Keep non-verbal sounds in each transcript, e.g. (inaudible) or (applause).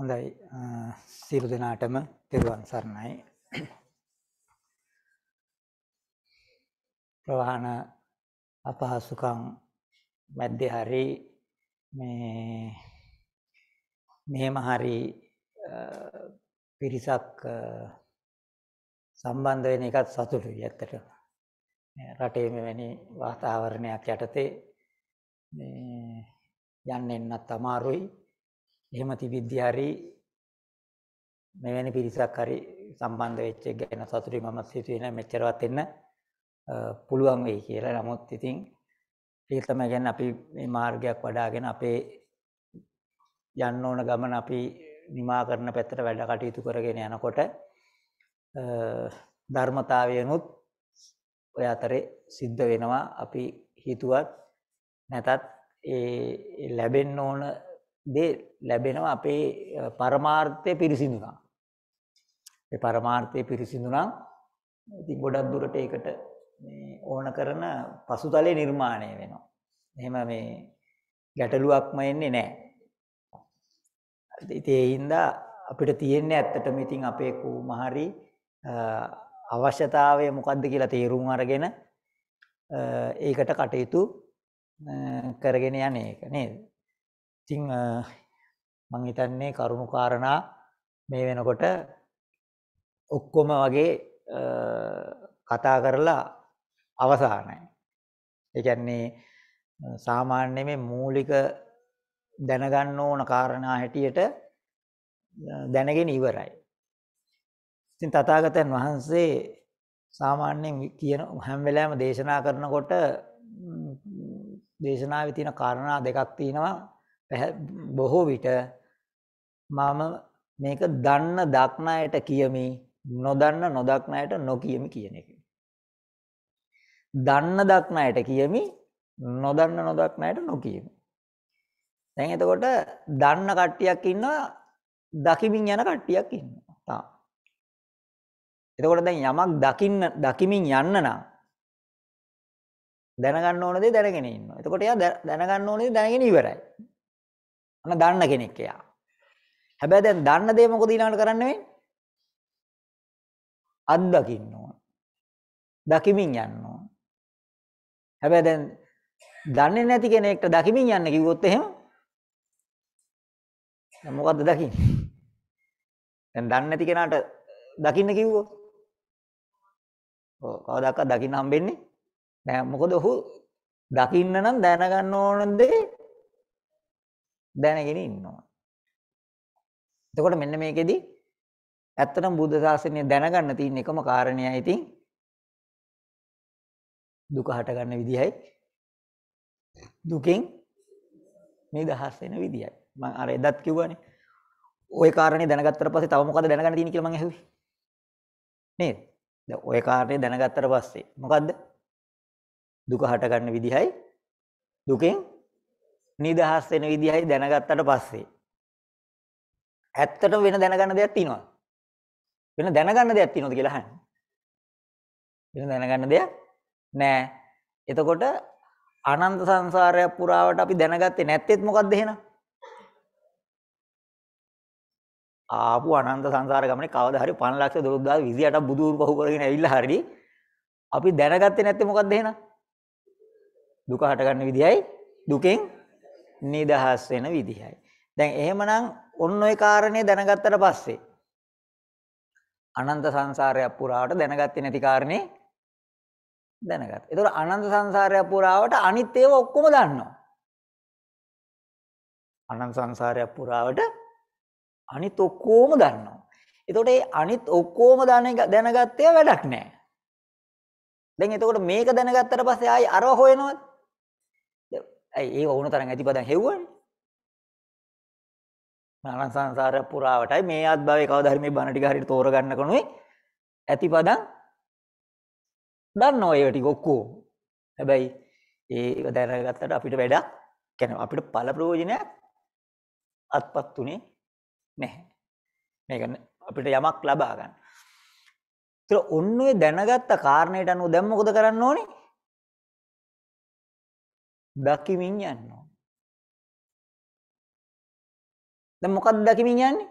හොඳයි සියලු දෙනාටම තෙරුවන් සරණයි ප්‍රවාහන අපහසුකම් මැද්දේ හරි මේ මෙහෙම හරි පිරිසක් සම්බන්ධ වෙන එකත් සතුටුයි ඇත්තටම රටේ මෙවැනි වාතාවරණයක් යටතේ මේ යන්නෙන්නත් අමාරුයි එහෙම තිබිද්දී හරි මෙවැනි පිරිසක් හරි සම්බන්ධ වෙච්ච එක ගැන සතුටුයි මම හිතුවේ නෑ මෙච්චරවත් එන්න පුළුවන් වෙයි කියලා. නමුත් ඉතින් ඒක තමයි කියන්නේ අපි මේ මාර්ගයක් වඩාගෙන අපේ යන්න ඕන ගමන අපි නිමා කරන පැත්තට වැඩ කටයුතු කරගෙන යනකොට ධර්මතාවයනුත් ඔය අතරේ සිද්ධ වෙනවා අපි හිතුවත් නැතත් ඒ ලැබෙන්න ඕන දේ ලැබෙනවා අපේ පරමාර්ථය පිරිසිදුනා. ඒ පරමාර්ථය පිරිසිදුනා ඉතින් ගොඩක් දුරට ඒකට ඕන කරන පසුතලයේ නිර්මාණය වෙනවා. එහෙම මේ ගැටලුවක්ම එන්නේ නැහැ. ඉතින් ඒ හින්දා අපිට තියෙන්නේ ඇත්තටම ඉතින් අපේ කුමහරි අවශ්‍යතාවය මොකද්ද කියලා තේරුම් අරගෙන ඒකට කටයුතු කරගෙන යන්නේ ඒක නේද? ඉතින් මම හිතන්නේ කරුණු කාරණා මේ වෙනකොට ඔක්කොම වගේ කතා කරලා අවසానයි. ඒ කියන්නේ සාමාන්‍ය මේ මූලික දැනගන්න ඕන කාරණා හැටියට දැනගෙන ඉවරයි. ඉතින් තථාගතයන් වහන්සේ සාමාන්‍යයෙන් කියන හැම වෙලාවෙම දේශනා කරනකොට දේශනාවේ තියෙන කාරණා දෙකක් තියෙනවා බොහෝ විට මම මේක දන්න දක්නායට කියමි නොදන්න නොදක්නායට නොකියමි කියන එක. දන්න දක්නායට කියමි නොදන්න නොදක්නායට නොකියමි. දැන් එතකොට දන්න කට්ටියක් ඉන්නවා දකිමින් යන කට්ටියක් ඉන්නවා. එතකොට දැන් යමක් දකින්න දකිමින් යන්න නම් දැනගන්න ඕන දේ දැනගෙන ඉන්නවා. එතකොට එයා දැනගන්න ඕන දේ දැනගෙන ඉවරයි. අන්න දන්න කෙනෙක් එයා. හැබැයි දැන් දන්න දේ මොකද ඊළඟට කරන්න වෙන්නේ? අත්දකින්න ඕන. දකිමින් යන්න ඕන. හැබැයි දැන් දන්නේ නැති කෙනෙක්ට දකිමින් යන්න කිව්වොත් එහෙම දැන් මොකද්ද දකින්නේ? දැන් දන්නේ නැති කෙනාට දකින්න කිව්වොත් ඔව් කවදාකවත් දකින්න හම්බෙන්නේ නැහැ. මොකද ඔහු දකින්න නම් දැනගන්න ඕන දේ දැනගෙන ඉන්නවා. එතකොට මෙන්න මේකෙදි ඇත්තටම බුද්ධ ශාසනය දැනගන්න තියෙන එකම කාරණේයි ඉතින් දුක හට ගන්න විදිහයි දුකෙන් මේ දහස් වෙන විදියයි. මම අර එදත් කිව්වනේ. ওই කාරණේ දැනගත්තට පස්සේ තව මොකද දැනගන්න තියෙන්නේ කියලා මම ඇහුවේ. නේද? දැන් ওই කාරණේ දැනගත්තට පස්සේ මොකද්ද? දුක හටගන්න විදිහයි දුකෙන් නිදහස් වෙන විදිහයි දැනගත්තට පස්සේ ඇත්තටම වෙන දැනගන්න දෙයක් තියෙනවද? වෙන දැනගන්න දෙයක් තියෙනවද කියලා අහන්නේ. වෙන දැනගන්න දෙයක් නෑ. එතකොට අනන්ත සංසාරය පුරාවට අපි දැනගත්තේ නැත්තේත් මොකද්ද එහෙනම්? ආපු අනන්ත සංසාර ගමනේ කවදා හරි 5 ලක්ෂ 12000 28ක් බුදු වරු පහු කරගෙන ඇවිල්ලා හරි අපි දැනගත්තේ නැත්තේ මොකද්ද එහෙනම්? දුක හටගන්න විදියයි දුකෙන් නිදහස් වෙන විදිහයි. දැන් එහෙමනම් ඔන්න ඔය කාරණේ දැනගත්තට පස්සේ අනන්ත සංසාරයක් පුරාවට දැනගත්තේ නැති කාරණේ දැනගත්තා. ඒතකොට අනන්ත සංසාරයක් පුරාවට අනිත් ඒවා ඔක්කොම දන්නවා. අනන්ත සංසාරයක් පුරාවට අනිත් ඔක්කොම දන්නවා. එතකොට ඒ අනිත් ඔක්කොම දැනගත්තේ වැඩක් නැහැ. දැන් එතකොට මේක දැනගත්තට පස්සේ ආයි අරව හොයනවද? ඇයි ඒ ඕන තරම් ඇතිපදන් හෙව්වනේ. මනස සංසාර පුරාවටයි මේ ආත්භවයේ කවදා හරි මේ බණ ටික හරියට තෝරගන්න කණුයි ඇතිපදන් දන්නවා ඒ ටික ඔක්කොම. හැබැයි ඒක දැනගත්තට අපිට වැඩක් කියන්නේ අපිට පළ ප්‍රයෝජනයක් අත්පත් උනේ නැහැ. මේක අපිට යමක් ලබා ගන්න. ඒතර ඔන්න ඔය දැනගත්ත කාරණයට අනුව දැන් මොකද කරන්න ඕනේ? දකිමින් යනවා. දැන් මොකක්ද දකිමින් යන්නේ?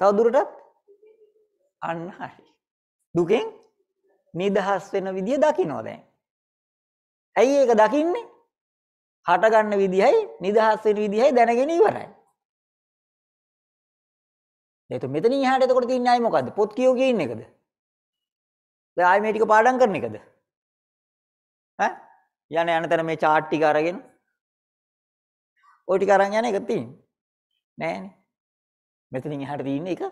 තව දුරටත් අන්න හරි. දුකෙන් නිදහස් වෙන විදිය දකිනවා දැන්. ඇයි ඒක දකින්නේ? හට ගන්න විදියයි නිදහස් වෙන විදියයි දැනගෙන ඉවරයි. එතකොට මෙතනින් එහාට එතකොට තියන්නේ ආයි මොකද්ද? පොත් කියෝ කියන එකද? දැන් ආයි මේ ටික පාඩම් කරන එකද? ඈ යන යන තැන මේ chart ටික අරගෙන ওই ටික අරන් යන එක තියෙන්නේ නෑනේ මෙතනින් එහාට තියෙන්නේ එක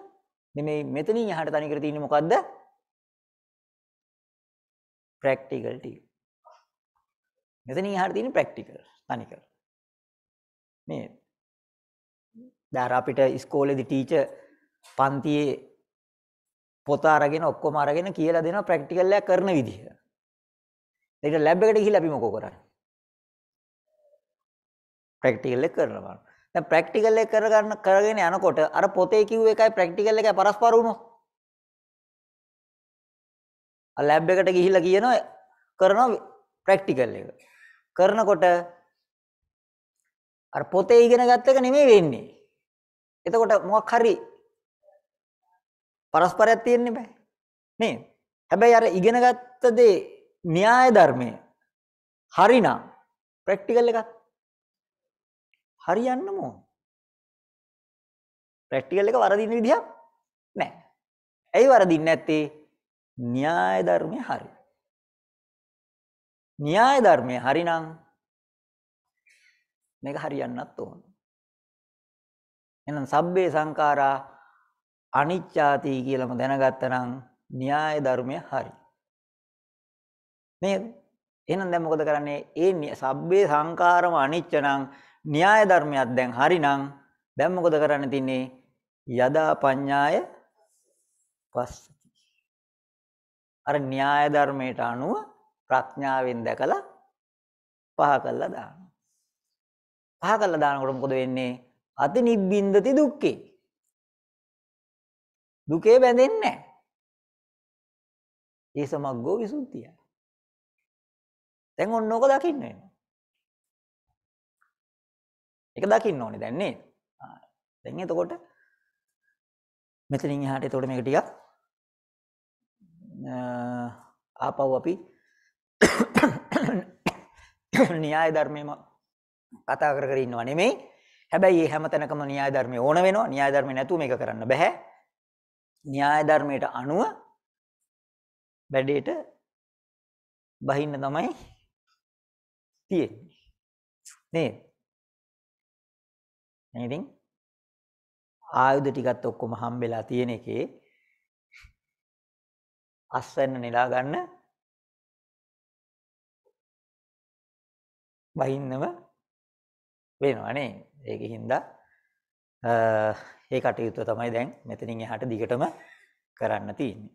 නෙමෙයි මෙතනින් එහාට තනිකර තියෙන්නේ මොකද්ද practical ටික මෙතනින් එහාට තියෙන්නේ practical තනිකර මේ දැන් අපිට ඉස්කෝලේදී ටීචර් පන්තියේ පොත අරගෙන ඔක්කොම අරගෙන කියලා දෙනවා ප්‍රැක්ටිකල් එකක් කරන විදිහ ඊට ලැබ් එකට ගිහිල්ලා අපි මොකෝ කරන්නේ? ප්‍රැක්ටිකල් එක කරනවා. දැන් ප්‍රැක්ටිකල් එක කරගන්න කරගෙන යනකොට අර පොතේ කිව්ව එකයි ප්‍රැක්ටිකල් එකයි පරස්පර වුණොත් අර ලැබ් එකට ගිහිල්ලා කියනවා කරනවා ප්‍රැක්ටිකල් එක. කරනකොට අර පොතේ ඉගෙන ගත්ත එක නෙමෙයි වෙන්නේ. එතකොට මොකක් හරි පරස්පරයක් තියෙන්න බෑ. නේ? හැබැයි අර ඉගෙන ගත්ත දේ න්‍යාය ධර්මය හරිනම් ප්‍රැක්ටිකල් එකත් හරියන්න ඕන. ප්‍රැක්ටිකල් එක වරදින්න විදිහක් නැහැ. ඇයි වරදින්නේ නැත්තේ? න්‍යාය ධර්මය හරි. න්‍යාය ධර්මය හරිනම් මේක හරියන්නත් ඕන. එහෙනම් සබ්බේ සංඛාරා අනිච්ඡාති කියලාම දැනගත්තනම් න්‍යාය ධර්මය හරි. නේද? එහෙනම් දැන් මොකද කරන්නේ? ඒ සබ්බේ සංකාරම අනිච්ච නම් න්‍යාය ධර්මයක් දැන් හරිනම් දැන් මොකද කරන්න තින්නේ? යදා පඤ්ඤාය පස්සති. අර න්‍යාය ධර්මයට අනුව ප්‍රඥාවෙන් දැකලා පහ කළා දානවා. පහ කළා දානකොට මොකද වෙන්නේ? අති නිබ්බින්දති දුක්ඛේ. දුකේ බැඳෙන්නේ නැහැ. ඒ සමග්ගෝ විසුද්ධියයි. දැන් ඔන්න ඕක දකින්න වෙනවා. ඒක දකින්න ඕනේ දැන් නේද? දැන් එතකොට මෙතනින් එහාට එතකොට මේක ටිකක් ආපහු අපි න්‍යාය ධර්මයේම කතා කර කර ඉන්නව නෙමෙයි. හැබැයි මේ හැමතැනකම න්‍යාය ධර්මයේ ඕන වෙනවා. න්‍යාය ධර්මයේ නැතුව මේක කරන්න බෑ. න්‍යාය ධර්මයට අනුව වැඩේට බහින්න තමයි තියෙන්නේ. නේද? දැන් ඉතින් ආයුධ ටිකත් ඔක්කොම හම්බෙලා තියෙන එකේ අස්වැන්න නෙලා ගන්න බහින්නම වෙනවා නේ. ඒකෙන් හින්දා ඒ කටයුතු තමයි දැන් මෙතනින් එහාට දිගටම කරන්න තියෙන්නේ.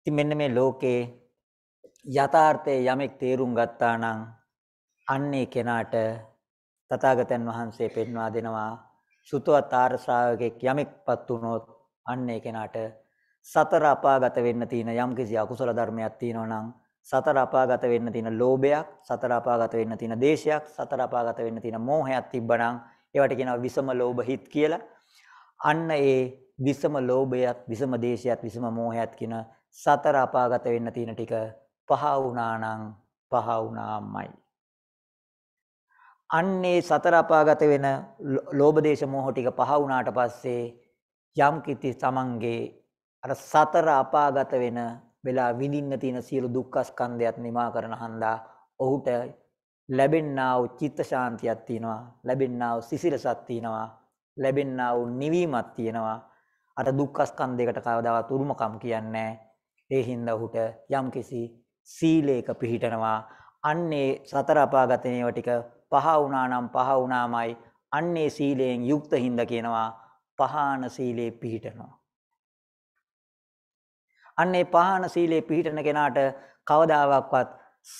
ඉතින් මෙන්න මේ ලෝකේ යථාර්ථයේ යමෙක් තේරුම් ගත්තා නම් අන්නේ කෙනාට තථාගතයන් වහන්සේ පෙන්වා දෙනවා සුතවත් ආර ශ්‍රාවකෙක් යමෙක්පත් වුණොත් අන්නේ කෙනාට සතර අපාගත වෙන්න තියෙන යම්කිසි අකුසල ධර්මයක් තියෙනවා නම් සතර අපාගත වෙන්න තියෙන ලෝභයක් සතර අපාගත වෙන්න තියෙන දේශයක් සතර අපාගත වෙන්න තියෙන මෝහයක් තිබ්බනම් ඒවට කියනවා විසම ලෝභ හිත් කියලා. අන්න ඒ විසම ලෝභයත් විසම දේශයත් විසම මෝහයත් කියන සතර අපාගත වෙන්න තියෙන ටික පහ වුණා නම් පහ වුණාමයි. අන්නේ සතර අපාගත වෙන ලෝභ දේශ මොහ ටික පහ වුණාට පස්සේ යම් කිති තමන්ගේ අර සතර අපාගත වෙන වෙලා විඳින්න තියෙන සියලු දුක්ඛ ස්කන්ධයත් නිමා කරන හන්දා ඔහුට ලැබෙන්නා වූ චිත්ත ශාන්තියක් තියෙනවා ලැබෙන්නා වූ සිසිලසක් තියෙනවා ලැබෙන්නා වූ නිවීමක් තියෙනවා අර දුක්ඛ ස්කන්ධයකට කවදාවත් උරුමකම් කියන්නේ ඒ හින්දා ඔහුට යම්කිසි සීලයක පිහිටනවා අන්නේ සතර අපාගතනේව ටික පහ වුණා නම් පහ වුණාමයි අන්නේ සීලයෙන් යුක්ත හින්ද කියනවා පහාන සීලේ පිහිටනවා. අන්නේ පහාන සීලේ පිහිටන කෙනාට කවදාවක්වත්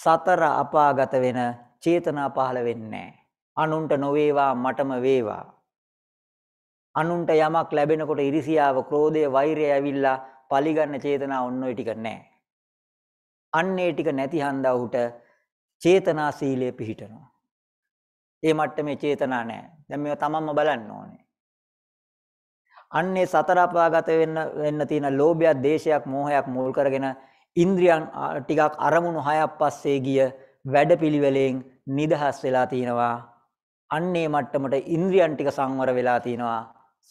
සතර අපාගත වෙන චේතනා පහළ වෙන්නේ අනුන්ට නොවේවා මටම වේවා. අනුන්ට යමක් ලැබෙනකොට ඉරිසියාව, ක්‍රෝධය, වෛරය ඇවිල්ලා පලිගන්න චේතනා ඔන්න ඔය ටික නැහැ. අන්නේ ටික නැති හන්දා උහුට චේතනා සීලය පිහිටනවා. ඒ මට්ටමේ චේතනා නැහැ. දැන් මේවා තමන්ම බලන්න ඕනේ. අන්නේ සතර අපාගත වෙන්න වෙන්න තියෙන ලෝභයක්, දේශයක්, මෝහයක් මුල් කරගෙන ඉන්ද්‍රියන් ටිකක් අරමුණු හයක් පස්සේ ගිය වැඩපිළිවෙලෙන් නිදහස් වෙලා තිනවා. අන්නේ මට්ටමට ඉන්ද්‍රියන් ටික සංවර වෙලා තිනවා.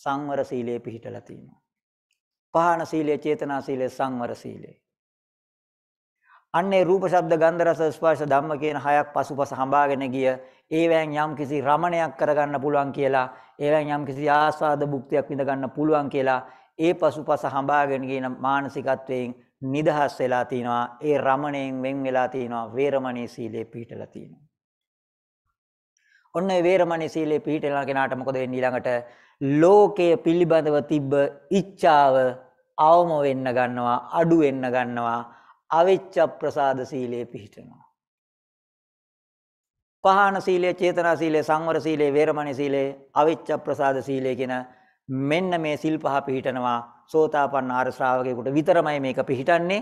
සංවර සීලය පිහිටලා තිනවා. පහන සීලය, චේතනා සීලය, සංවර සීලය. අන්නේ රූප ශබ්ද ගන්ධ රස ස්පර්ශ ධම්ම කියන හයක් පසුපස හඹාගෙන ගිය ඒවෙන් යම් කිසි රමණයක් කරගන්න පුළුවන් කියලා ඒවෙන් යම් කිසි ආස්වාද භුක්තියක් විඳ ගන්න පුළුවන් කියලා ඒ පසුපස හඹාගෙන ගින මානසිකත්වයෙන් නිදහස් වෙලා තිනවා ඒ රමණයෙන් වෙන් වෙලා තිනවා වේරමණී සීලේ පිළිටලා තිනවා ඔන්න ඒ වේරමණී සීලේ පිළිටලා කෙනාට මොකද වෙන්නේ ඊළඟට ලෝකයේ පිළිබඳව තිබ්බ ઈચ્છාව අවම වෙන්න ගන්නවා අඩු වෙන්න ගන්නවා අවිච්ඡ ප්‍රසාද සීලය පිහිටනවා. පහන සීලය, චේතනා සීලය, සංවර සීලය, වේරමණී සීලය, අවිච්ඡ ප්‍රසාද සීලය කියන මෙන්න මේ සිල් පහ පිහිටනවා. සෝතාපන්න ආර ශ්‍රාවකයෙකුට විතරමයි මේක පිහිටන්නේ.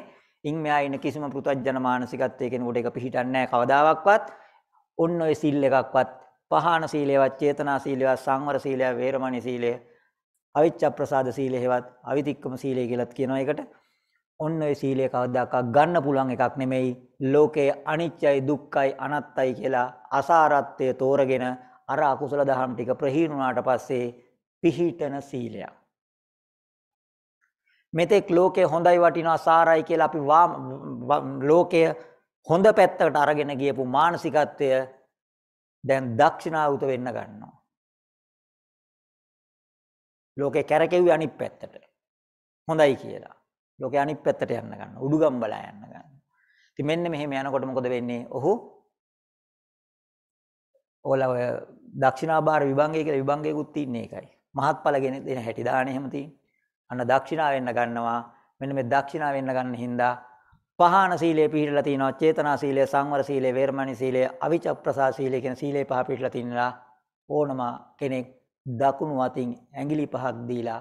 ඉන් මෙයා ඉන්න කිසිම පෘතජන මානසිකත්වයේ කෙනෙකුට ඒක පිහිටන්නේ නැහැ කවදාවත්. ඔන්න ඔය සීල් එකක්වත් පහාන සීලේවත් චේතනා සීලේවත් සංවර සීලය වේරමණී සීලය අවිච්ඡ ප්‍රසාද සීලේවත් අවිතික්කම සීලය කියලාත් කියනවා ඒකට ඔන්න ඔය සීලය කවදාකවත් ගන්න පුළුවන් එකක් නෙමෙයි. ලෝකයේ අනිත්‍යයි දුක්ඛයි අනත්තයි කියලා අසාරත්වය තෝරගෙන අර අකුසල දහම් ටික ප්‍රහීන වුණාට පස්සේ පිහිටන සීලයක්. මෙතෙක් ලෝකය හොඳයි වටිනවා සාරයි කියලා අපි ලෝකය හොඳ පැත්තකට අරගෙන ගියපු මානසිකත්වය දැන් දක්ෂිනාවුත වෙන්න ගන්නවා. ලෝකේ කැරකෙව්වේ අනිත් පැත්තට. හොඳයි කියලා. ලෝකෙ අනිත් පැත්තට යන්න ගන්න. උඩුගම් බලා යන්න ගන්න. ඉතින් මෙන්න මෙහෙම යනකොට මොකද වෙන්නේ? ඔහු ඕලා ඔය දක්ෂිනාභාර විභංගය කියලා විභංගයකුත් තින්නේ ඒකයි. මහත්ඵල ගෙන දෙන හැටි දාන එහෙම තියෙන්නේ. අන්න දක්ෂිනාවෙන්න ගන්නවා. මෙන්න මේ දක්ෂිනාවෙන්න ගන්න හින්දා පහාන සීලය පිළිහිලා තිනවා. චේතනා සීලය, සංවර සීලය, වේරමණී සීලය, අවිචප්‍රසා සීලය කියන සීලේ පහ පිළිහිලා තිනලා ඕනම කෙනෙක් දකුණු අතින් ඇඟිලි පහක් දීලා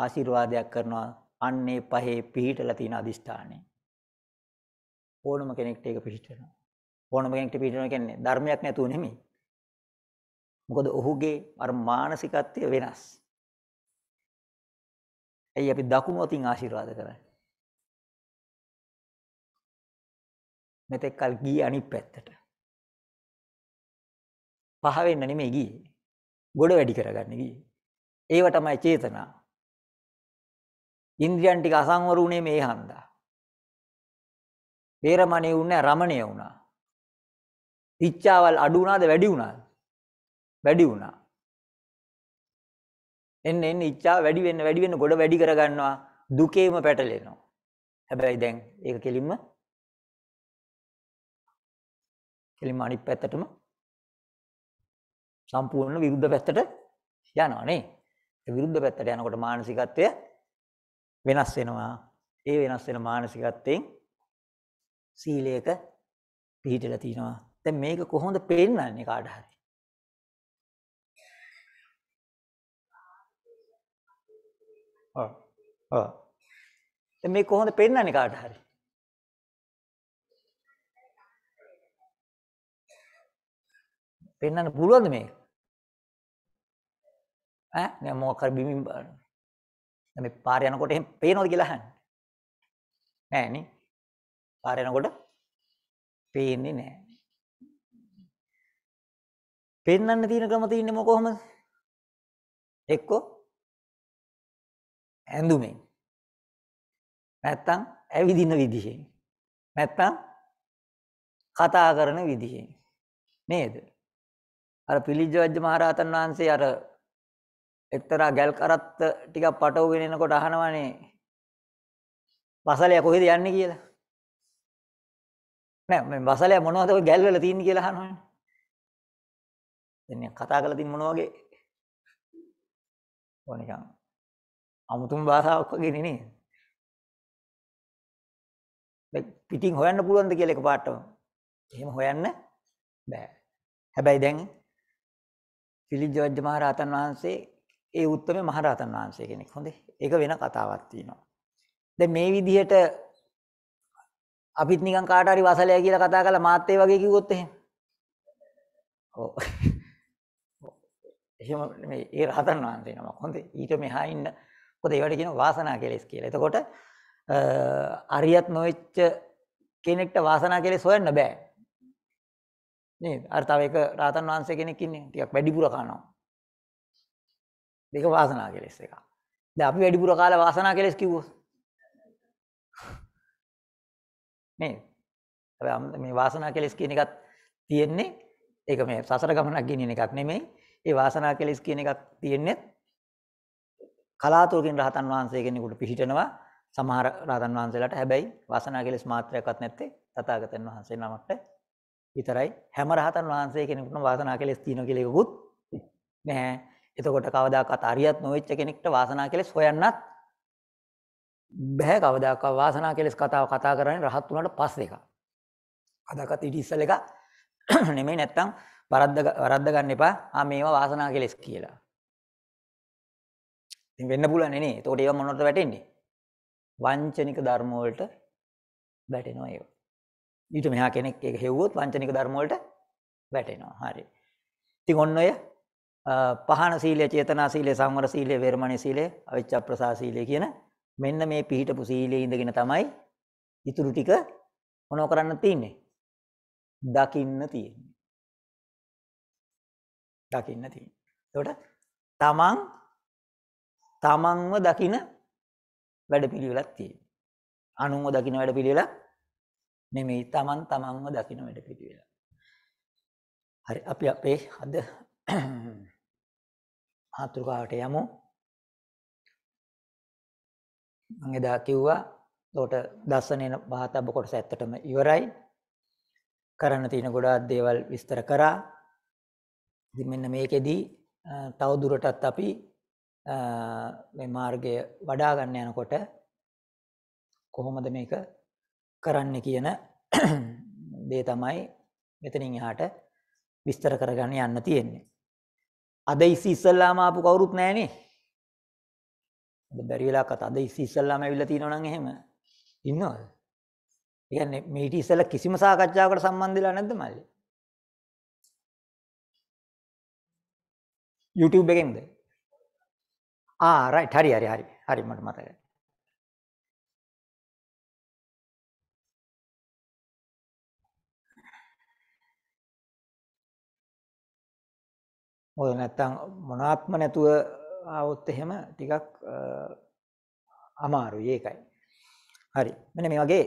ආශිර්වාදයක් කරනවා අන්නේ පහේ පිහිටලා තියෙන අදිෂ්ඨානේ. ඕනම කෙනෙක්ට ඒක පිහිටනවා. ඕනම කෙනෙක්ට පිහිටනවා කියන්නේ ධර්මයක් නැතුව නෙමෙයි. මොකද ඔහුගේ අර මානසිකත්වය වෙනස්. ඇයි අපි දකුණු අතින් ආශිර්වාද කරන්නේ? මෙතෙක් කල් ගියේ අනිත් පැත්තට. පහ වෙන්න නෙමෙයි ගියේ. ගොඩ වැඩි කරගන්න ගියේ. ඒව තමයි චේතනා. ඉන්ද්‍රියන් ටික අසංවර වුණේ මේ හන්දා. වේරමණේ වුණා රමණේ වුණා. ඉච්ඡාවල් අඩු වුණාද වැඩි වුණාද? වැඩි වුණා. එන්න එන්න ඉච්ඡා වැඩි වෙන්න වැඩි වෙන්න ගොඩ වැඩි කරගන්නවා දුකේම පැටලෙනවා. හැබැයි දැන් ඒක කෙලින්ම කෙලින්ම අනිත් පැත්තටම සම්පූර්ණ විරුද්ධ පැත්තට යනවා නේ. ඒ විරුද්ධ පැත්තට යනකොට මානසිකත්වය වෙනස් වෙනවා. ඒ වෙනස් වෙන මානසිකත්වයෙන් සීලයක පිහිටලා තිනවා. දැන් මේක කොහොමද පෙන්වන්නේ කාට හරි? ඔව්. ඔව්. දැන් මේ කොහොමද පෙන්වන්නේ කාට හරි? පෙන්වන්න පුළුවන්ද මේක? ඈ නෑ මොකක් හරි බිමින් බලන්න. දැන් මේ පාර යනකොට එහෙම පේනවද කියලා අහන්න. නෑ නේ. පාර යනකොට පේන්නේ නෑ. පෙන්වන්න තියෙන ක්‍රම තියෙන්නේ කොහොමද? එක්කෝ ඇඳුමෙන්. නැත්තම් ඇවිදින විදිහෙන්. නැත්තම් කතා කරන විදිහෙන්. නේද? අර පිළිජ්ජ වජ්ජ මහරහතන් වහන්සේ අර එක්තරා ගැල් කරත්ත ටිකක් පටවගෙන එනකොට අහනවානේ බසලයා කොහෙද යන්නේ කියලා. නෑ මේ බසලයා මොනවද ඔය ගැල් වල තියෙන්නේ කියලා අහනවානේ. දැන් කතා කරලා තින් මොන වගේ? ඕනිකන් අමුතුම භාෂාවක් වගේ නේ නේද? පිටින් හොයන්න පුළුවන්ද කියලා එක පාටම. එහෙම හොයන්න බෑ. හැබැයි දැන් පිලිජ්ජ වජ්ජ මහ රහතන් වහන්සේ ඒ උත්තරේ මහරහතන් වහන්සේ කෙනෙක්. හොඳේ. ඒක වෙන කතාවක් තියෙනවා. දැන් මේ විදිහට අපිත් නිකන් කාට හරි වසලයා කියලා කතා කරලා මාත් ඒ වගේ කිව්වොත් එහෙම. ඔව්. එහෙම මේ ඒ රහතන් වහන්සේ නම හොඳේ. ඊට මෙහා ඉන්න මොකද ඒවට කියනවා වාසනා කෙලෙස් කියලා. එතකොට අරියත් නොවෙච්ච කෙනෙක්ට වාසනා කෙලෙස් හොයන්න බෑ. නේද? අර තව එක රහතන් වහන්සේ කෙනෙක් ඉන්නේ. ටිකක් වැඩිපුර කනවා. දෙක වාසනා කෙලෙස් එක. දැන් අපි වැඩිපුර කාලේ වාසනා කෙලෙස් කිව්වොත් නේද? හැබැයි මේ වාසනා කෙලෙස් කියන එකත් තියෙන්නේ ඒක මේ සසර ගමනක් ගෙනියන එකක් නෙමෙයි. ඒ වාසනා කෙලෙස් කියන එකක් තියෙන්නේ කලාතුරකින් රහතන් වහන්සේ කෙනෙකුට පිහිටනවා සමහර රහතන් වහන්සේලාට හැබැයි වාසනා කෙලෙස් මාත්‍රයක්වත් නැත්තේ තථාගතයන් වහන්සේ නමකට විතරයි. හැම රහතන් වහන්සේ කෙනෙකුටම වාසනා කෙලෙස් තියෙනවා කියලා එකකුත් නැහැ. එතකොට කවදාකවත් අරියත් නොවෙච්ච කෙනෙක්ට වාසනා කෙලෙස් හොයන්නත් බෑ කවදාකවත් වාසනා කෙලෙස් කතාව කතා කරන්නේ රහත් වුණාට පස්සේ එක. අදකත් ඊට ඉස්සෙල් එක (clears throat) නෙමෙයි නැත්තම් වරද්ද වරද්ද ගන්න එපා. ආ මේවා වාසනා කෙලෙස් කියලා. ඉතින් වෙන්න පුළුවන් නේ. එතකොට ඒවා මොනවද වැටෙන්නේ? වංචනික ධර්ම වලට වැටෙනවා ඒවා. ඊට මෙහා කෙනෙක් ඒක හෙව්වොත් වංචනික ධර්ම වලට වැටෙනවා. හරි. ඉතින් ඔන්න ඔය පහන සීලය, චේතනා සීලය, සංවර සීලය, වේරමණී සීලය, අවිච්ඡප්‍රසා සීලය කියන මෙන්න මේ පිහිටපු සීලයේ ඉඳගෙන තමයි ඉතුරු ටික මොනව කරන්න තියෙන්නේ? දකින්න තියෙන්නේ. දකින්න තියෙන්නේ. එතකොට තමන් තමන්ව දකින වැඩපිළිවෙලක් තියෙනවා. අනුන්ව දකින වැඩපිළිවෙලක් නෙමෙයි තමන් තමන්ව දකින වැඩපිළිවෙල. හරි අපි අපේ අද හාතුරුකාවට යමු මං එදා කිව්වා එතකොට දස්සනේන පහතබ්බ කොටස ඇත්තටම ඉවරයි කරන්න තියෙන ගොඩාක් දේවල් විස්තර කරා ඉතින් මෙන්න මේකෙදි තව දුරටත් අපි මේ මාර්ගය වඩා ගන්න යනකොට කොහොමද මේක කරන්න කියන දේ තමයි මෙතනින් එහාට විස්තර කරගන්න යන්න තියෙන්නේ අද ඉස්සි ඉස්සල්ලාම ආපු කවුරුත් නැහනේ. අද බැරි වෙලා කතා. අද ඉස්සි ඉස්සල්ලාම ඇවිල්ලා තියෙනවා නම් එහෙම ඉන්නවද? කියන්නේ මේ ඊට ඉස්සෙල්ලා කිසිම සාකච්ඡාවකට සම්බන්ධ වෙලා නැද්ද මල්ලි? YouTube එකෙන්ද? ආ right හරි හරි හරි. හරි මට මතකයි. ඔය නැත්තම් මොනාත්ම නැතුව ආවොත් එහෙම ටිකක් අමාරුයි ඒකයි. හරි. මෙන්න මේ වගේ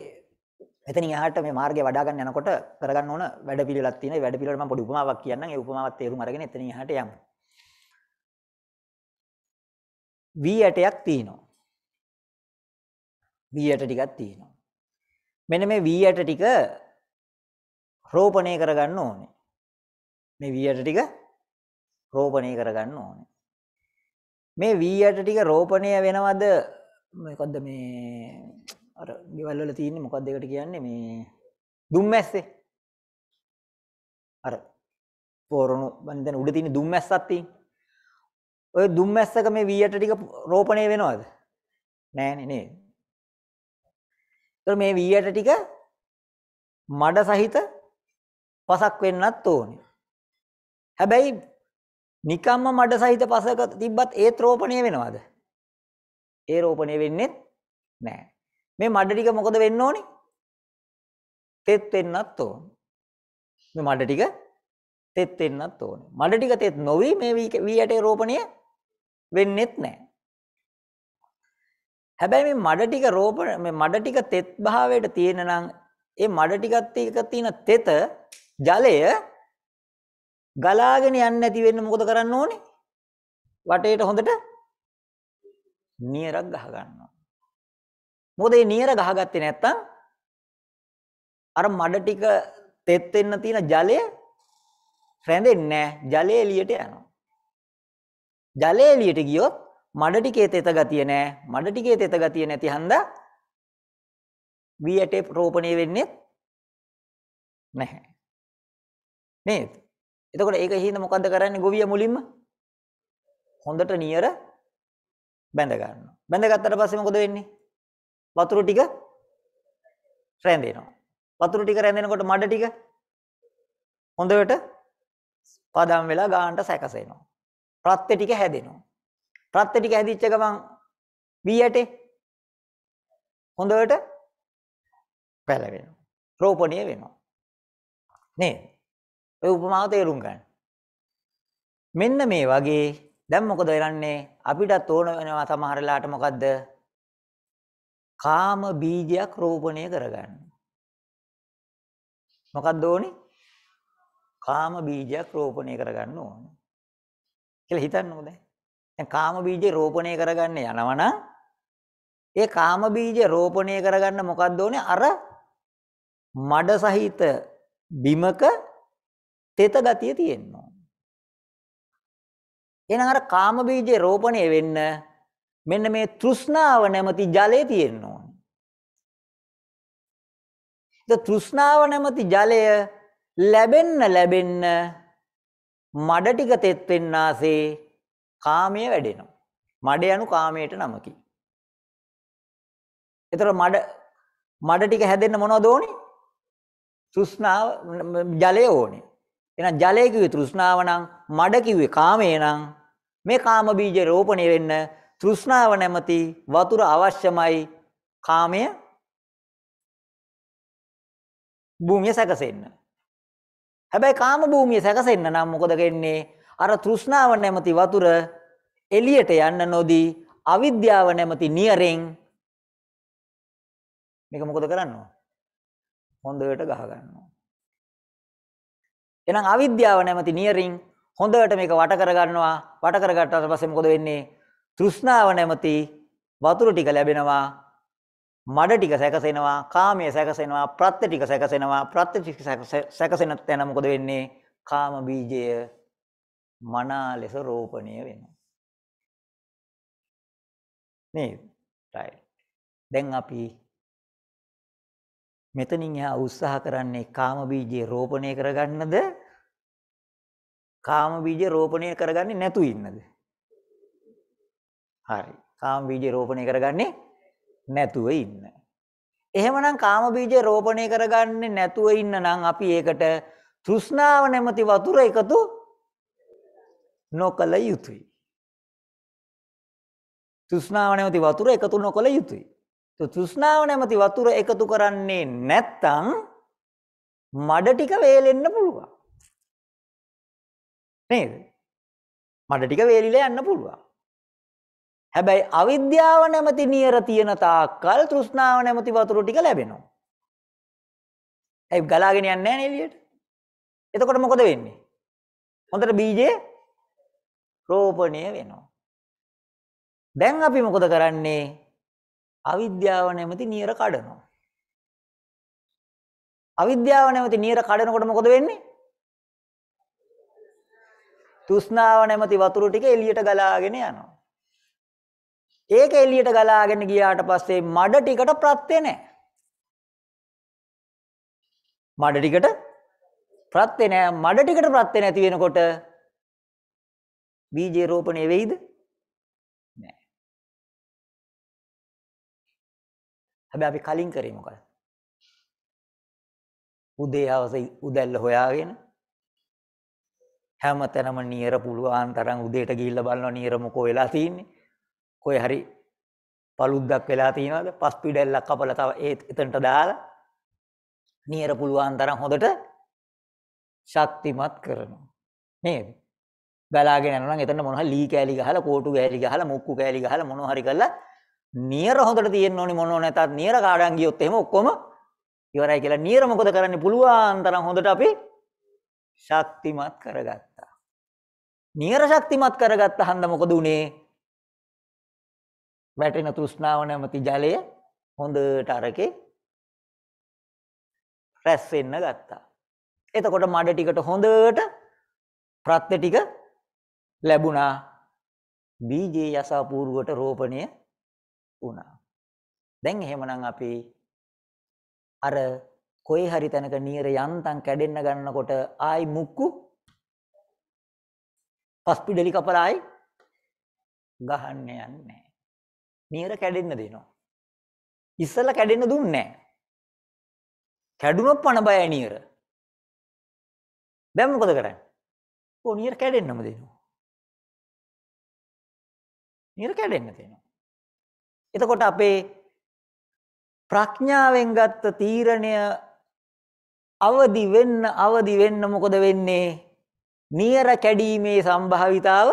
එතන එහාට මේ මාර්ගය වඩා ගන්න යනකොට කරගන්න ඕන වැඩපිළිවෙලක් තියෙනවා. ඒ වැඩපිළිවෙලට මම පොඩි උපමාවක් කියන්නම්. ඒ උපමාවත් තේරුම් අරගෙන එතන එහාට යමු. V ඇටයක් තියෙනවා. V ඇට ටිකක් තියෙනවා. මෙන්න මේ V ඇට ටික රෝපණය කරගන්න ඕනේ. මේ V ඇට ටික රෝපණය කරගන්න ඕනේ. මේ වී අට ටික රෝපණය වෙනවද මොකද්ද මේ අර ගෙවල් වල තියෙන්නේ මොකක්ද ඒකට කියන්නේ මේ දුම්මැස්සේ. අර පොරණු මම දැන් උඩ තියෙන දුම්මැස්සක් තියෙන. ඔය දුම්මැස්සක මේ වී අට ටික රෝපණය වෙනවද? නෑනේ නේද? ඒතර මේ වී අට ටික මඩ සහිත පසක් වෙන්නත් ඕනේ. හැබැයි නිකම්ම මඩ සහිත පසක තිබ්බත් ඒත් රෝපණය වෙනවද? ඒ රෝපණය වෙන්නේ නැහැ. මේ මඩ ටික මොකද වෙන්න ඕනේ? තෙත් වෙන්නත් ඕන. මේ මඩ ටික තෙත් වෙන්නත් ඕන. මඩ ටික තෙත් නොවි මේ V8 රෝපණය වෙන්නේත් නැහැ. හැබැයි මේ මඩ ටික රෝපණ මේ මඩ ටික තෙත් භාවයට තියෙන නම් ඒ මඩ ටිකත් එක තියෙන තෙත ජලය ගලාගෙන යන්න ඇති වෙන්න මොකද කරන්න ඕනේ? වටේට හොඳට නියරක් ගහ ගන්නවා. මොකද මේ නියර ගහගත්තේ නැත්තම් අර මඩ ටික තෙත් වෙන්න තියෙන ජලය රැඳෙන්නේ නැහැ. ජලය එළියට යනවා. ජලය එළියට ගියොත් මඩ ටිකේ තෙත ගතිය නැහැ. මඩ ටිකේ තෙත ගතිය නැති හන්දා වී ඇටේ රෝපණය වෙන්නේ නැහැ. නේද? එතකොට ඒක හිඳ මොකද්ද කරන්නේ ගොවිය මුලින්ම හොඳට නියර බැඳ ගන්නවා. බැඳගත්තට පස්සේ මොකද වෙන්නේ? වතුර ටික රැඳෙනවා. වතුර ටික රැඳෙනකොට මඩ ටික හොඳට පදම් වෙලා ගානට සැකසෙනවා. ප්‍රත්‍ය ටික හැදෙනවා. ප්‍රත්‍ය ටික හැදිච්ච ගමන් වී ඇටේ හොඳට පැලවෙනවා. රෝපණය වෙනවා. නේද? ඔය උපමාව තේරුම් ගන්න. මෙන්න මේ වගේ දැන් මොකද වෙන්නේ අපිටත් ඕන වෙනවා සමහර වෙලාවට මොකද්ද? කාම බීජයක් රෝපණය කරගන්න. මොකද්ද ඕනේ? කාම බීජයක් රෝපණය කරගන්න ඕනේ. කියලා හිතන්නකෝ දැන්. දැන් කාම බීජේ රෝපණය කරගන්න යනවනම් ඒ කාම බීජ රෝපණය කරගන්න මොකක්ද ඕනේ අර මඩ සහිත බිමක තෙත ගතිය තියෙන්න ඕන. එහෙනම් අර කාම බීජේ රෝපණය වෙන්න මෙන්න මේ තෘෂ්ණාව නැමැති ජලය තියෙන්න ඕන. ඒ තෘෂ්ණාව නැමැති ජලය ලැබෙන්න ලැබෙන්න මඩ ටික තෙත් වෙන්නාසේ කාමය වැඩෙනවා. මඩ යනු කාමයට නමකි. ඒතර මඩ මඩ ටික හැදෙන්න මොනවද ඕනේ? තෘෂ්ණාව ජලය ඕනේ. එහෙනම් ජලය කිව්වේ තෘෂ්ණාව නම් මඩ කිව්වේ කාමය නම් මේ කාම බීජ රෝපණය වෙන්න තෘෂ්ණාව නැමැති වතුර අවශ්‍යමයි කාමය භූමිය සැකසෙන්න. හැබැයි කාම භූමිය සැකසෙන්න නම් මොකද වෙන්නේ? අර තෘෂ්ණාව නැමැති වතුර එළියට යන්න නොදී අවිද්‍යාව නැමැති නියරෙන් මේක මොකද කරන්නේ? හොඳට ගහ ගන්නවා. එහෙනම් අවිද්‍යාව නැමැති නියරින් හොඳට මේක වට කරගන්නවා. වට කරගත්තාට පස්සේ මොකද වෙන්නේ? තෘෂ්ණාව නැමැති වතුර ටික ලැබෙනවා. මඩ ටික සැකසෙනවා. කාමයේ සැකසෙනවා. ප්‍රත්‍ය ටික සැකසෙනවා. ප්‍රත්‍ය ටික සැකසෙන තැන මොකද වෙන්නේ? කාම බීජය මනා ලෙස රෝපණය වෙනවා. නේද? right. දැන් අපි මෙතනින් එහා උත්සාහ කරන්නේ කාම බීජේ රෝපණය කරගන්නද කාම බීජ රෝපණය කරගන්නේ නැතු ඉන්නද? හරි. කාම බීජ රෝපණය කරගන්නේ නැතුව ඉන්න. එහෙමනම් කාම බීජ රෝපණය කරගන්නේ නැතුව ඉන්න නම් අපි ඒකට තෘෂ්ණාව නැමැති වතුර එකතු නොකළ යුතුයි. තෘෂ්ණාව නැමැති වතුර එකතු නොකළ යුතුයි. තෘෂ්ණාව නැමැති වතුර එකතු කරන්නේ නැත්තම් මඩ ටික වේලෙන්න පුළුවන්. නේද? මට ටික වේලිලා යන්න පුළුවන්. හැබැයි අවිද්‍යාව නැමැති නියර තියෙන තාක්කල් තෘෂ්ණාව නැමැති වතුර ටික ලැබෙනවා. ඒ ගලාගෙන යන්නේ නැහැ එළියට. එතකොට මොකද වෙන්නේ? හොඳට බීජේ රෝපණය වෙනවා. දැන් අපි මොකද කරන්නේ? අවිද්‍යාව නැමැති නියර කඩනවා. අවිද්‍යාව නැමැති නියර කඩනකොට මොකද වෙන්නේ? තෘෂ්ණාව නැමැති වතුර ටික එළියට ගලාගෙන යනවා. ඒක එළියට ගලාගෙන ගියාට පස්සේ මඩ ටිකට ප්‍රත්‍ය නැහැ. මඩ ටිකට ප්‍රත්‍ය නැහැ. මඩ ටිකට ප්‍රත්‍ය නැති වෙනකොට බීජේ රෝපණය වෙයිද? නැහැ. හැබැයි අපි කලින් කරේ මොකද? උදේ හවස උදැල්ල හොයාගෙන හැමතැනම නියර පුළුවන් තරම් උදේට ගිහිල්ලා බලනවා නියර මොකෝ වෙලා තියෙන්නේ. කොයි හරි පළුද්දක් වෙලා තියෙනවද? පස් පිඩැල්ලක් කපලා තව ඒ එතනට දාලා නියර පුළුවන් තරම් හොඳට ශක්තිමත් කරනවා. නේද? බලාගෙන යනවා නම් එතන මොනවා ලී කෑලි ගහලා කෝටු කෑලි ගහලා මුක්කු කෑලි ගහලා මොනවා හරි කරලා නියර හොඳට තියෙන්න ඕනි මොනෝ නැතත් නියර කාඩන් ගියොත් එහෙම ඔක්කොම ඉවරයි කියලා නියර මොකද කරන්න පුළුවන් තරම් හොඳට අපි ශක්තිමත් කරගත්තා. නියර ශක්තිමත් කරගත්ත හන්ද මොකද උනේ? වැටෙන තෘෂ්ණාව නැමැති ජලය හොඳට අරකේ රැස් වෙන්න ගත්තා. එතකොට මඩ ටිකට හොඳට ප්‍රත්‍ය ටික ලැබුණා. බීජේ යසාපූර්වට රෝපණය වුණා. දැන් එහෙමනම් අපි අර කොයි හරි තැනක නියර යන්තම් කැඩෙන්න ගන්නකොට ආයි මුක්කු පස්පිඩලි කපලායි ගහන්න යන්නේ. නියර කැඩෙන්න දෙනවා. ඉස්සල්ලා කැඩෙන්න දුන්නේ නැහැ. කැඩුනොත් පණ බයයි නියර. දැන් මොකද කරන්නේ? ඕ නියර කැඩෙන්නම දෙනවා. නියර කැඩෙන්න දෙනවා. එතකොට අපේ ප්‍රඥාවෙන් ගත්ත තීරණය අවදි වෙන්න අවදි වෙන්න මොකද වෙන්නේ? නියර කැඩීමේ සම්භාවිතාව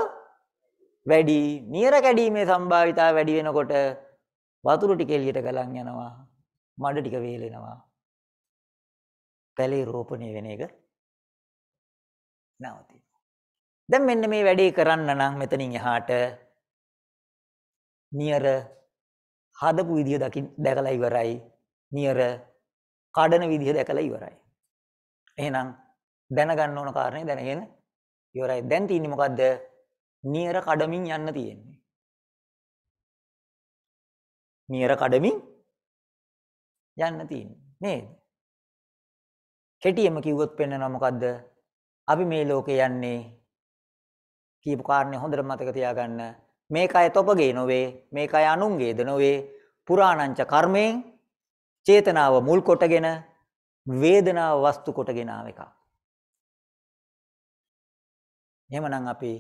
වැඩි. නියර කැඩීමේ සම්භාවිතාව වැඩි වෙනකොට වතුර ටික එළියට ගලන් යනවා. මඩ ටික වේලෙනවා. පැලේ රෝපණය වෙන එක නවතිනවා. දැන් මෙන්න මේ වැඩේ කරන්න නම් මෙතනින් එහාට නියර හදපු විදිය දකින් දැකලා ඉවරයි. නියර කඩන විදිය දැකලා ඉවරයි. එහෙනම් දැනගන්න ඕන කාරණේ දැනගෙන ඉවරයි දැන් තියෙන්නේ මොකද්ද? නියර කඩමින් යන්න තියෙන්නේ. නියර කඩමින් යන්න තියෙන්නේ නේද? කෙටියෙන්ම කිව්වොත් පෙන්වනවා මොකද්ද? අපි මේ ලෝකේ යන්නේ කියපු කාරණේ හොඳට මතක තියාගන්න. මේක අය තොපගේ නොවේ, මේක අය අනුන්ගේද නොවේ. පුරාණංච කර්මයෙන් චේතනාව මුල් කොටගෙන වේදනාව වස්තු කොටගෙන ආව එකක්. එහෙමනම් අපි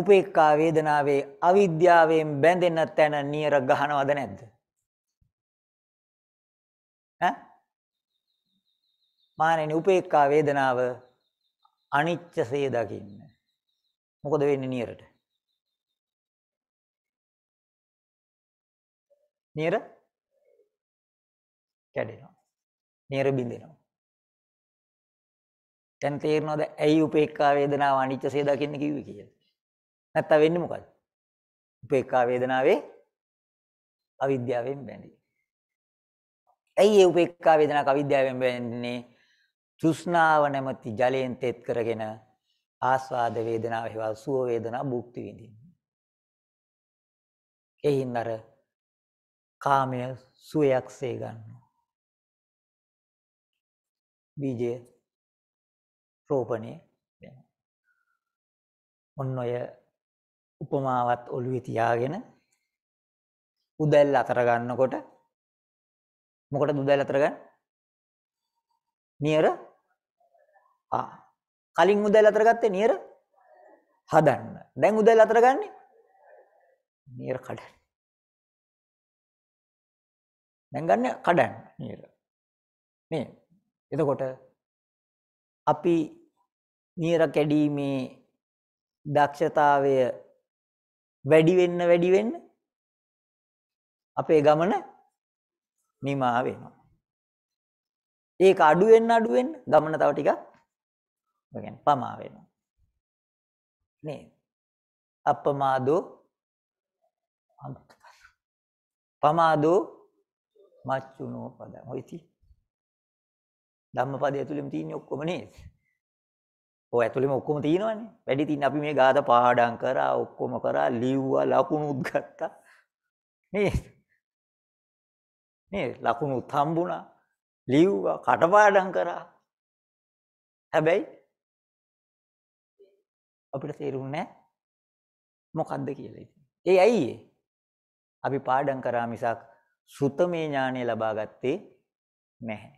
උපේක්ඛා වේදනාවේ අවිද්‍යාවෙන් බැඳෙන තැන නියර ගහනවද නැද්ද? ඈ? මානෙනි උපේක්ඛා වේදනාව අනිච්චසේ දකින්න. මොකද වෙන්නේ නියරට? නියර කැඩෙනවා. නියර බිඳෙනවා. දැන් තේරෙනවද ඇයි උපේක්ඛා වේදනාව අනිච්චසේ දකින්න කිව්වේ කියලා? නැත්තම් වෙන්නේ මොකද? උපේක්ඛා වේදනාවේ අවිද්‍යාවෙන් බැඳි. ඇයි ඒ උපේක්ඛා වේදනාව අවිද්‍යාවෙන් බැඳෙන්නේ? තෘෂ්ණාව නැමැති ජලයෙන් තෙත් කරගෙන ආස්වාද වේදනාව හේවා සුව වේදනාව භුක්ති විඳින්නේ. එයින් අර කාමය සුවයක්සේ ගන්නවා. බීජය රෝපණය වෙනවා. ඔන්න ඔය උපමාවත් ඔළුවේ තියාගෙන උදැල්ල අතර ගන්නකොට මොකටද උදැල්ල අතර ගන්න? නියර ආ කලින් උදැල්ල අතර ගත්තේ නියර හදන්න. දැන් උදැල්ල අතර ගන්නේ නියර කඩන්න. දැන් ගන්න කඩන්න නියර. මේ එතකොට අපි නියර කැඩීමේ දක්ෂතාවය වැඩි වෙන්න වැඩි වෙන්න අපේ ගමන නිමා වෙනවා. ඒක අඩු වෙන්න අඩු වෙන්න ගමන තව ටිකක් ඔය කියන්නේ පමා වෙනවා. නේ. අපමාදෝ පමාදෝ මච්චුනෝ පදං. ඔයිති. ධම්මපදය තුලින් තියෙන ඔක්කොම නේද? ඔය ඇතුළෙම ඔක්කොම තියෙනවනේ. වැඩි තින් අපි මේ ગાත පාඩම් කරා, ඔක්කොම කරා, ලිව්වා, ලකුණුත් ගත්තා. නේද? නේද? ලකුණුත් හම්බුණා. ලිව්වා, කටපාඩම් කරා. හැබැයි අපිට තේරුන්නේ මොකද්ද කියලා ඉතින්. ඒ ඇයි අපි පාඩම් කරා මිසක් සුතමේ ඥානය ලබා ගත්තේ නැහැ.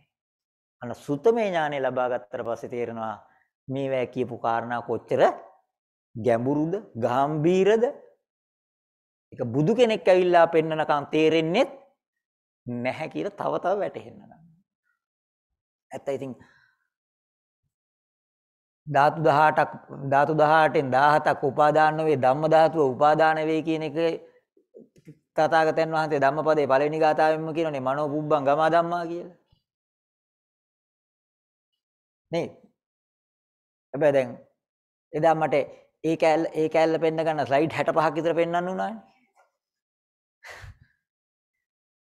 අන්න සුතමේ ඥානය ලබා ගත්තට පස්සේ තේරෙනවා මේවා කියපු කාරණා කොච්චර ගැඹුරුද ගාම්භීරද ඒක බුදු කෙනෙක් ඇවිල්ලා පෙන්නනකම් තේරෙන්නේ නැහැ කියලා තව තව වැටහෙන්න ගන්න. ඇත්ත ඉතින් ධාතු 18ක් ධාතු 18ෙන් 17ක් උපාදාන වේ ධම්ම ධාතුව උපාදාන වේ කියන එක තථාගතයන් වහන්සේ ධම්මපදයේ පළවෙනි ගාථාවෙන්ම කියනනේ මනෝ පුබ්බං ගමා ධම්මා කියලා. නේද? හැබැයි දැන් එදා මට ඒ කෑල්ල ඒ කෑල්ල පෙන්න ගන්න ස්ලයිඩ් 65ක් විතර පෙන්වන්න උනානේ.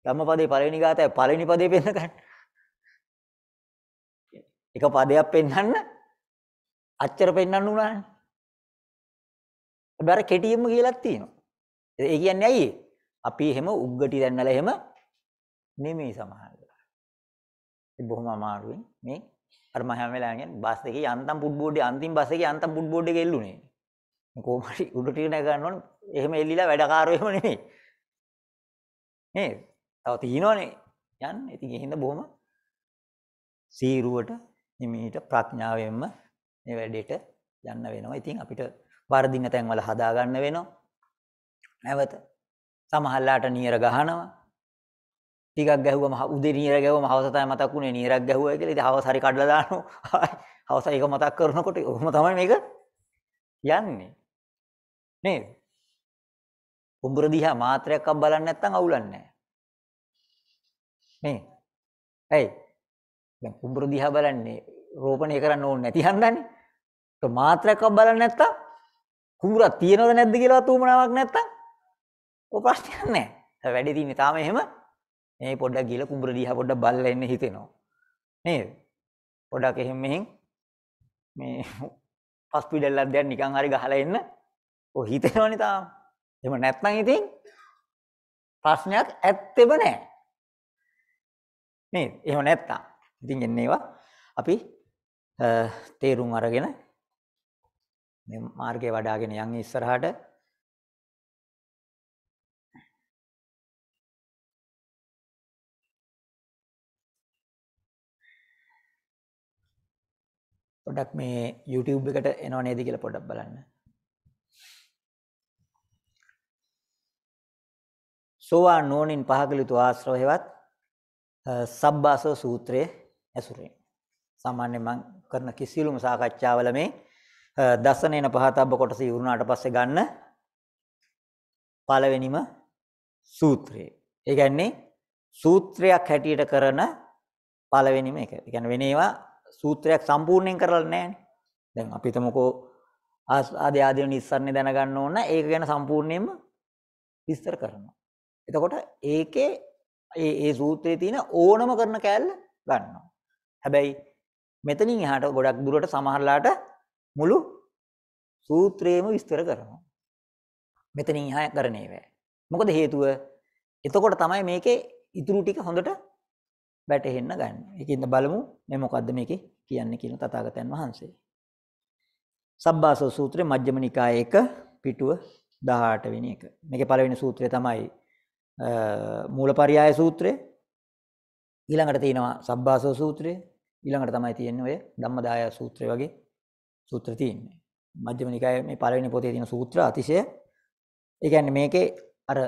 ධම්මපදේ පළවෙනි ගාතය පළවෙනි පදේ පෙන්න ගන්න. එක පදයක් පෙන්වන්න අච්චර පෙන්වන්න උනානේ. හැබැයි කෙටියෙම කියලාක් තියෙනවා. ඒ කියන්නේ ඇයි? අපි එහෙම උග්ගටි දැන්නලා එහෙම නෙමෙයි සමහරවල්. ඉතින් බොහොම අමාරුයි මේ අර මම හැම වෙලාවෙම කියන්නේ බස් එකේ අන්තම් පුඩ් බෝඩ් එකේ අන්තිම බස් එකේ අන්තම් පුඩ් බෝඩ් එකේ එල්ලුනේ. කොහොම හරි උඩට නැග ගන්න ඕන. එහෙම එල්ලිලා වැඩකාරෝ එහෙම නෙමෙයි. නේද? තව තියෙනවනේ යන්න. ඉතින් ඒ හින්දා බොහොම සීරුවට නිමීට ප්‍රඥාවෙන්ම මේ වැඩේට යන්න වෙනවා. ඉතින් අපිට වර්ධින්න තැන්වල හදා ගන්න වෙනවා. නැවත සමහරලාට නියර ගහනවා. ටිකක් ගැහුවම උදේ නියර ගැහුවම හවස තමයි මතක් වුනේ නියරක් ගැහුවා කියලා. ඉතින් හවස හරි කඩලා දානවා. හවස ඒක මතක් කරනකොට ඔහොම තමයි මේක යන්නේ. නේද? උඹර දිහා මාත්‍රයක්වත් බලන්නේ නැත්නම් අවුලක් නැහැ. නේ? ඇයි? දැන් උඹර දිහා බලන්නේ රෝපණය කරන්න ඕනේ නැති හන්දනේ. ඒක මාත්‍රයක්වත් බලන්නේ නැත්නම් කුඹරක් තියනවද නැද්ද කියලා උමනාවක් නැත්නම් ඔය ප්‍රශ්නයක් නැහැ. වැඩි තින්නේ තාම එහෙම මේ පොඩ්ඩක් ගිහලා කුඹර දිහා පොඩ්ඩක් බලලා ඉන්න හිතෙනවා. නේද? පොඩක් එහෙම මෙහෙන් මේ පස් පිටල්ලක් දැන් නිකන් හරි ගහලා එන්න ඔය හිතෙනවනේ තාම. එහෙම නැත්නම් ඉතින් ප්‍රශ්නයක් ඇත්තෙම නැහැ. නේද? එහෙම නැත්තම්. ඉතින් එන්න ඒවා අපි තේරුම් අරගෙන මේ මාර්ගය වඩාගෙන යන් ඉස්සරහට පොඩ්ඩක් මේ YouTube එකට එනව නේද කියලා පොඩ්ඩක් බලන්න. සෝවාන් නෝනින් පහකල යුතු ආශ්‍රව හේවත් සබ්බාසෝ සූත්‍රයේ ඇසුරින්. සාමාන්‍යයෙන් මම කරන කිසිලුම සාකච්ඡාවල මේ දසනේන පහතබ්බ කොටස ඉවරුණාට පස්සේ ගන්න පළවෙනිම සූත්‍රය. ඒ කියන්නේ සූත්‍රයක් හැටියට කරන පළවෙනිම එක. ඒ කියන්නේ වෙනේවා සූත්‍රයක් සම්පූර්ණයෙන් කරලා නැහැ දැන් අපි හිතමුකෝ ආදී ආදී නිස්සාරණේ දැනගන්න ඕන ඒක ගැන සම්පූර්ණයෙන්ම විස්තර කරනවා. එතකොට ඒකේ ඒ ඒ සූත්‍රයේ තියෙන ඕනම කරන කෑල්ල ගන්නවා. හැබැයි මෙතනින් එහාට ගොඩක් දුරට සමහරලාට මුළු සූත්‍රේම විස්තර කරනවා. මෙතනින් එහා කරන්නේ නැහැ. මොකද හේතුව එතකොට තමයි මේකේ ඉතුරු ටික හොඳට වැටහෙන්න ගන්න. ඒකින්ද බලමු මේ මොකද්ද මේකේ කියන්නේ කියන තථාගතයන් වහන්සේ. සබ්බාසව සූත්‍රයේ මජ්ක්‍ධිම නිකායේ 1 පිටුව 18 වෙනි එක. මේකේ පළවෙනි සූත්‍රය තමයි මූලපරියාය සූත්‍රය. ඊළඟට තියෙනවා සබ්බාසව සූත්‍රය. ඊළඟට තමයි තියෙන්නේ ඔය ධම්මදාය සූත්‍රය වගේ සූත්‍ර තියෙන්නේ. මජ්ක්‍ධිම නිකායේ මේ පළවෙනි පොතේ තියෙන සූත්‍ර අතිශය. ඒ කියන්නේ මේකේ අර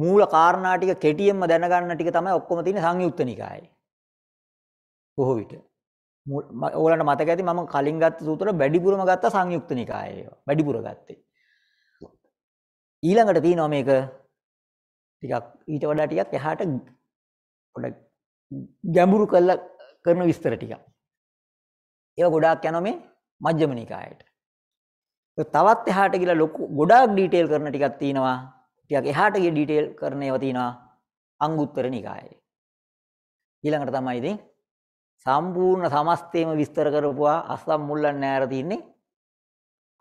මූල කාරණා ටික කෙටියෙන්ම දැනගන්න ටික තමයි ඔක්කොම තියෙන සංයුක්ත නිකායේ. බොහෝ විට. ඕලන්ට මතක ඇති මම කලින් ගත්ත සූත්‍ර වැඩිපුරම ගත්ත සංයුක්ත නිකායේ ඒවා. වැඩිපුර ගත්තේ. ඊළඟට තියෙනවා මේක ටිකක් ඊට වඩා ටිකක් එහාට පොඩක් ගැඹුරු කරලා කරන විස්තර ටිකක්. ඒවා ගොඩාක් යනවා මේ මජ්ක්‍ධිම නිකායට. තවත් එහාට ගිහලා ලොකු ගොඩාක් ඩීටේල් කරන ටිකක් තියෙනවා ටිකක් එහාට ගිය ඩීටේල් කරන ඒවා තියෙනවා අංගුත්තර නිකායේ. ඊළඟට තමයි ඉතින් සම්පූර්ණ සමස්තේම විස්තර කරපුවා අස්සම් මුල්ලන් නෑර තින්නේ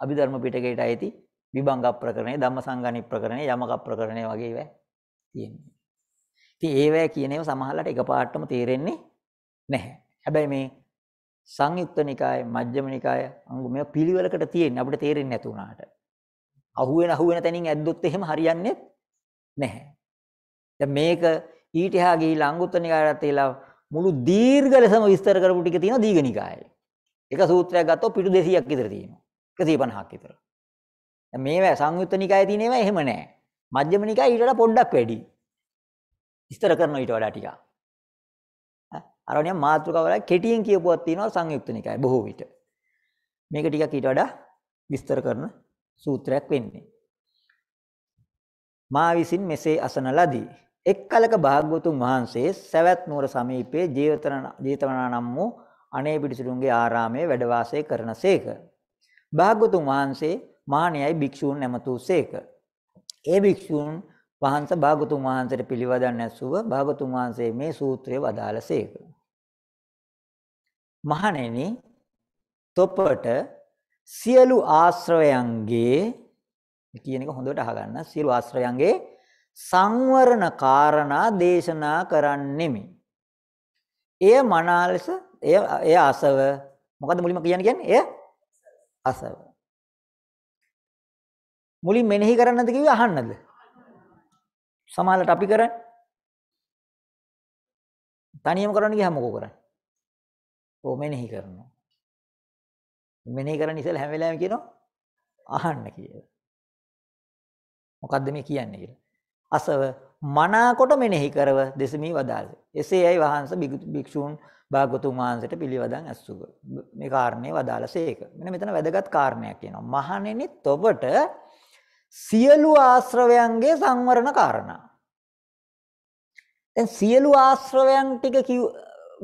අභිධර්ම පිටකයට ඇති විභංග ප්‍රකරණය ධම්මසංගණි ප්‍රකරණය යමක ප්‍රකරණය වගේ ඒවා තියෙනවා. ඉතින් ඒවා කියන ඒවා සමහරලාට එකපාරටම තේරෙන්නේ නැහැ. හැබැයි මේ සංයුක්ත නිකාය, මජ්ක්‍ධිම නිකාය අංගු මේවා පිළිවෙලකට තියෙන්නේ අපිට තේරෙන්නේ නැති වුණාට. අහුවෙන අහුවෙන තැනින් ඇද්දොත් එහෙම හරියන්නේ නැහැ. දැන් මේක ඊට එහා ගිහිලා අංගුත්තර නිකායට එලා මුළු දීර්ඝ ලෙසම විස්තර කරපු ටික තියෙනවා දීඝ නිකායේ. එක සූත්‍රයක් ගත්තොත් පිටු 200ක් විතර තියෙනවා. 150ක් විතර. දැන් මේවා සංයුත්ත නිකායේ තියෙන ඒවා එහෙම නැහැ. මධ්‍යම නිකාය ඊට වඩා පොඩ්ඩක් වැඩි. විස්තර කරන ඊට වඩා ටිකක්. අර නියම මාත්‍රකවල කෙටියෙන් කියපුවක් තියෙනවා සංයුක්ත නිකාය බොහෝ විට. මේක ටිකක් ඊට වඩා විස්තර කරන සූත්‍රයක් වෙන්නේ. මා විසින් මෙසේ අසන ලදී. එක් කලක භාග්‍යවතුන් වහන්සේ සවැත් නුවර සමීපයේ ජීවතරණ ජීතවනා නම් වූ අනේ පිටිසුරුන්ගේ ආරාමයේ වැඩ වාසය කරනසේක. භාග්‍යවතුන් වහන්සේ මාණයයි භික්ෂූන් නැමතුසේක. ඒ භික්ෂූන් වහන්සේ භාගතුන් වහන්සේට පිළිවදන් ඇසුව භාගතුන් වහන්සේ මේ සූත්‍රය වදාළසේක. මහණෙනි තොපට සියලු ආශ්‍රවයන්ගේ කියන එක හොඳට අහගන්න සියලු ආශ්‍රවයන්ගේ සංවරණ කාරණා දේශනා කරන්නෙමි. එය මනාලස එය එය අසව මොකද මුලින්ම කියන්නේ කියන්නේ එය අසව. මුලින් මෙනෙහි කරන්නද කිව්වේ අහන්නද? සමාලට අපි කරන්නේ. තනියම කරන්න ගියාම මොකෝ කරන්නේ? ඕ මෙනෙහි කරනවා. මෙනෙහි කරන්න ඉස්සෙල්ලා හැම වෙලාවෙම කියනවා අහන්න කියලා. මොකද්ද මේ කියන්නේ කියලා. අසව මනාකොට මෙනෙහි කරව දෙසමී වදාළ. එසේයි වහන්ස භික්ෂූන් භාගතුන් වහන්සේට පිළිවදන් ඇස්සුව. මේ කාරණේ වදාළසේක. මෙන්න මෙතන වැදගත් කාරණයක් කියනවා. මහණෙනි ඔබට සියලු ආශ්‍රවයන්ගේ සංවරණ කාරණා. දැන් සියලු ආශ්‍රවයන් ටික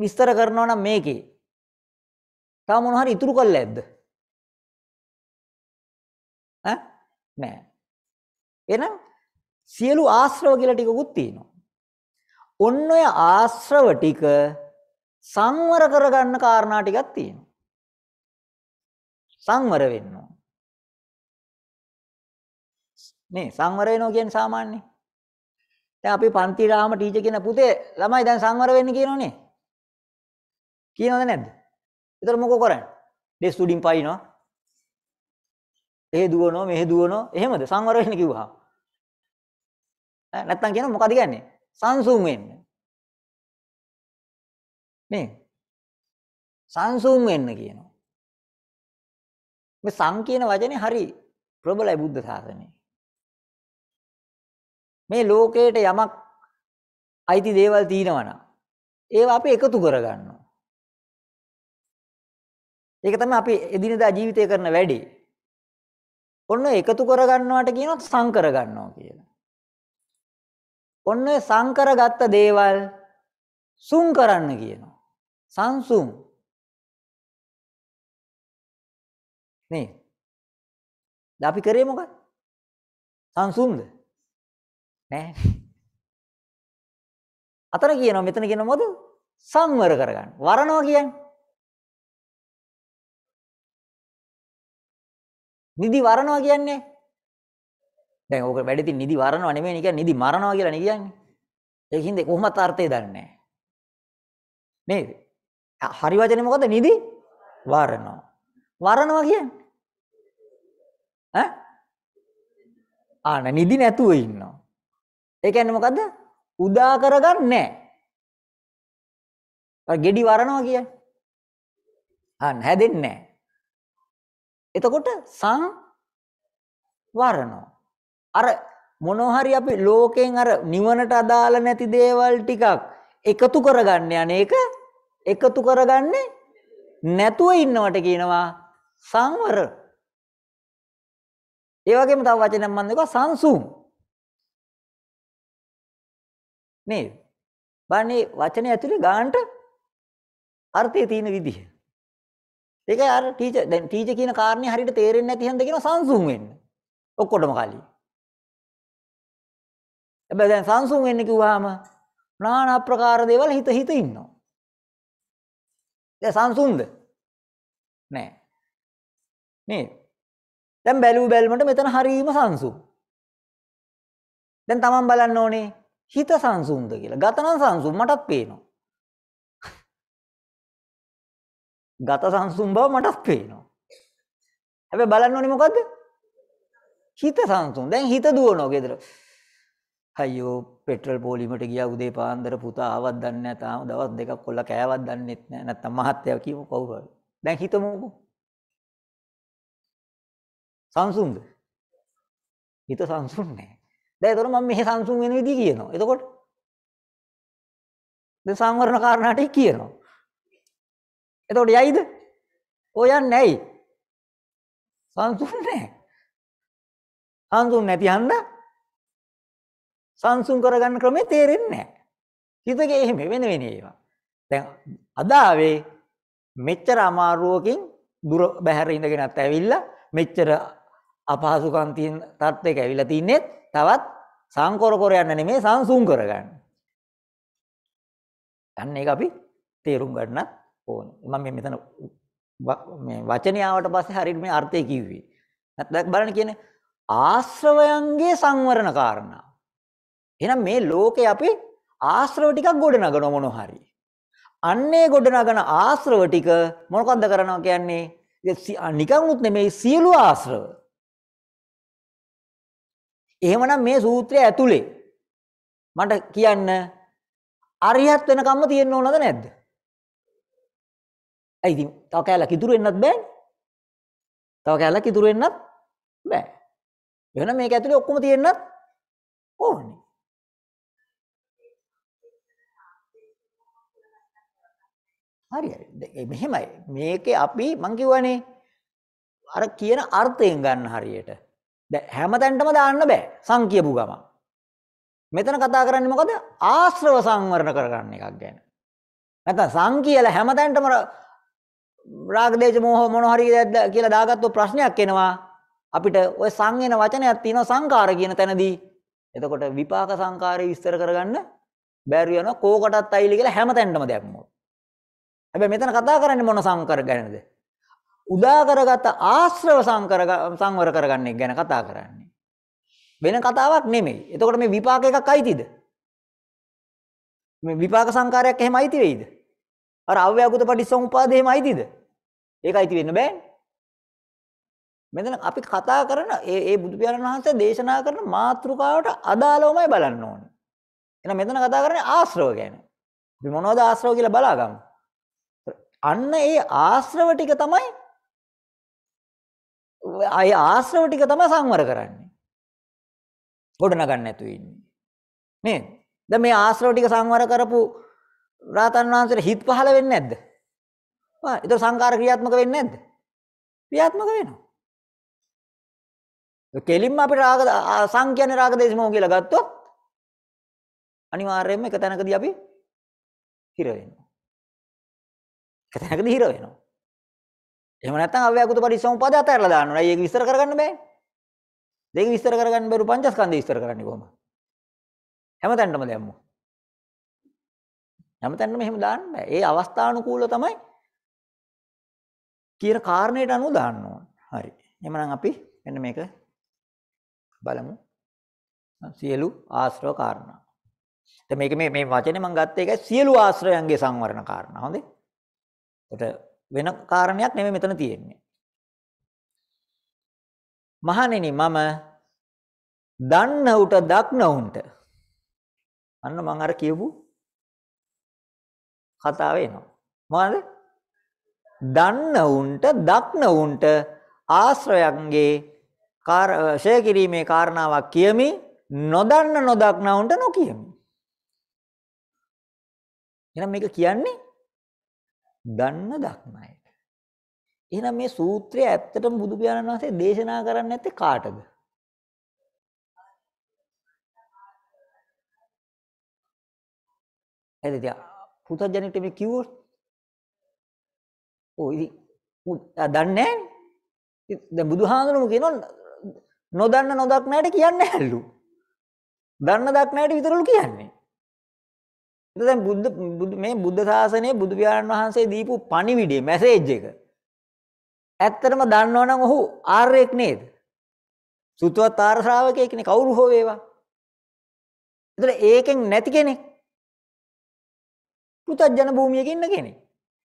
විස්තර කරනවා නම් මේකේ තව මොන හරි ඉතුරු කරලා ඇද්ද? ඈ නෑ. එහෙනම් සියලු ආශ්‍රව කියලා ටිකකුත් තියෙනවා. ඔන්න ඔය ආශ්‍රව ටික සංවර කරගන්න කාරණා ටිකක් තියෙනවා. සංවර වෙන්න ඕන. මේ සංවර වෙනවා කියන්නේ සාමාන්‍යයෙන් දැන් අපි පන්ති රාම ටීචර් කියන පුතේ ළමයි දැන් සංවර වෙන්න කියනෝනේ. කියනවද නැද්ද? එතකොට මොකෝ කරන්නේ? ඩෙස් උඩින් පයින්නවා. එහෙ දුවනවා මෙහෙ දුවනවා එහෙමද සංවර වෙන්න කිව්වහම. ඈ නැත්තම් කියන මොකද කියන්නේ? සංසුම් වෙන්න. නේ? සංසුම් වෙන්න කියනවා. මේ සං කියන වචනේ හරි ප්‍රබලයි බුද්ධ ශාසනයේ. මේ ලෝකේට යමක් අයිති දේවල් තියෙනවා නම් ඒවා අපි එකතු කරගන්නවා. ඒක තමයි අපි එදිනෙදා ජීවිතය කරන වැඩේ. ඔන්න එකතු කර ගන්නවට කියනොත් සංකර ගන්නවා කියලා. ඔන්න සංකරගත්ත දේවල් සුම් කරන්න කියනවා. සංසුම්. නේ. අපි කරේ මොකක්ද? සංසුම්ද? නෑ. අතන කියනවා මෙතන කියනවා මොකද? සංවර කරගන්න. වරනවා කියන්නේ නිදි වරනවා කියන්නේ දැන් ඕක වැඩි තින් නිදි වරනවා නෙමෙයි කියන්නේ නිදි මරනවා කියලා නේ කියන්නේ. ඒකින්ද කොහොමත් අර්ථය දන්නේ නේද? හරි වචනේ මොකද්ද? නිදි වරනවා. වරනවා කියන්නේ ඈ? ආන නිදි නැතුව ඉන්නවා. ඒ කියන්නේ මොකද්ද? උදා කරගන්නේ නැහැ. ගෙඩි වරනවා කියන්නේ. ආ හැදෙන්නේ නැහැ. එතකොට සංවරණෝ. අර මොනෝහරි අපි ලෝකයෙන් අර නිවනට අදාළ නැති දේවල් ටිකක් එකතු කරගන්න යන එක එකතු කරගන්නේ නැතුව ඉන්නවට කියනවා සංවර. ඒ වගේම තව වචනයක් මම දෙකවා සංසුන්. මේ බලන්නේ වචනේ ඇතුලේ ගානට අර්ථය තියෙන විදිහ. ඒක අර ටීචර් දැන් ටීචර් කියන කාරණේ හරියට තේරෙන්නේ නැති හන්ද කියනවා සංසුන් වෙන්න. ඔක්කොටම කලින්. හැබැයි දැන් සංසුන් වෙන්න කිව්වහම নানা ප්‍රකාර දේවල් හිත හිත ඉන්නවා. දැන් සංසුන්ද? නෑ. නේද? දැන් බැලු බැලමට මෙතන හරීම සංසුන්. දැන් Taman බලන්න ඕනේ හිත සංසුන්ද කියලා. ගතනම් සංසුන් මටත් පේනවා. ගත සංසුන් බව මටත් පේනවා. හැබැයි බලන්න ඕනේ මොකද්ද? හිත සංසුන්. දැන් හිත දුවනවා ගෙදර. අයියෝ පෙට්‍රල් පෝලිමට ගියා උදේ පාන්දර පුතා ආවත් දන්නේ නැහැ තාම දවස් දෙකක් කොල්ල කෑවත් දන්නෙත් නැහැ නැත්තම් මහත්තයා කියමු කවුරු හරි දැන් හිතමුකෝ සංසුන්ද හිත සංසුන් නැහැ දැන් ඒතර මම මෙහි සංසුන් වෙන විදිහ කියනවා එතකොට දැන් සංවරණ කාරණාට කියනවා එතකොට යයිද? හොයන්නේ නැයි. සංසුන් නැහැ. සංසුන් නැති හන්ද සංසුන් කරගන්න ක්‍රමේ තේරෙන්නේ නැහැ. හිතගේ එහෙම වෙන වෙන ඒවා. දැන් අදාවේ මෙච්චර අමාරුවකින් දුර බැහැර ඉඳගෙනත් ඇවිල්ලා මෙච්චර අපහසුකම් තියෙන තත්ත්වයක ඇවිල්ලා තින්නේ තවත් සංකොර කර යන්න නෙමෙයි සංසුන් කරගන්න. අන්න ඒක අපි තේරුම් ගන්නත් ඕන. මම මේ මෙතන මේ වචනේ ආවට පස්සේ හරියට මේ අර්ථය කිව්වේ. නැත්නම් බලන්න කියන්නේ ආශ්‍රවයන්ගේ සංවරණ කාරණා. එහෙනම් මේ ලෝකේ අපි ආශ්‍රව ටිකක් ගොඩනගන මොන හරි. අන්නේ ගොඩනගන ආශ්‍රව ටික මොකක්ද කරනවා කියන්නේ? නිකන් උත් නෙමෙයි සියලු ආශ්‍රව. එහෙමනම් මේ සූත්‍රය ඇතුලේ මට කියන්න අරියත් වෙනකම්ම තියෙන්න ඕනද නැද්ද? ඇයි ඉතින් තව කෑල්ලක් ඉතුරු වෙන්නත් බෑනේ. තව කෑල්ලක් ඉතුරු වෙන්නත් බෑ. එහෙනම් මේක ඇතුලේ ඔක්කොම තියෙන්නත් ඕනේ. හරි හරි. මෙහෙමයි. මේකේ අපි මං කියවනේ අර කියන අර්ථයෙන් ගන්න හරියට. දැන් හැමතැනටම දාන්න බෑ. සං කියපු ගමන්. මෙතන කතා කරන්නේ මොකද ආශ්‍රව සංවරණ කරගන්න එකක් ගැන. නැත්නම් සං කියලා හැමතැනටම රාග දේශ මොහ මොන හරි කියලා දාගත්තු ප්‍රශ්නයක් එනවා අපිට ওই සං වෙන වචනයක් තියෙනවා සංකාර කියන තැනදී එතකොට විපාක සංකාරය විස්තර කරගන්න බැරි වෙනවා කෝකටත් අයිලි කියලා හැමතැනම දැක්ම. හැබැයි මෙතන කතා කරන්නේ මොන සංකර ගැනද? උදා කරගත ආශ්‍රව සංකර සංවර කරගන්න එක ගැන කතා කරන්නේ. වෙන කතාවක් නෙමෙයි. එතකොට මේ විපාක එකක් අයිතිද? මේ විපාක සංකාරයක් එහෙම අයිති වෙයිද? අර අව්‍යාකෘත පටිසමුපාදේ එහෙමයිද? ඒකයි තියෙන්න බෑනේ. මෙතන අපි කතා කරන ඒ ඒ බුදු පියාණන් වහන්සේ දේශනා කරන මාතෘකාවට අදාළවමයි බලන්න ඕනේ. එහෙනම් මෙතන කතා කරන්නේ ආශ්‍රව ගැන. අපි මොනවද ආශ්‍රව කියලා බලාගමු. අන්න ඒ ආශ්‍රව ටික තමයි අය ආශ්‍රව ටික තමයි සංවර කරන්නේ. ගොඩනගන්න නැතු වෙන්නේ. නේද? දැන් මේ ආශ්‍රව ටික සංවර කරපු රාතන් වහන්සේට හිත පහළ වෙන්නේ නැද්ද? ආ ඒතර සංකාර ක්‍රියාත්මක වෙන්නේ නැද්ද? ක්‍රියාත්මක වෙනවා. කෙලින්ම අපිට රාග සංඛ්‍යන්නේ රාග දේශ මොහ කියලා ගත්තොත් අනිවාර්යයෙන්ම එක තැනකදී අපි හිර වෙනවා. එක තැනකදී හිර වෙනවා. එහෙම නැත්නම් අව්‍යාකෘත පරිසම්පාද අතහැරලා දානවා. ඒක විස්තර කරගන්න බෑනේ. දෙක විස්තර කරගන්න බැරුව පංචස්කන්ධය විස්තර කරන්නේ කොහොමද? හැමතැනටම දැම්මෝ. හැමතැනම මෙහෙම දාන්න බෑ. ඒ අවස්ථානුකූලව තමයි කියන කාරණයට අනුව දාන්න ඕන. හරි. එහෙනම් අපි මෙන්න මේක බලමු. සියලු ආශ්‍රව කාරණා. දැන් මේක මේ මේ වචනේ මම ගත්ත එකයි සියලු ආශ්‍රයයන්ගේ සංවරණ කාරණා. හොඳේ. ඒකට වෙන කාරණයක් නෙමෙයි මෙතන තියෙන්නේ. මහණෙනි මම දන්න උට දක්න උන්ට අන්න මම අර කියපු කතාව එනවා. මොනවද? දන්න උන්ට, දක්න උන්ට ආශ්‍රයන්ගේ ශය කිරීමේ කාරණාවක් කියමි, නොදන්න නොදක්න උන්ට නොකියමි. එහෙනම් මේක කියන්නේ දන්න දක්නයි. එහෙනම් මේ සූත්‍රය ඇත්තටම බුදු පියාණන් වහන්සේ දේශනා කරන්නේ නැත්තේ කාටද? ඇයිද පුතජනෙට මේ කිව්වොත් ඔව් ඉතින් දන්නේ නැහැ දැන් බුදුහාඳුනම කියනවා නොදන්න නොදක් නැට කියන්නේ නැහැලු දන්න දක් නැට විතරලු කියන්නේ දැන් බුද්ධ මේ බුද්ධ ශාසනයේ බුදු පියාණන් වහන්සේ දීපු පණිවිඩයේ මැසේජ් එක ඇත්තටම දන්නවනම් ඔහු ආර්යෙක් නේද? සුතවත් ආර්ය ශ්‍රාවකයෙක් නේ කවුරු හෝ වේවා. ඒතර ඒකෙන් නැති කෙනෙක්. පුතත්ජන භූමියක ඉන්න කෙනෙක්.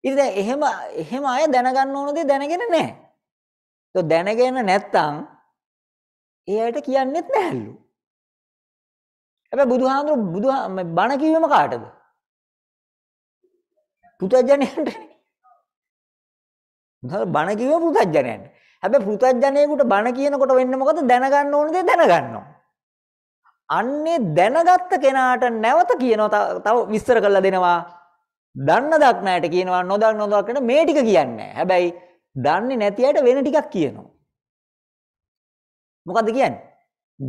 ඉතින් දැන් එහෙම එහෙම අය දැනගන්න ඕන දේ දැනගෙන නැහැ. તો දැනගෙන නැත්තම් ඒ අයට කියන්නෙත් නැහැලු. හැබැයි බුදුහාඳුර බුදුහා බණ කිව්වෙම කාටද? පුතත්ජනයන්ට. බුදුහාඳුර බණ කිව්ව පුතත්ජනයන්ට. හැබැයි පුතත්ජනයෙකුට බණ කියනකොට වෙන්නේ මොකද? දැනගන්න ඕන දේ දැනගන්නවා. අන්නේ දැනගත්ත කෙනාට නැවත කියනවා තව විස්තර කරලා දෙනවා දන්න දක්නයට කියනවා නොදක් නොදක්කට මේ ටික කියන්නේ. හැබැයි දන්නේ නැති අයට වෙන ටිකක් කියනවා. මොකද්ද කියන්නේ?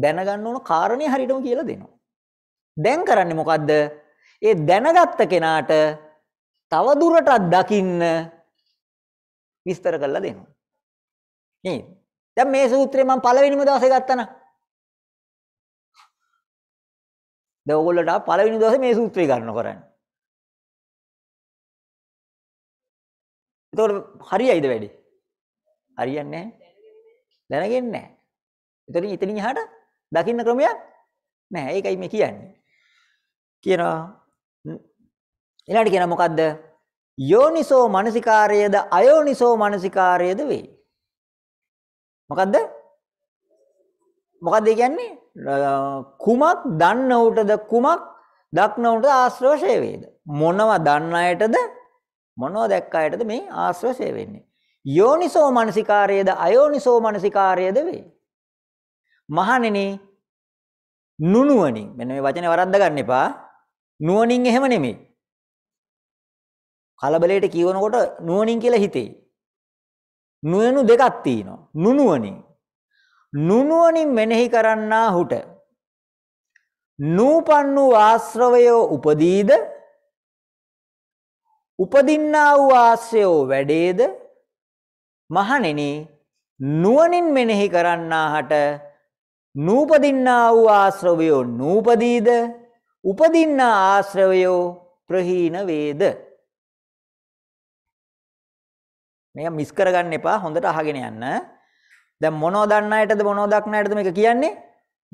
දැනගන්න ඕන කාරණේ හරියටම කියලා දෙනවා. දැන් කරන්නේ මොකද්ද? ඒ දැනගත්ත කෙනාට තව දුරටත් දකින්න විස්තර කරලා දෙනවා. නේද? දැන් මේ සූත්‍රය මම පළවෙනිම දවසේ ගත්තා නා. දැන් ඕගොල්ලෝට පළවෙනි දවසේ මේ සූත්‍රය ගන්න කරන්නේ. එතකොට හරියයිද වැඩි? හරියන්නේ නැහැ. දැනගන්නේ නැහැ. එතනින් එතනින් එහාට දකින්න ක්‍රමයක් නැහැ. ඒකයි මේ කියන්නේ. කියනවා ඊළඟට කියනවා මොකද්ද? යෝනිසෝ මනසිකාරයේද අයෝනිසෝ මනසිකාරයේද වේ. මොකද්ද? මොකද්ද කියන්නේ? කුමක් දන්න උටද කුමක් දක්න උටද ආශ්‍රවශය වේද? මොනව දන්න අයටද මොනෝ දැක්කායටද මේ ආශ්‍රවය වෙන්නේ යෝනිසෝ මනසිකාරයේද අයෝනිසෝ මනසිකාරයේද වේ මහණෙනි නුනුවණින් මෙන්න මේ වචනේ වරද්ද ගන්න එපා නුවණින් එහෙම නෙමෙයි කලබලයට කියවනකොට නුවණින් කියලා හිතේ නුවණු දෙකක් තියෙනවා නුනුවණින් නුනුවණින් මෙනෙහි කරන්නා හුට නූපන් වූ ආශ්‍රවය උපදීද උපදින්නා වූ ආශ්‍රයෝ වැඩේද මහණෙනි නුවණින් මෙනෙහි කරන්නාහට නූපදින්නා වූ ආශ්‍රවයෝ නූපදීද උපදින්නා ආශ්‍රවයෝ ප්‍රහීන වේද මේක මිස් කරගන්න එපා හොඳට අහගෙන යන්න දැන් මොනෝ දන්න අයටද මොනෝ දක්න අයටද මේක කියන්නේ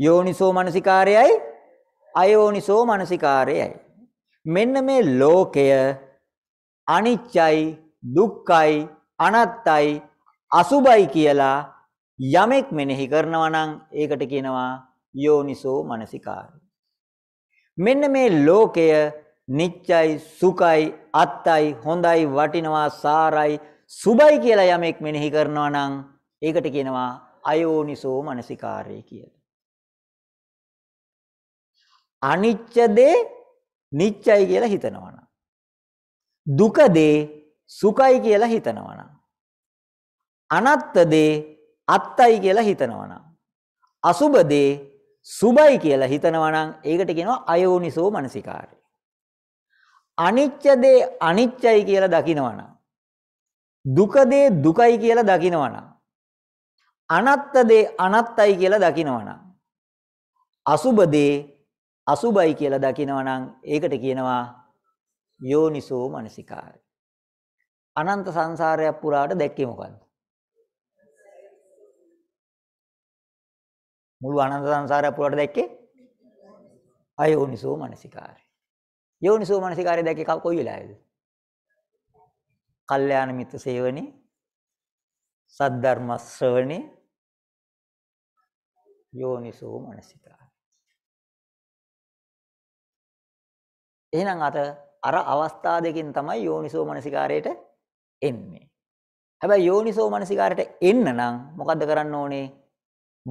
යෝනිසෝ මනසිකාරයයි අයෝනිසෝ මනසිකාරයයි මෙන්න මේ ලෝකය අනිච්චයි දුක්ඛයි අනත්තයි අසුබයි කියලා යමෙක් මෙනෙහි කරනවා නම් ඒකට කියනවා යෝනිසෝ මනසිකාරය. මෙන්න මේ ලෝකය නිච්චයි සුඛයි අත්තයි හොඳයි වටිනවා සාරයි සුබයි කියලා යමෙක් මෙනෙහි කරනවා නම් ඒකට කියනවා අයෝනිසෝ මනසිකාරය කියලා. අනිච්ච දේ නිච්චයි කියලා හිතනවා නම් දුක දේ සුඛයි කියලා හිතනවනම් අනත්ත දේ අත්තයි කියලා හිතනවනම් අසුබ දේ සුබයි කියලා හිතනවනම් ඒකට කියනවා අයෝනිසෝ මනසිකාරය අනිච්ච දේ අනිච්චයි කියලා දකිනවනම් දුක දේ දුකයි කියලා දකිනවනම් අනත්ත දේ අනත්තයි කියලා දකිනවනම් අසුබ දේ අසුබයි කියලා දකිනවනම් ඒකට කියනවා යෝනිසෝ මනසිකාරය. අනන්ත සංසාරයක් පුරාට දැක්කේ මොකද්ද? මුළු අනන්ත සංසාරයක් පුරාට දැක්කේ අයෝනිසෝ මනසිකාරය. යෝනිසෝ මනසිකාරය දැක්කේ කොයි වෙලාවේද? කල්යාණ මිත්‍ර සේවනේ සද්ධර්ම ශ්‍රවණේ යෝනිසෝ මනසිකාරය. එහෙනම් අත අර අවස්ථා දෙකෙන් තමයි යෝනිසෝ මනසිකාරයට එන්නේ. හැබැයි යෝනිසෝ මනසිකාරයට එන්න නම් මොකද්ද කරන්න ඕනේ?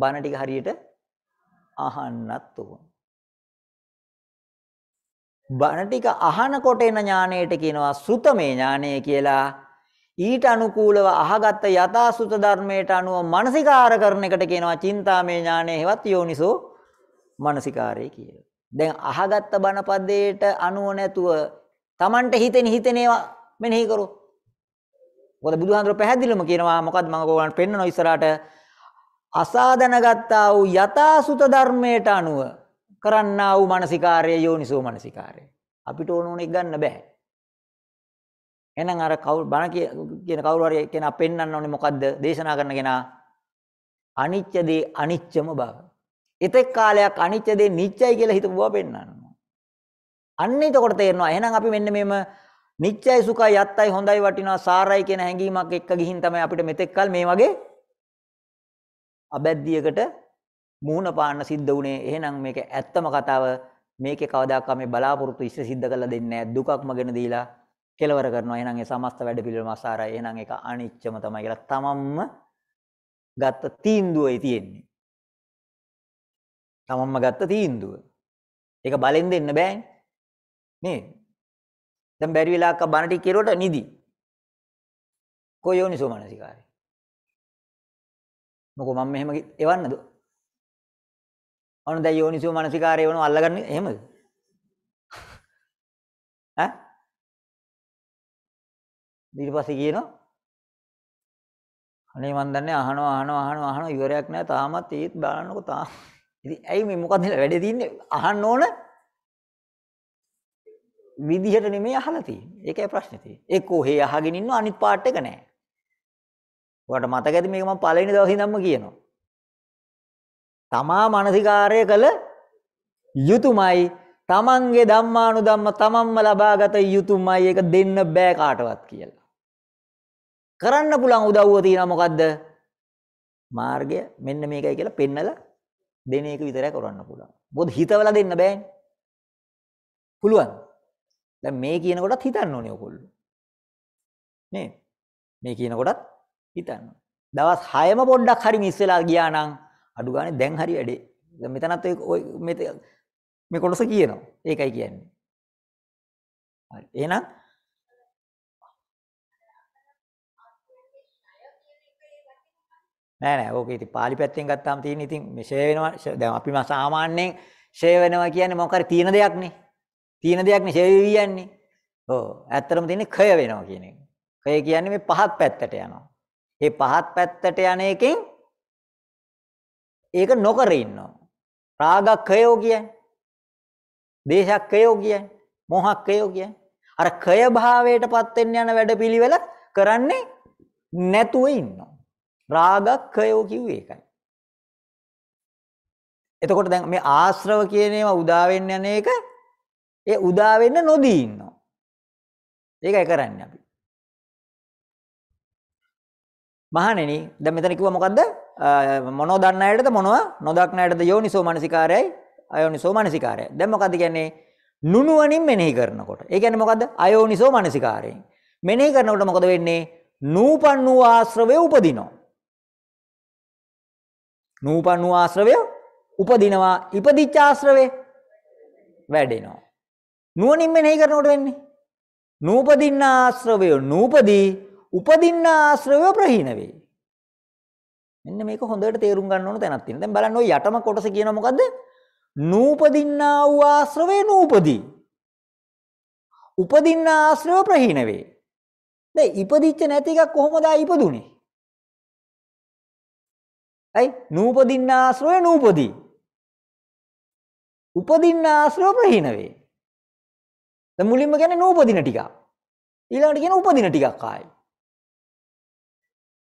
බණ ටික හරියට අහන්නත් ඕන. බණ ටික අහනකොට එන ඥාණයට කියනවා සුතමේ ඥාණය කියලා. ඊට අනුකූලව අහගත්ත යථා සුත ධර්මයට අනුව මනසිකාර කරන එකට කියනවා චින්තාමේ ඥාණය හෙවත් යෝනිසෝ මනසිකාරය කියලා. දැන් අහගත්ත බණපදයට අනුව නැතුව Tamanට හිතෙන හිතෙන ඒවා මෙනෙහි කරෝ. මොකද බුදුහාඳුර පැහැදිලිවම කියනවා මොකද්ද මම ඔයගොල්ලන්ට පෙන්නන ඉස්සරහට අසාදනගත්තා වූ යථාසුත ධර්මයට අනුව කරන්නා වූ මානසිකාර්ය යෝනිසෝ මානසිකාර්ය. අපිට ඕන ඕනෙක් ගන්න බෑ. එහෙනම් අර කවුරු බණ කියන කවුරු හරි කෙනා පෙන්වන්න ඕනේ මොකද්ද? දේශනා කරන කෙනා අනිච්ච දේ අනිච්චම බව. එතෙක් කාලයක් අනිච්ච දේ නිච්චයි කියලා හිතපුවා පෙන්වන්න. අන්න එතකොට තේරෙනවා එහෙනම් අපි මෙන්න මේම නිත්‍යයි සුඛයි යත්තයි හොඳයි වටිනවා සාරයි කියන හැඟීමක් එක්ක ගිහින් තමයි අපිට මෙතෙක් කල මේ වගේ අබැද්දියකට මූණ පාන්න සිද්ධ වුණේ. එහෙනම් මේක ඇත්තම කතාව මේකේ කවදාකවත් මේ බලාපොරොත්තු ඉස්ස සිද්ධ කරලා දෙන්නේ නැහැ. දුකක්ම ගෙන දීලා කෙලවර කරනවා. එහෙනම් ඒ සමස්ත වැඩ පිළිවෙලම අසාරයි. එහෙනම් ඒක අනිච්චම තමයි කියලා තමන්ම ගත්ත තීන්දුවයි තියෙන්නේ. තමන්ම ගත්ත තීන්දුව. ඒක බලෙන් දෙන්න බෑනේ. නේද? දැන් බැරි වෙලා අක්කා බණ ටික කෙරුවට නිදි. කොයි යෝනිසෝ මනසිකාරය. මොකෝ මම මෙහෙම එවන්නද? අනේ දැන් යෝනිසෝ මනසිකාරය වෙනව අල්ලගන්නේ එහෙමද? ඈ? ඊට පස්සේ කියනවා අනේ මන් දන්නේ අහනවා අහනවා අහනවා අහනවා ඉවරයක් නැහැ තාමත් ඒත් බලන්නකෝ තාම. ඉතින් ඇයි මේ මොකද්ද වැඩේ තින්නේ? අහන්න ඕන විදිහට නෙමෙයි අහලා තියෙන්නේ. ඒකයි ප්‍රශ්නේ තියෙන්නේ. එක්කෝ හේ අහගෙන ඉන්නවා අනිත් පාට් එක නෑ. ඔයාලට මතක ඇති මේක මම පළවෙනි දවසේ ඉඳන්ම කියනවා. තමා මානසිකාර්ය කළ යුතුයමයි. තමන්ගේ ධම්මානුධම්ම තමන්ම ලබාගත යුතුයමයි. ඒක දෙන්න බෑ කාටවත් කියලා. කරන්න පුළුවන් උදව්ව තියෙනවා මොකද්ද? මාර්ගය මෙන්න මේකයි කියලා පෙන්නලා දෙන එක විතරයි කරන්න පුළුවන්. මොකද හිතවල දෙන්න බෑනේ. පුළුවන්. දැන් මේ කියන කොටත් හිතන්න ඕනේ ඔයගොල්ලෝ. නේ? මේ කියන කොටත් හිතන්න. දවස් 6ම පොඩ්ඩක් හරි මිස් වෙලා ගියා නම් අඩු ගානේ දැන් හරි වැඩේ. දැන් මෙතනත් ඔය මේ මේ කොටස කියනවා. ඒකයි කියන්නේ. හරි. එහෙනම් නෑ නෑ ඕක ඉතින් පාලි පැත්තෙන් ගත්තාම තියෙන ඉතින් මේ ෂේ වෙනවා දැන් අපි මා සාමාන්‍යයෙන් ෂේ වෙනවා කියන්නේ මොකක් හරි තියෙන දෙයක් නේ තියෙන දෙයක් නේ ෂේ වී යන්නේ. ඔව්. ඇත්තටම තියෙන්නේ කය වෙනවා කියන එක. කය කියන්නේ මේ පහත් පැත්තට යනවා. මේ පහත් පැත්තට යන එකෙන් ඒක නොකර ඉන්නවා. රාගක්ඛයෝ කියන්නේ. දේශක්ඛයෝ කියන්නේ. මොහක්ඛයෝ කියන්නේ. අර කය භාවයටපත් වෙන්න යන වැඩපිළිවෙල කරන්නේ නැතුව ඉන්නවා. රාගක්ඛයෝ කිව්වේ ඒකයි. එතකොට දැන් මේ ආශ්‍රව කියන ඒවා උදා වෙන්න යන එක ඒ උදා වෙන්න නොදී ඉන්නවා. ඒකයි කරන්නේ අපි. මහණෙනි දැන් මෙතන කිව්වා මොකද්ද? මොනෝ දන්න අයටද මොනව නොදක්න අයටද යෝනිසෝ මනසිකාරයයි අයෝනිසෝ මනසිකාරය. දැන් මොකද්ද කියන්නේ? නුනුවණින් මෙනෙහි කරනකොට. ඒ කියන්නේ මොකද්ද? අයෝනිසෝ මනසිකාරයෙන්. මෙනෙහි කරනකොට මොකද වෙන්නේ? නූපන් වූ ආශ්‍රවය උපදිනවා. නූපන් වූ ආශ්‍රවය උපදිනවා. ඉපදිච්ච ආශ්‍රවය වැඩෙනවා. නුවණින් මෙනෙහි කරනකොට වෙන්නේ. නූපදින්න ආශ්‍රවය නූපදී උපදින්න ආශ්‍රවය ප්‍රහීන වෙයි. මෙන්න මේක හොඳට තේරුම් ගන්න ඕන තැනක් තියෙනවා. දැන් බලන්න ඔය යටම කොටස කියනවා මොකද්ද? නූපදින්නා වූ ආශ්‍රවේ නූපදී. උපදින්නා ආශ්‍රව ප්‍රහීන වේ. දැන් ඉපදිච්ච නැති එකක් කොහොමද ඉපදුනේ? ඇයි? නූපදින්නා ආශ්‍රවේ නූපදී. උපදින්නා ආශ්‍රව ප්‍රහීන වේ. දැන් මුලින්ම කියන්නේ නූපදින ටික. ඊළඟට කියන උපදින ටිකක් ආයි.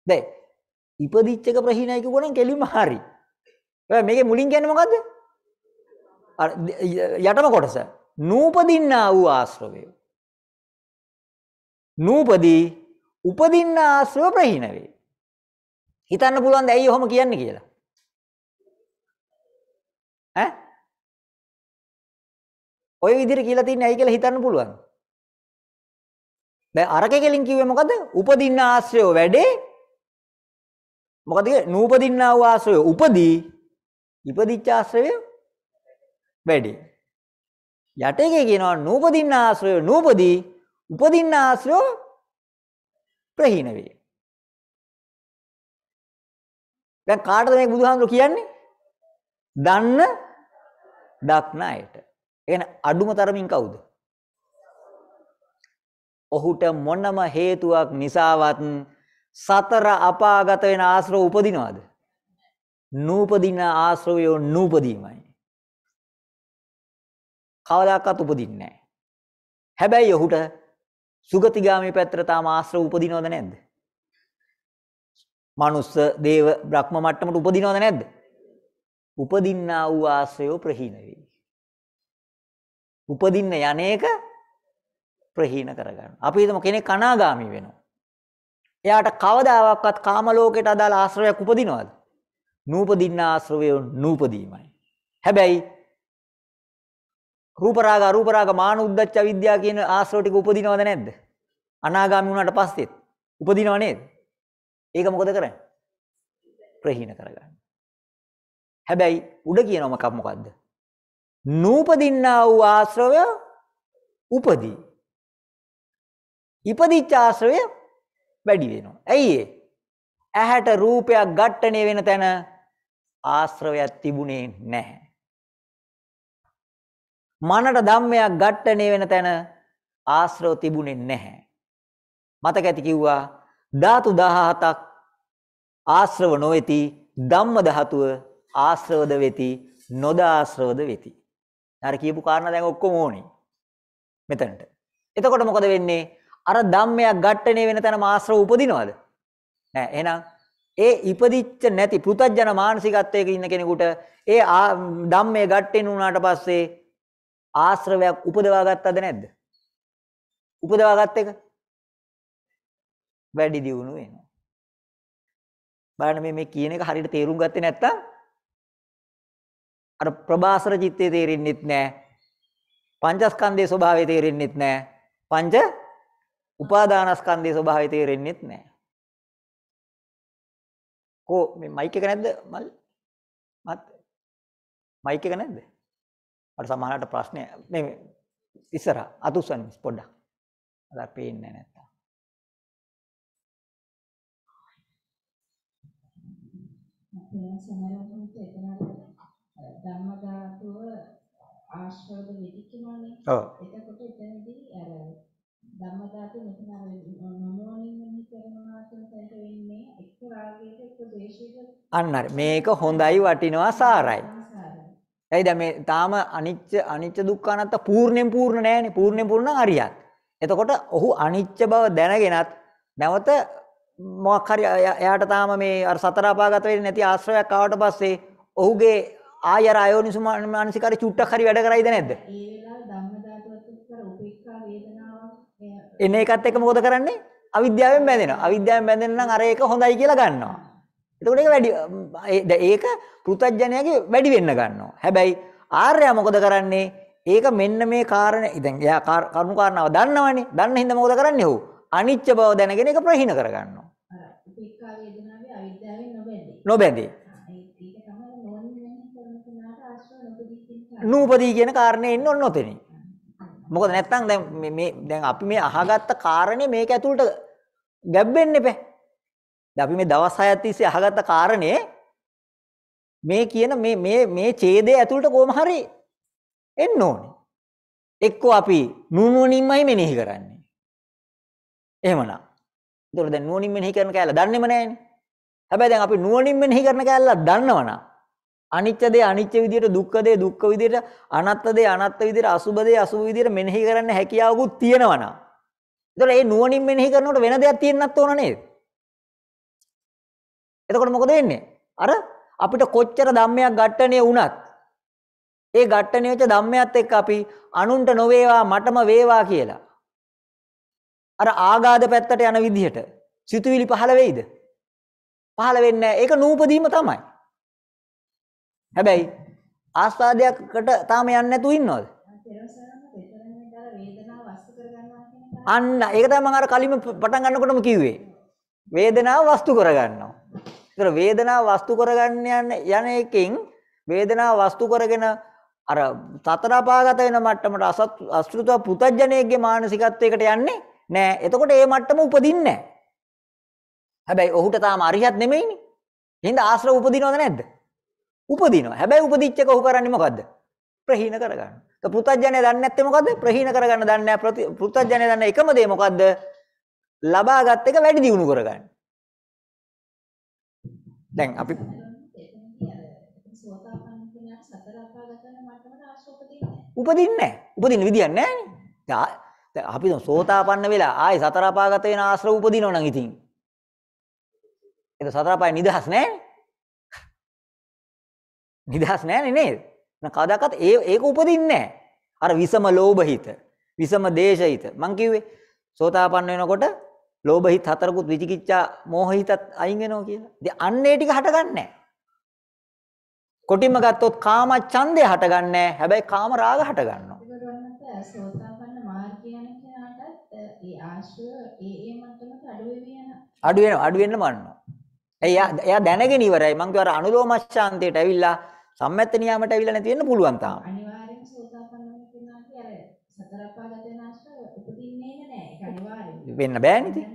දැන් ඉපදිච්ච එක ප්‍රහීනයි කියුවා නම් කෙලිම හරි. හැබැයි මේකේ මුලින් කියන්නේ මොකද්ද? අර යටම කොටස. නූපදින්නා වූ ආශ්‍රවය. නූපදී උපදින්න ආශ්‍රව ප්‍රහීන වේ. හිතන්න පුළුවන් ද ඇයි ඔහොම කියන්නේ කියලා? ඈ ඔය විදිහට කියලා තින්නේ ඇයි කියලා හිතන්න පුළුවන්. දැන් අරකෙකලින් කිව්වේ මොකද? උපදින්න ආශ්‍රය වැඩේ. මොකද නූපදින්නා වූ ආශ්‍රය උපදී. ඉපදිච්ච ආශ්‍රය වැඩේ. යට එකේ කියනවා නූපදින්න ආශ්‍රය නූපදී. උපදින්න ආශ්‍රය ප්‍රහීන වේ. දැන් කාටද මේ බුදුහාමුදුරු කියන්නේ? දන්න දක්න අයට. ඒ අඩුම තරමින් කවුද? ඔහුට මොනම හේතුවක් නිසාවත් සතර අපාගත වෙන ආශ්‍රව උපදිනවද? නූපදින ආශ්‍රවය නූපදීමයි. කවදාකවත් උපදින්නේ නැහැ. හැබැයි ඔහුට සුගතිගාමී පැත්තට තාම ආශ්‍රව උපදිනවද නැද්ද? මනුස්ස, දේව, බ්‍රහ්ම මට්ටමට උපදිනවද නැද්ද? උපදින්නා වූ ආශ්‍රයෝ ප්‍රහීන වෙයි. උපදින්න යන්නේක ප්‍රහීන කරගන්න. අපි හිතමු කෙනෙක් අනාගාමී වෙනවා. එයාට කවදාවත් කාම ලෝකයට අදාළ ආශ්‍රවයක් උපදිනවද? නූපදින්න ආශ්‍රවය නූපදීමයි. හැබැයි රූප රාග අරූප රාග මාන උද්දච්ච විද්‍යාව කියන ආශ්‍රව ටික උපදිනවද නැද්ද? අනාගාමී වුණාට පස්සෙත් උපදිනව නේද? ඒක මොකද කරන්නේ? ප්‍රහීන කරගන්න. හැබැයි උඩ කියනව මොකක් මොකද්ද? නූපදින්නා වූ ආශ්‍රවය උපදී. ඉපදිච්ච ආශ්‍රවය වැඩි වෙනවා. ඇයි ඒ? ඇහැට රූපයක් ඝට්ටණය වෙන තැන ආශ්‍රවයක් තිබුණේ නැහැ. මනට ධම්මයක් ඝට්ටණය වෙන තැන ආශ්‍රව තිබුණේ නැහැ. මතක ඇති කිව්වා ධාතු 17ක් ආශ්‍රව නොවේති ධම්ම ධාතුව ආශ්‍රවද වෙති නොදාශ්‍රවද වෙති. අර කියපු කාරණා දැන් ඔක්කොම ඕනේ. මෙතනට. එතකොට මොකද වෙන්නේ? අර ධම්මයක් ඝට්ටණය වෙන තැනම ආශ්‍රව උපදිනවද? නෑ. එහෙනම් ඒ ඉපදිච්ච නැති පෘතජන මානසිකත්වයක ඉන්න කෙනෙකුට ඒ ධම්මයේ ඝට්ටෙන් වුණාට පස්සේ ආශ්‍රවයක් උපදවා ගත්තද නැද්ද? උපදවා ගත්ත එක වැඩි දියුණු වෙනවා. බලන්න මේ මේ කියන එක හරියට තේරුම් ගත්තේ නැත්තම් අර ප්‍රබාසර චිත්තේ තේරෙන්නෙත් නැහැ. පංචස්කන්ධයේ ස්වභාවය තේරෙන්නෙත් නැහැ. පංච උපාදානස්කන්ධයේ ස්වභාවය තේරෙන්නෙත් නැහැ. කෝ මේ මයික් එක නැද්ද මල්? මත් මයික් එක නැද්ද? මට සමහරවිට ප්‍රශ්නය මේ ඉස්සරහ අතුස්සන් පොඩ්ඩක්. අර පේන්නේ නැත්තම්. සමහරවිට ඒක නට ධම්ම ධාතුව ආශ්‍රද වෙදිකනෝනේ. ඔව්. එතකොට එතනදී අර ධම්ම ධාතුව මෙතන අර නොනෝනින් කරනවා කියන වෙන්නේ එක්ක රාගයක එක්ක ද්වේෂයක අන්න හරි. මේක හොඳයි වටිනවා සාරයි. එයි දැන් මේ තාම අනිච්ච අනිච්ච දුක්ඛ අනත්ත පූර්ණෙන් පූර්ණ නෑනේ. පූර්ණෙන් පූර්ණ හරියක්. එතකොට ඔහු අනිච්ච බව දැනගෙනත් නැවත මොකක් හරි එයාට තාම මේ අර සතර අපාගත වෙන්නේ නැති ආශ්‍රයක් ආවට පස්සේ ඔහුගේ ආය අර අයෝනිසු මානසිකාරය චුට්ටක් හරි වැඩ කරයිද නැද්ද? එන එකත් එක මොකද කරන්නේ? අවිද්‍යාවෙන් බැඳෙනවා. අවිද්‍යාවෙන් බැඳෙන නම් අර ඒක හොඳයි කියලා ගන්නවා. එතකොට ඒක වැඩි ඒක පෘථජ්ජනයාගේ වැඩි වෙන්න ගන්නවා. හැබැයි ආර්යයා මොකද කරන්නේ? ඒක මෙන්න මේ කාරණේ ඉතින් එයා කරුණු කාරණාව දන්නවනේ. දන්න හින්දා මොකද කරන්නේ ඔහු? අනිච්ච බව දැනගෙන ඒක ප්‍රහීන කරගන්නවා. අර උපේක්ඛා වේදනාවේ අවිද්‍යාවෙන් නොබැඳේ. නොබැඳේ. නූපදී කියන කාරණේ එන්න ඕන නොතෙනි. මොකද නැත්තම් දැන් මේ දැන් අපි මේ අහගත්ත කාරණේ මේක ඇතුළට ගැබ්බෙන්න එපා. දැන් අපි මේ දවස් 6ක් තිස්සේ අහගත්ත කාරණේ මේ කියන මේ මේ මේ ඡේදය ඇතුළට කොහොම හරි එන්න ඕනේ. එක්කෝ අපි නුනුවණින්මයි මෙනෙහි කරන්නේ. එහෙමනම්. ඒතකොට දැන් නුවණින් මෙනෙහි කරන කැලල දන්නේම නැහැනේ. හැබැයි දැන් අපි නුවණින් මෙනෙහි කරන කැලල දන්නවනම් අනිච්ච දේ අනිච්ච විදියට දුක්ඛ දේ දුක්ඛ විදියට අනත්ත දේ අනත්ත විදියට අසුබ දේ අසුබ විදියට මෙනෙහි කරන්න හැකියාවකුත් තියෙනවා නා. ඒතකොට මේ නුවණින් මෙනෙහි කරනකොට වෙන දෙයක් තියෙන්නත් ඕන නේද? එතකොට මොකද වෙන්නේ? අර අපිට කොච්චර ධම්මයක් ඝට්ටණය වුණත් ඒ ඝට්ටණය වෙච්ච ධම්මයත් එක්ක අපි අනුන්ට නොවේවා මටම වේවා කියලා අර ආගාද පැත්තට යන විදිහට සිතුවිලි පහළ වෙයිද? පහළ වෙන්නේ නැහැ. ඒක නූපදීම තමයි. හැබැයි ආස්වාදයකට තාම යන්නේ නැතුව ඉන්නවද? අන්න ඒක තමයි මම අර කලින්ම පටන් ගන්නකොටම කිව්වේ. වේදනාව වස්තු කරගන්නවා. ඒතර වේදනාව වස්තු කරගන්න යන යන එකෙන් වේදනාව වස්තු කරගෙන අර සතර අපාගත වෙන මට්ටමට අසත් අසෘතව පුතඥයෙක්ගේ මානසිකත්වයකට යන්නේ නෑ. එතකොට ඒ මට්ටම උපදින්නේ නෑ. හැබැයි ඔහුට තාම අරිහත් නෙමෙයිනේ. එහෙනම් ආශ්‍රව උපදිනවද නැද්ද? උපදිනවා. හැබැයි උපදිච්ච එක ඔහු කරන්නේ මොකද්ද? ප්‍රහීන කරගන්න. ඒක පෘථජ්ජනය දන්නේ නැත්තේ මොකද්ද? ප්‍රහීන කරගන්න දන්නේ නැහැ. පෘථජ්ජනය දන්නේ එකම දේ මොකද්ද? ලබාගත් එක වැඩි දියුණු කරගන්න. දැන් අපි උපදින්නේ නැහැ. උපදින්න විදියක් නැහැ නේ. දැන් අපි දැන් සෝතාපන්න වෙලා ආයේ සතර අපාගත වෙන ආශ්‍රව උපදිනව නම් ඉතින් ඒක සතර අපාය නිදහස් නැහැ නේ. නිදහස් නැහැ නේද? කවදාකවත් ඒ ඒක උපදින්නේ නැහැ. අර විසම ලෝභහිත, විසම දේශහිත. මං කිව්වේ සෝතාපන්න වෙනකොට ලෝභහිත හතරකුත් විචිකිච්ඡා මෝහහිතත් අයින් වෙනවා කියලා. ඉතින් අන්න ඒ ටික හටගන්නේ කොටිම ගත්තොත් කාම ඡන්දය හටගන්නේ හැබැයි කාම රාග හටගන්නවා. සෝතාපන්න මාර්ගය යන කෙනාටත් ඒ ආශ්‍රය ඒ ඒ මට්ටමට අඩු වෙවි යන අඩු වෙනවා අඩු වෙන්න මන්නවා. එයා එයා දැනගෙන ඉවරයි. මං කිව්වා අර අනුලෝමශාන්තයට ඇවිල්ලා සම්මැත්ත නියාමට ඇවිල්ලා නැති වෙන්න පුළුවන් තාම. අනිවාර්යෙන්ම සෝතාපන්න වෙනාට අර සතරපාගත වෙනාට උපදින්නේ නැහැ. ඒක අනිවාර්යෙන්ම. වෙන්න බෑනේ ඉතින්.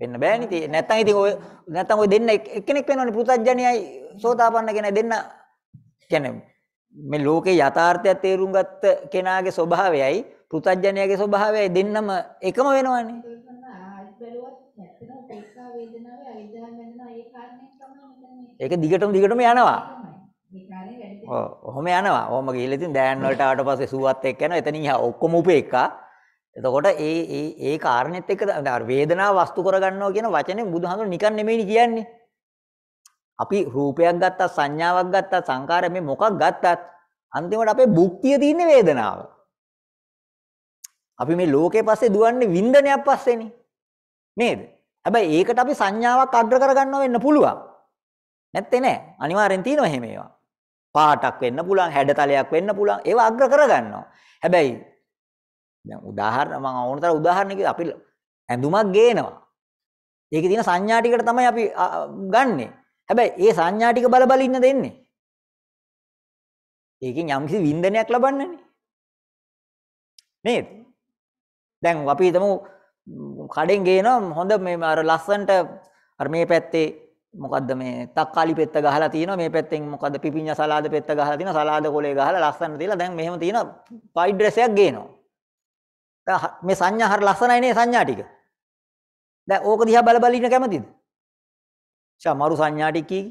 වෙන්න බෑනේ ඉතින්. නැත්තම් ඉතින් ඔය නැත්තම් ඔය දෙන්න එක්කෙනෙක් වෙනවනේ පුතත්ජණියයි සෝතාපන්න කෙනයි දෙන්න කියන්නේ මේ ලෝකේ යථාර්ථය තේරුම් ගත්ත කෙනාගේ ස්වභාවයයි පුතත්ජණියගේ ස්වභාවයයි දෙන්නම එකම වෙනවනේ. ඒක දිගටම දිගටම යනවා. ඔහොම යනවා හොම ගිලතින් දෑන්වලට ආට පස සුවත් එක් යන එතනින් ඔක්කොම උප එක එතකොට ඒ ඒ ඒ කාරණෙත් එක්ක වේදනා වස්තු කරගන්නවා කියන වචනේ බුදුහාමුදුරු නිකන් නෙමෙයි කියන්නේ අපි රූපයක් ගත්තා සංඥාවක් ගත්තා සංකාරය මේ මොකක් ගත්තත් අන්තිමට අපේ භුක්තිය තියෙන්නේ වේදනාව අපි මේ ලෝකේ පස්සේ දුවන්නේ වින්දනයක් පස්සේනේ නේද හැබැයි ඒකට අපි සංඥාවක් අග්‍ර කරගන්න වෙන්න පුළුවන් නැත්තේ නෑ අනිවාර්යෙන් තියෙනවා එහෙම ඒවා පාටක් වෙන්න පුළුවන්, හැඩතලයක් වෙන්න පුළුවන්. ඒවා අග්‍ර කරගන්නවා. හැබැයි දැන් උදාහරණ මම ඕනතර උදාහරණ කිව්වා අපි ඇඳුමක් ගේනවා. ඒකේ තියෙන සංඥා ටිකට තමයි අපි ගන්නෙ. හැබැයි ඒ සංඥා ටික බල බල ඉන්න දෙන්නේ. ඒකෙන් යම්කිසි වින්දනයක් ලබන්නනේ. නේද? දැන් අපි හිතමු කඩෙන් ගේනවා හොඳ මේ අර ලස්සන්ට අර මේ පැත්තේ මොකද්ද මේ තක්කාලි පෙත්ත ගහලා තියෙනවා මේ පැත්තෙන් මොකද්ද පිපිඤ්ඤා සලාද පෙත්ත ගහලා තියෙනවා සලාද කොලේ ගහලා ලස්සන තියලා දැන් මෙහෙම තියෙන පයි ඩ්‍රෙස් එකක් ගේනවා. දැන් මේ සංඥා හර ලස්සනයි නේ සංඥා ටික. දැන් ඕක දිහා බල බල ඉන්න කැමතිද? ෂා මරු සංඥා ටික කී.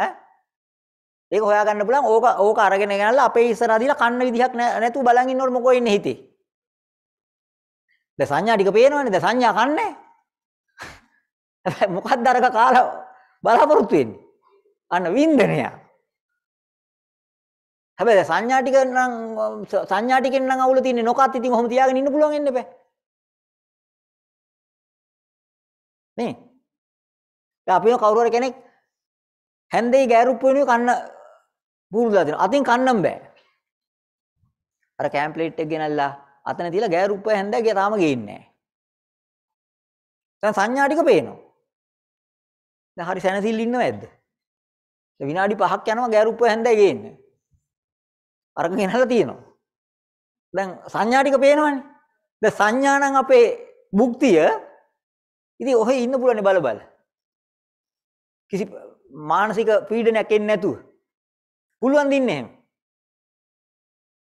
ඈ? ඒක හොයාගන්න පුළුවන් ඕක ඕක අරගෙන ගනලා අපේ ඉස්සරහා දීලා කන්න විදිහක් නැතුව බලන් ඉන්නකොට මොකෝ ඉන්නේ හිතේ. දැන් සංඥා ටික පේනවනේ දැන් සංඥා කන්නේ. හැබැයි මොකක්ද අරක කාලා බලාපොරොත්තු වෙන්නේ? අන්න වින්දනය. හැබැයි සංඥා ටික නම් සංඥා ටිකෙන් නම් අවුල තින්නේ නොකත් ඉතින් ඔහොම තියාගෙන ඉන්න පුළුවන් වෙන්නේ බෑ. නේ? අපි කවුරු හරි කෙනෙක් හැන්දේ ගෑරුප්පු වෙනුවේ කන්න බුරුදලා දෙනවා. අතින් කන්නම් බෑ. අර කෑම් ප්ලේට් එක ගෙනල්ලා අතන තියලා ගෑරුප්ප හැන්දා ගියා තාම ගේන්නේ නැහැ. දැන් සංඥා ටික පේනවා. දැන් හරි සැනසෙල්ල ඉන්නව ඇද්ද? විනාඩි 5ක් යනවා ගෑරුප්ප හැන්දයි ගේන්න. අරක ගෙනහලා තියෙනවා. දැන් සංඥා ටික පේනවනේ. දැන් සංඥා නම් අපේ භුක්තිය. ඉතින් ඔහෙ ඉන්න පුළුවන් බල බල. කිසි මානසික පීඩනයක් එන්නේ නැතුව. පුළුවන් දින්නේ එහෙම.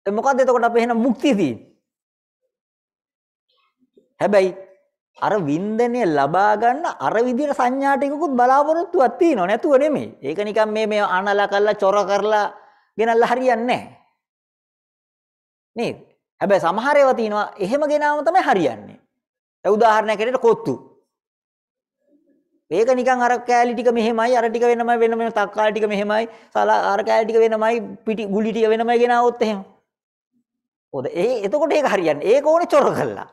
දැන් මොකද්ද එතකොට අපේ එහෙනම් භුක්තිය තියෙන්නේ? හැබැයි අර වින්දනය ලබා ගන්න අර විදිහට සංඥා ටිකකුත් බලාපොරොත්තුවක් තියෙනව නැතුව නෙමෙයි. ඒක නිකන් මේ මේ අනලා කරලා චොර කරලා ගෙනල්ලා හරියන්නේ නැහැ. නේද? හැබැයි සමහර ඒවා තියෙනවා එහෙම ගෙනාවම තමයි හරියන්නේ. ඒ උදාහරණයක් ඇරෙට කොත්තු. මේක නිකන් අර කෑලි ටික මෙහෙමයි අර ටික වෙනමයි වෙන වෙන තක්කාලි ටික මෙහෙමයි සලා අර කෑලි ටික වෙනමයි පිටි ගුලි ටික වෙනමයි ගෙනාවොත් එහෙම. පොද ඒ එතකොට ඒක හරියන්නේ. ඒක ඕනේ චොර කරලා.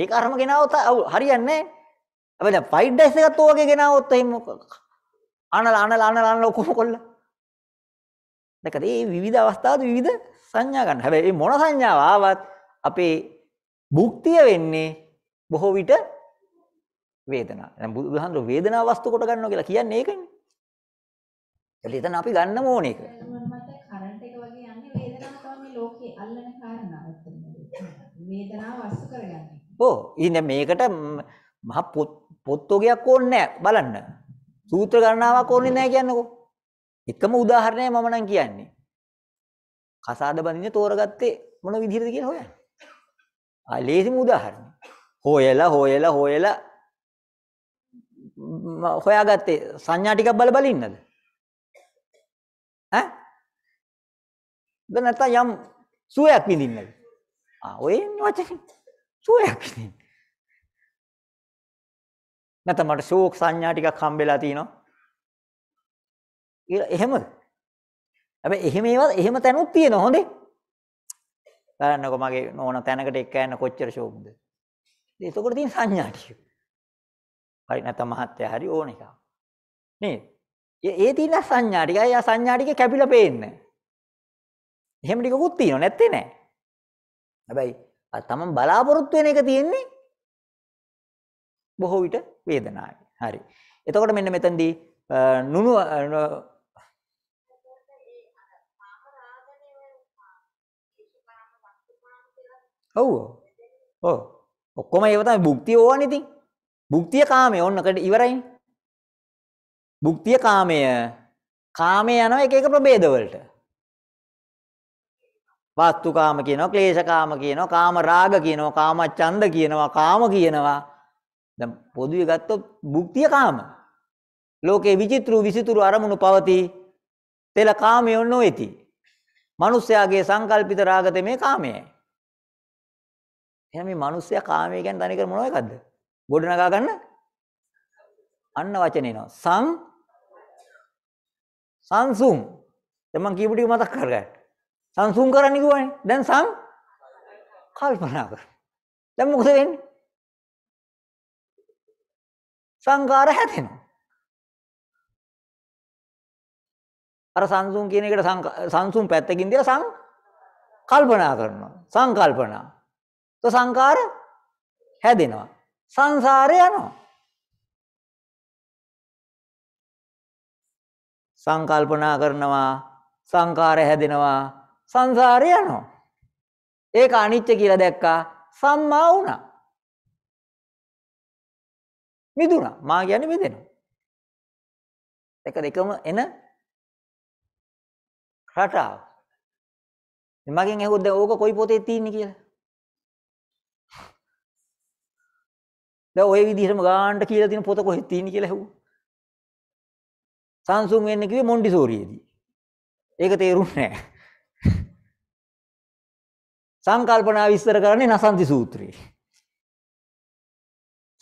ඒක අරම ගෙනාවොත් හරියන්නේ නැහැ. අපි දැන් ෆ්‍රයිඩ් රයිස් එකත් ඔයගේ ගෙනාවොත් එහෙම අනල අනල අනල අනල ඔක්කොම කොල්ල. දැකද මේ විවිධ අවස්ථාවද විවිධ සංඥා ගන්න. හැබැයි මේ මොන සංඥාව ආවත් අපේ භුක්තිය වෙන්නේ බොහෝ විට වේදනාව. දැන් බුදුහාඳුර වේදනාව වස්තු කොට ගන්නවා කියලා කියන්නේ ඒකනේ. ඒකල එතන අපි ගන්නම ඕනේ ඒක. වේදනාව වස්තු කරගන්නේ. ඕ ඉන්න මේකට මහ පොත්තෝගයක් ඕනේ නැහැ බලන්න. සූත්‍ර ගණනාවක් ඕනේ නැහැ කියන්නකෝ. එකම උදාහරණයක් මම නම් කියන්නේ. කසාද බඳින්න තෝරගත්තේ මොන විදිහටද කියලා හොයන්න. ආ ලේසිම උදාහරණය. හොයලා හොයලා හොයලා හොයාගත්තේ සංඥා ටිකක් බල බල ඉන්නද? ඈ? දැන් නැත්තම් යම් සුවයක් විඳින්නද? ආ ඔය වචනේ සුවයක් ඉතින්. නැත්නම් මට ෂෝක් සංඥා ටිකක් හම්බෙලා තිනවා. කියලා එහෙමද? හැබැයි එහෙම ඒවා එහෙම තැනුත් තියෙනවා හොඳේ. බලන්නකෝ මගේ නෝන තැනකට එක්ක යන කොච්චර ෂෝක්ද. ඉතින් ඒක උඩ තියෙන සංඥා ටික. හරි නැත්නම් මහත්ය හරි ඕන එක. නේද? ඒ තියෙන සංඥා ටික අය සංඥා ටික කැපිලා පේන්නේ. එහෙම ටිකකුත් තියෙනවා නැත්තේ නෑ. හැබැයි තමන් බලාපොරොත්තු වෙන එක තියෙන්නේ බොහෝ විට වේදනාවයි. හරි. එතකොට මෙන්න මෙතෙන්දී නුනු ඔව් ඔව් ඔක්කොම ඒව තමයි භුක්තිය ඕවන් ඉතින් භුක්තිය කාමය ඔන්නකට ඉවරයි භුක්තිය කාමය කාමය යනවා එක එක ප්‍රභේද වලට වාස්තුකාම කියනවා, ක්ලේශකාම කියනවා, කාම රාග කියනවා, කාම ඡන්ද කියනවා, කාම කියනවා. දැන් පොදුවේ ගත්තොත් භුක්තිය කාම. ලෝකේ විචිත්‍ර වූ විසිතුරු අරමුණු පවති. තෙල කාමයෝ නොවේති. මිනිස්යාගේ සංකල්පිත රාගත මේ කාමයයි. එහෙනම් මේ මිනිස්යා කාමයේ කියන්නේ තනි කර මොන එකක්ද? ගොඩනගා ගන්න අන්න වචනේ එනවා. සං සංසුම්. දැන් මම කියපු ටික මතක් කරගන්න. සංසුන් කරන්න කිව්වනේ. දැන් සං කල්පනා කර. දැන් මොකද වෙන්නේ? සංකාර හැදෙනවා. අර සංසුන් කියන එකට සංසුන් පැත්තකින් දිලා සං කල්පනා කරනවා. සංකල්පනා. તો සංකාර හැදෙනවා. සංසාරේ යනවා. සංකල්පනා කරනවා සංකාර හැදෙනවා සංසාරේ යනවා. ඒක අනිත්‍ය කියලා දැක්කා සම්මා වුණා. මිදුණා. මා කියන්නේ මිදෙනවා. එක දෙකම එන රටාව. මගෙන් ඇහුවොත් දැන් ඕක කොයි පොතේ තියෙන්නේ කියලා. දැන් ওই විදිහටම ගාන්න කියලා තියෙන පොත කොහෙද තියෙන්නේ කියලා ඇහුවා. සංසුන් වෙන්න කිව්වේ මොන්ඩිසෝරියේදී. ඒක තේරුන්නේ නැහැ. සංකල්පනා විස්තර කරන්නේ නසන්ති සූත්‍රයේ.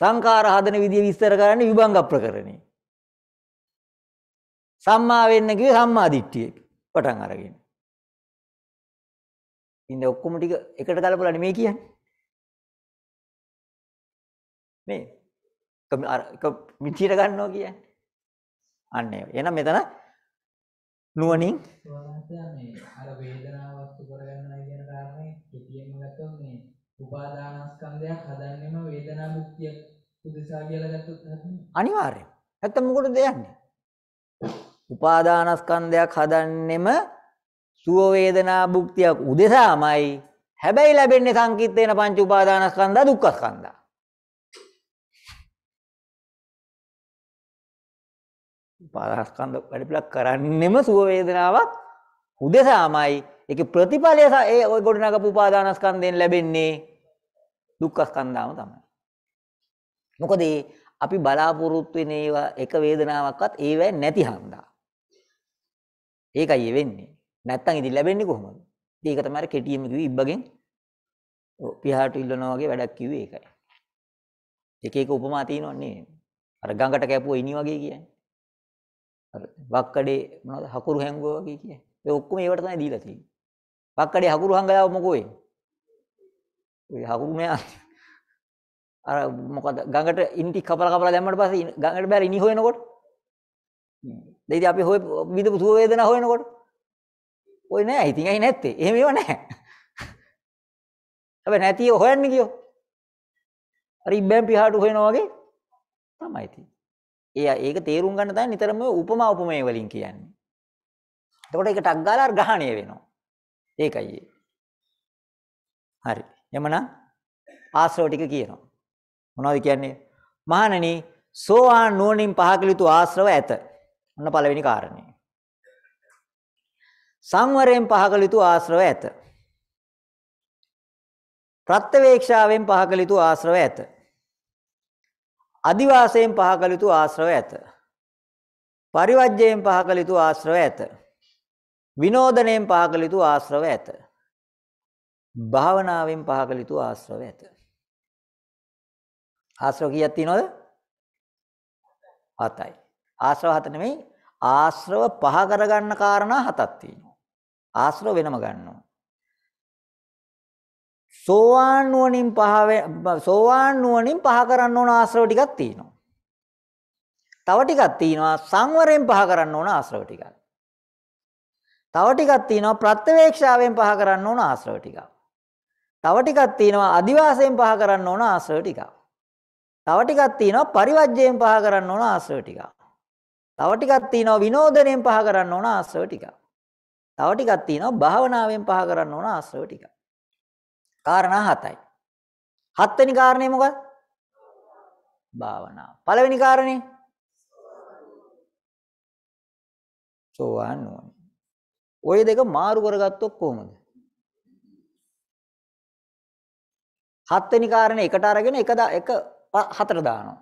සංකාර හදන විදිය විස්තර කරන්නේ විභංග ප්‍රකරණේ. සම්මා වෙන්න කිව්වේ සම්මා දිට්ඨිය පටන් අරගෙන. ඉන්නේ ඔක්කොම ටික එකට ගලපලා නෙමෙයි කියන්නේ. මේ කම අර මිචිර ගන්නවා කියන්නේ. අන්න එහෙනම් මෙතන නුවණින් මේ අර වේදනාව වස්තු කරගන්නයි කියන කාරණේ කෙටියෙන්ම ගත්තොත් මේ උපාදානස්කන්ධයක් හදන්නෙම වේදනා මුක්තිය උදෙසා කියලා ගත්තොත් අනිවාර්යෙන්. නැත්තම් මොකටද යන්නේ? උපාදානස්කන්ධයක් හදන්නෙම සුව වේදනා භුක්තියක් උදෙසාමයි. හැබැයි ලැබෙන්නේ සංකිටේන පංච උපාදානස්කන්ධා දුක්ඛස්කන්ධා. පාරස්කන්ධ වැඩපිලක් කරන්නෙම සුව වේදනාවක් උදෙසාමයි. ඒකේ ප්‍රතිඵලය ඒ ඔය ගොඩනගපු උපාදානස්කන්ධයෙන් ලැබෙන්නේ දුක්ඛස්කන්ධාම තමයි. මොකද අපි බලාපොරොත්තු වෙන ඒවා එක වේදනාවක්වත් ඒවැ නැති හන්දා. ඒකයි වෙන්නේ. නැත්තම් ඉතින් ලැබෙන්නේ කොහොමද? ඉතින් ඒක තමයි අර කෙටියෙම කිව්වේ ඉබ්බගෙන් පියාට ඉල්ලනවා වගේ වැඩක් කිව්වේ ඒකයි. එක එක උපමා තියෙනවන්නේ. අර ගඟට කැපුවා ඉනි වගේ කියන්නේ. අර වක්කඩේ මොනවද හකුරු හැංගුවා වගේ කියන්නේ. ඒ ඔක්කොම ඒවට තමයි දීලා තියෙන්නේ. වක්කඩේ හකුරු හංගලා මොකෝ වෙන්නේ? ඔය හකුරු මෙයා (laughs) අර මොකද ගඟට ඉන්ටි කපලා කපලා දැම්මට පස්සේ ගඟට බැරි ඉනි හොයනකොට දෙයිද අපි හොය විදපු සුව වේදනා හොයනකොට ඔය නෑ ඉතින් ඇයි නැත්තේ එහෙම ඒවා නෑ හැබැයි නැති හොයන්නේ කියෝ අර ඉබ්බැම් පිහාට හොයනවා වගේ තමයි තියෙන්නේ ඒ ඒක තේරුම් ගන්න තමයි නිතරම උපමා උපමේය වලින් කියන්නේ. එතකොට ඒක ටක් ගාලා ග්‍රහණය වෙනවා. ඒකයි හරි. එමනම් ආශ්‍රව ටික කියනවා. මොනවද කියන්නේ? මහණනි සෝවාන් නුවණින් පහකලිතු ආශ්‍රව ඇත. ඔන්න පළවෙනි කාරණේ. සංවරයෙන් පහකලිතු ආශ්‍රව ඇත. ප්‍රත්‍යවේක්ෂාවෙන් පහකලිතු ආශ්‍රව ඇත. අදිවාසයෙන් පහකල යුතු ආශ්‍රව ඇත. පරිවජ්ජයෙන් පහකල යුතු ආශ්‍රව ඇත. විනෝදණයෙන් පහකල යුතු ආශ්‍රව ඇත. භාවනාවෙන් පහකල යුතු ආශ්‍රව ඇත. ආශ්‍රව කීයක් තියෙනවද? 7යි. ආශ්‍රව 7 නෙමෙයි ආශ්‍රව පහ කරගන්න කාරණා 7ක් තියෙනවා. ආශ්‍රව වෙනම ගන්නවා. සෝවාන් නුවණින් පහ සෝවාන් නුවණින් පහ කරන්න ඕන ආශ්‍රව ටිකක් තියෙනවා. තව ටිකක් තියෙනවා සංවරයෙන් පහ කරන්න ඕන ආශ්‍රව ටිකක්. තව ටිකක් තියෙනවා ප්‍රත්‍යවේක්ෂාවෙන් පහ කරන්න ඕන ආශ්‍රව ටිකක්. තව ටිකක් තියෙනවා අදිවාසයෙන් පහ කරන්න ඕන ආශ්‍රව ටිකක්. තව ටිකක් තියෙනවා පරිවර්ජයෙන් පහ කරන්න ඕන ආශ්‍රව ටිකක්. තව ටිකක් තියෙනවා විනෝදණයෙන් පහ කරන්න ඕන ආශ්‍රව ටිකක්. තව ටිකක් තියෙනවා භාවනාවෙන් පහ කරන්න ඕන ආශ්‍රව ටිකක්. කාරණා හතයි. හත්වෙනි කාරණේ මොකක්ද? භාවනාව. පළවෙනි කාරණේ සෝවාන් නුවණ. ওই දෙක මාරු කරගත්තොත් කොහොමද? හත්වෙනි කාරණේ එකට අරගෙන එක එක හතර දානවා.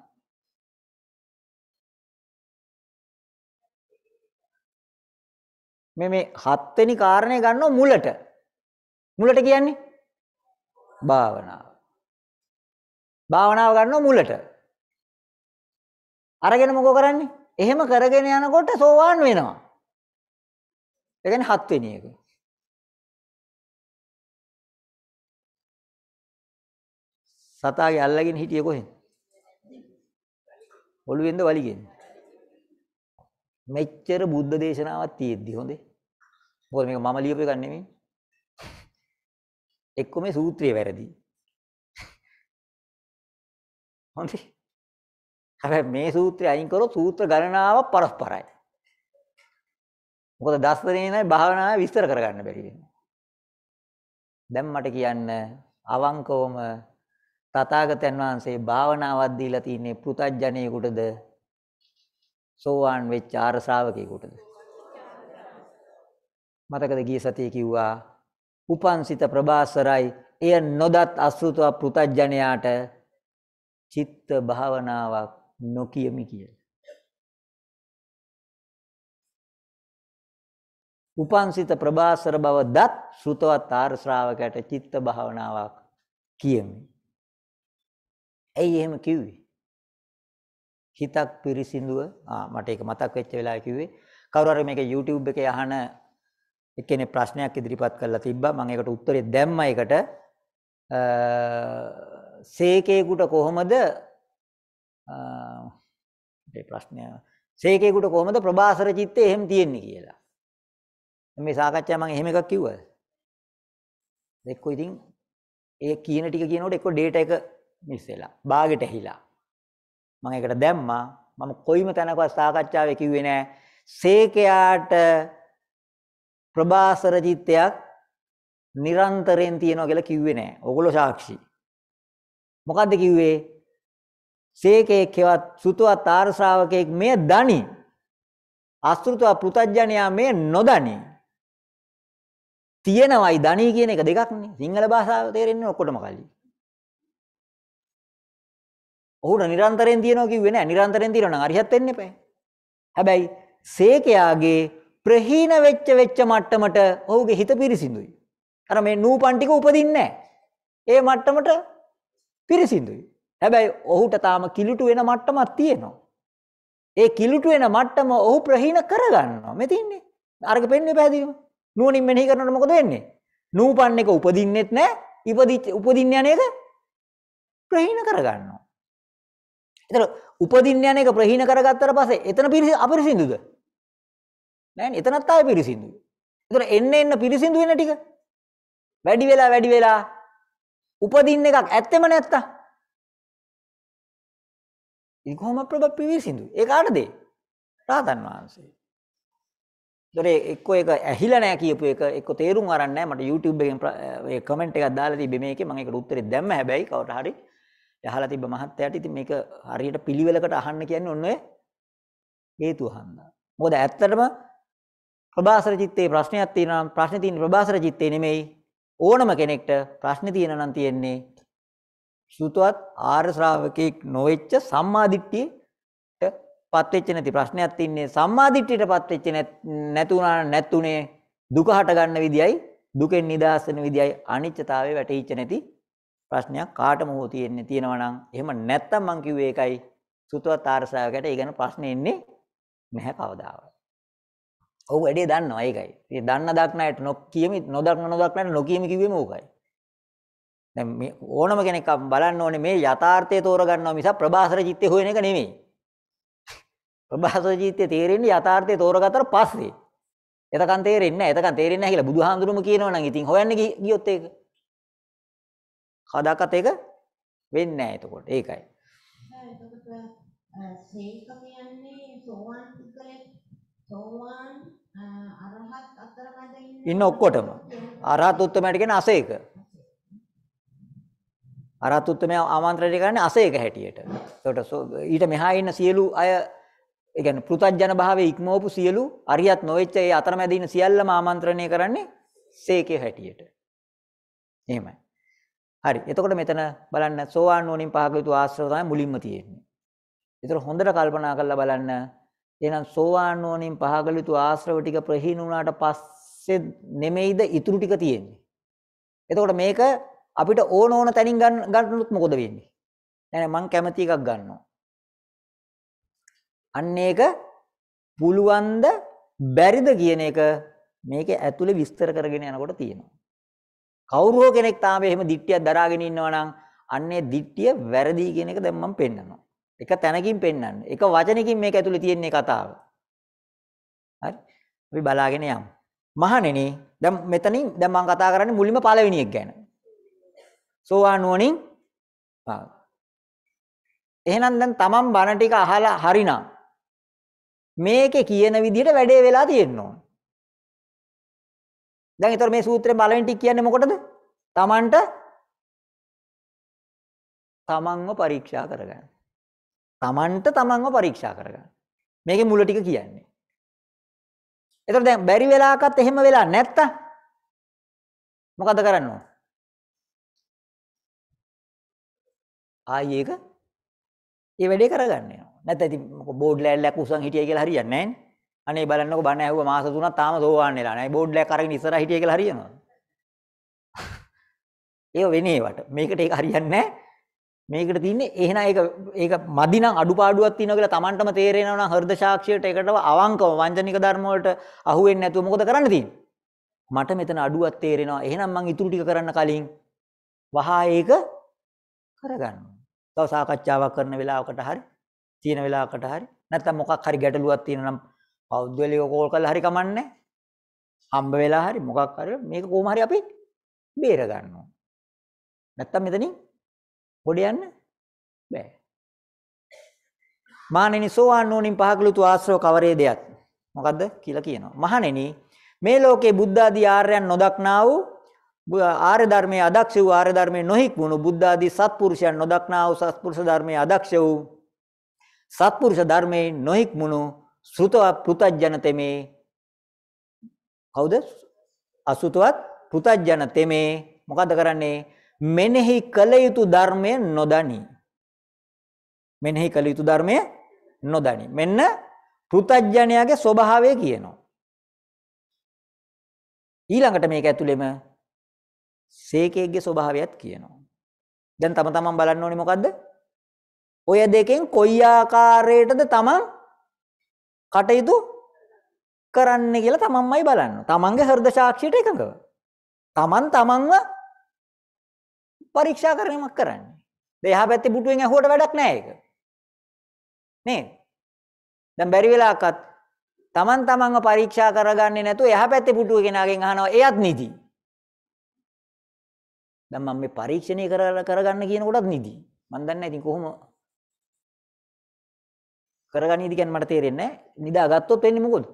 මේ මේ හත්වෙනි කාරණේ ගන්නව මුලට. මුලට කියන්නේ භාවනාව. භාවනාව ගන්නව මුලට. අරගෙන මොකෝ කරන්නේ? එහෙම කරගෙන යනකොට සෝවාන් වෙනවා. ඒ කියන්නේ හත් වෙනි එක. සතාගේ අල්ලගෙන හිටියේ කොහෙන්ද? ඔළුවෙන්ද වලිගෙන්ද? මෙච්චර බුද්ධ දේශනාවක් තියෙද්දි හොඳේ. මොකද මේක මම ලියපු එකක් නෙමෙයි. එක්ක මේ සූත්‍රය වැරදි. හොඳයි. හැබැයි මේ සූත්‍රය අයින් කරොත් සූත්‍ර ගණනාව පරස්පරයි. මොකද දස්සනේ නයි භාවනාවේ විස්තර කරගන්න බැරි වෙනවා. දැන් මට කියන්න අවංකවම තථාගතයන් වහන්සේ භාවනාවක් දීලා තින්නේ පෘතජ්ජනේකටද සෝවාන් වෙච්ච ආර ශ්‍රාවකයෙකුටද මතකද ගිය සතියේ කිව්වා උපන්සිත ප්‍රභාසරයි. එය නොදත් අසෘතව පෘතජ්ජනයාට චිත්ත භාවනාවක් නොකියමි කියලා. උපන්සිත ප්‍රභාසර බව දත් සෘතවත් ආර ශ්‍රාවකයට චිත්ත භාවනාවක් කියමි. ඇයි එහෙම කිව්වේ? හිතක් පිරිසිදුව ආ මට ඒක මතක් වෙච්ච වෙලාවේ කිව්වේ කවුරු හරි මේක YouTube එකේ අහන එක්කෙනෙක් ප්‍රශ්නයක් ඉදිරිපත් කරලා තිබ්බා මම ඒකට උත්තරේ දැම්මා ඒකට සේකේකට කොහොමද ඒ ප්‍රශ්නය සේකේකට කොහොමද ප්‍රභාසර චිත්තේ එහෙම තියෙන්නේ කියලා මේ සාකච්ඡා මම එහෙම එකක් කිව්වද එක්ක ඉතින් ඒ කියන ටික කියනකොට එක්ක ඩේටා එක මිස් වෙලා බාගෙට ඇහිලා මම ඒකට දැම්මා මම කොයිම තැනකවත් සාකච්ඡාවේ කිව්වේ නෑ සේකයාට ප්‍රභාසර චිත්තයක් නිරන්තරයෙන් තියෙනවා කියලා කිව්වේ නෑ. ඕගොල්ලෝ සාක්ෂි. මොකද්ද කිව්වේ? සේකේක් හෙවත් සුතුවත් ආර්ශාවකෙක් මේ දනි. අසෘතව පෘතජ්ජනයා මේ නොදනි. තියෙනවයි දනි කියන එක දෙකක්නේ. සිංහල භාෂාව තේරෙන්නේ ඔක්කොටම කලින්. ඔහුට නිරන්තරයෙන් තියෙනවා කිව්වේ නෑ. නිරන්තරයෙන් තියෙනවා නම් අරිහත් වෙන්න එපා. හැබැයි සේකයාගේ ප්‍රහීන වෙච්ච වෙච්ච මට්ටමට ඔහුගේ හිත පිරිසිදුයි. අර මේ නූපන් ටික උපදින්නේ ඒ මට්ටමට පිරිසිදුයි. හැබැයි ඔහුට තාම කිලුටු වෙන මට්ටමක් තියෙනවා. ඒ කිලුටු වෙන මට්ටම ඔහු ප්‍රහීන කරගන්නවා. මේ තින්නේ. අරක පෙන්වෙ පැහැදිලිව. නුවණින් මෙනෙහි කරනකොට මොකද වෙන්නේ? නූපන් එක උපදින්නෙත් නැහැ. ඉපදිච්ච උපදින්න යන එක ප්‍රහීන කරගන්නවා. ඒතර උපදින්න යන එක ප්‍රහීන කරගත්තට පස්සේ එතන පිරිස අපිරිසිදුද? නෑනේ එතනත් ආයෙ පිරිසිදුයි. ඒතර එන්න එන්න පිරිසිදු වෙන ටික වැඩි වෙලා වැඩි වෙලා උපදින්න එකක් ඇත්තෙම නැත්තා. ඉතින් කොහොම ප්‍රබ පිරිසිදුයි. ඒ කාටද? රාතන් වහන්සේ. ඒතර එක්ක ඒක ඇහිලා නැහැ කියපු එක එක්ක තේරුම් අරන් නැහැ මට YouTube එකෙන් ඒ කමෙන්ට් එකක් දාලා තිබ්බේ මේකේ මම ඒකට උත්තරේ දැම්ම හැබැයි කවට හරි යහලා තිබ්බ මහත්තයාට ඉතින් මේක හරියට පිළිවෙලකට අහන්න කියන්නේ ඔන්න ඔය හේතුව හන්දා. මොකද ඇත්තටම ප්‍රභාසර චිත්තේ ප්‍රශ්නයක් තියෙනවා නම් ප්‍රශ්නේ තියෙන්නේ ප්‍රභාසර චිත්තේ නෙමෙයි ඕනම කෙනෙක්ට ප්‍රශ්නේ තියෙනවා නම් තියෙන්නේ සුතවත් ආර්ය ශ්‍රාවකෙක් නොවෙච්ච සම්මාදිට්ඨියට පත් වෙච්ච නැති ප්‍රශ්නයක් තින්නේ සම්මාදිට්ඨියට පත් වෙච්ච නැතුණා නැතුනේ දුක හට ගන්න විදියයි දුකෙන් නිදහස් වෙන විදියයි අනිත්‍යතාවයේ වැටීච්ච නැති ප්‍රශ්නයක් කාටම හෝ තියෙන්නේ තියෙනවා නම් එහෙම නැත්තම් මං කිව්වේ ඒකයි සුතවත් ආර්ය ශ්‍රාවකයට ඒ ගැන ප්‍රශ්නේ එන්නේ නැහැ කවදාවත් ඔව් වැඩේ දන්නවා ඒකයි. ඒ දන්න දක්නායට නොක් කියමි නොදක්න නොදක්නායට නොකියමි කිව්වෙම ඕකයි. දැන් මේ ඕනම කෙනෙක් බලන්න ඕනේ මේ යථාර්ථය තෝරගන්නවා මිස ප්‍රභාසර චිත්තය හොයන එක නෙමෙයි. (laughs) ප්‍රභාසර චිත්තය තේරෙන්නේ යථාර්ථය තෝරගත්තට පස්සේ. එතකන් තේරෙන්නේ නැහැ. එතකන් තේරෙන්නේ නැහැ කියලා බුදුහාඳුනම කියනවා නම් ඉතින් හොයන්න ගියොත් ඒක. කවදාකත් ඒක වෙන්නේ නැහැ එතකොට. ඒකයි. එතකොට සේක කියන්නේ සෝවාන් පුද්ගලෙක් සෝවාන් අරහත් අතරමැද ඉන්න ඔක්කොටම අරහත් උත්තමයට කියන්නේ අසේක. අරහත් උත්තමය ආමන්ත්‍රණය කරන්නේ අසේක හැටියට. ඒකට ඊට මෙහා ඉන්න සියලු අය ඒ කියන්නේ පෘථජන භාවයේ ඉක්මවපු සියලු අරියත් නොවෙච්ච ඒ අතරමැද ඉන්න සියල්ලම ආමන්ත්‍රණය කරන්නේ සේකේ හැටියට. එහෙමයි. හරි. එතකොට මෙතන බලන්න සෝවාන් වුණින් පහක යුතු ආශ්‍රව තමයි මුලින්ම තියෙන්නේ. ඒතර හොඳට කල්පනා කරලා බලන්න එහෙනම් සෝවාන් ඕනින් පහකල යුතු ආශ්‍රව ටික ප්‍රහීන වුණාට පස්සේ නෙමෙයිද ඉතුරු ටික තියෙන්නේ. එතකොට මේක අපිට ඕන ඕන තැනින් ගන්න ගන්නොත් මොකද වෙන්නේ? නෑ මං කැමති එකක් ගන්නවා. අන්න ඒක පුළුවන්ද බැරිද කියන එක මේක ඇතුලේ විස්තර කරගෙන යනකොට තියෙනවා. කවුරු හෝ කෙනෙක් තාම එහෙම දික්තියක් දරාගෙන ඉන්නවා නම් අන්නේ දික්තිය වැරදි කියන එක දැන් මම පෙන්නනවා. එක තැනකින් පෙන්වන්න. එක වචනකින් මේක ඇතුලේ තියෙන කතාව. හරි. අපි බලාගෙන යමු. මහණෙනි, දැන් මෙතනින් දැන් මම කතා කරන්නේ මුලින්ම පළවෙනි එක ගැන. සෝවාන් නුවණින් එහෙනම් දැන් තමන් බණ ටික අහලා හරිනම් මේකේ කියන විදිහට වැඩේ වෙලා තියෙන්න ඕන. දැන් ඊතර මේ සූත්‍රයේ පළවෙනි ටික කියන්නේ මොකටද? තමන්ට තමන්ව පරීක්ෂා කරගන්න. තමන්ට තමන්ව පරීක්ෂා කරගන්න. මේකේ මුල ටික කියන්නේ. ඒතර දැන් බැරි වෙලාකත් එහෙම වෙලා නැත්තම් මොකද කරන්න ඕන? ආයි ඒක ඒ වැඩේ කරගන්න යනවා. නැත්නම් ඉතින් මොකෝ බෝඩ් ලෑල්ලක් උසන් හිටියයි කියලා හරියන්නේ නැහැනේ. අනේ බලන්නකෝ බණ ඇහුවා මාස 3ක් තාම සෝවාන් වෙලා නැහැ. බෝඩ් ලෑල්ලක් අරගෙන ඉස්සරහ හිටියයි කියලා හරියනවා. (laughs) ඒව වෙන්නේ ඒවට. මේකට ඒක හරියන්නේ නැහැ. මේකට තින්නේ එහෙනම් ඒක ඒක මදි නම් අඩුපාඩුවක් තියෙනවා කියලා Tamanටම තේරෙනවා නම් හෘද සාක්ෂියට ඒකටව අවංකව වංජනික ධර්ම වලට අහු වෙන්නේ නැතුව මොකද කරන්න තියෙන්නේ මට මෙතන අඩුවක් තේරෙනවා එහෙනම් මං ඉතුරු ටික කරන්න කලින් වහා ඒක කරගන්නවා තව සාකච්ඡාවක් කරන වෙලාවකට හරි තියෙන වෙලාවකට හරි නැත්නම් මොකක් හරි ගැටලුවක් තියෙනවා නම් පෞද්ගලිකව කෝල් කරලා හරි කමන්නේ හම්බ වෙලා හරි මොකක් හරි මේක කොහොම හරි අපි බේර ගන්නවා නැත්තම් මෙතනින් ගොඩ යන්න බෑ. මානෙනි සෝවාන් නෝනින් පහකලුතු ආශ්‍රව කවරේ දෙයක්. මොකද්ද කියලා කියනවා. මහණෙනි මේ ලෝකේ බුද්ධ ආදී ආර්යයන් නොදක්නා වූ ආර්ය ධර්මයේ අදක්ෂ වූ ආර්ය ධර්මයේ නොහික් වුණු බුද්ධ ආදී සත්පුරුෂයන් නොදක්නා වූ සත්පුරුෂ ධර්මයේ අදක්ෂ වූ සත්පුරුෂ ධර්මයේ නොහික් වුණු ශ්‍රුතවත් පෘතජන තෙමේ කවුද අසුතවත් පෘතජන තෙමේ මොකද්ද කරන්නේ මෙනෙහි කළ යුතු ධර්මය නොදනී. මෙනෙහි කළ යුතු ධර්මය නොදනී. මෙන්න පෘතජ්ජනයාගේ ස්වභාවය කියනවා. ඊළඟට මේක ඇතුළෙම සේකේගේ ස්වභාවයත් කියනවා. දැන් තම තමන් බලන්න ඕනේ මොකද්ද? ඔය දෙකෙන් කොයි ආකාරයටද තමන් කටයුතු කරන්නේ කියලා තමන්මයි බලන්න. තමන්ගේ හෘද සාක්ෂියට එකඟව. තමන් තමන්ව පරීක්ෂා කරගෙනමක් කරන්නේ. දැන් එහා පැත්තේ පුටුවෙන් ඇහුවට වැඩක් නැහැ ඒක. නේද? දැන් බැරි වෙලාවකත් Taman tamanව පරීක්ෂා කරගන්නේ නැතුව එහා පැත්තේ පුටුව කෙනාගෙන් අහනවා එයත් නිදි. දැන් මම මේ පරීක්ෂණය කරගන්න කියන කොටත් නිදි. මම දන්නේ නැහැ ඉතින් කොහොම කරගන්නේද කියන්නේ මට තේරෙන්නේ නැහැ. නිදාගත්තොත් වෙන්නේ මොකද?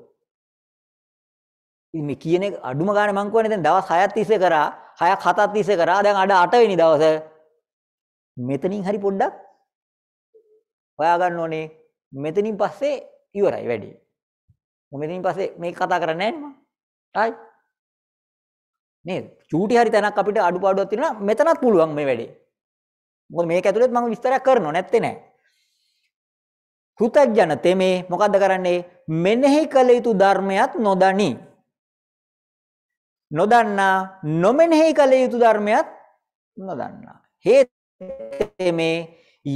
ඉතින් මේ කියන එක අඩුම ගානේ මං කියන්නේ දැන් දවස් 6ක් තිස්සේ කරා 6ක් 7ක් 30 කරා. දැන් අඩ 8 වෙනි දවසේ මෙතනින් හරි පොඩ්ඩක් හොයාගන්න ඕනේ. මෙතනින් පස්සේ ඉවරයි වැඩේ. මම මෙතනින් පස්සේ මේක කතා කරන්නේ නැහැ නේද? චූටි හරි තැනක් අපිට අඩුපාඩුවක් තියෙනවා මෙතනත් පුළුවන් මේ වැඩේ. මොකද මේක ඇතුළෙත් මම විස්තරයක් කරනවා නැත්තේ නෑ. කෘතඥ තෙමේ මොකද්ද කරන්නේ? මෙනෙහි කළ යුතු ධර්මයක් නොදනි. නොදන්නා නොමෙනෙහි කළ යුතු ධර්මයක් නොදන්නා. හේතේ මේ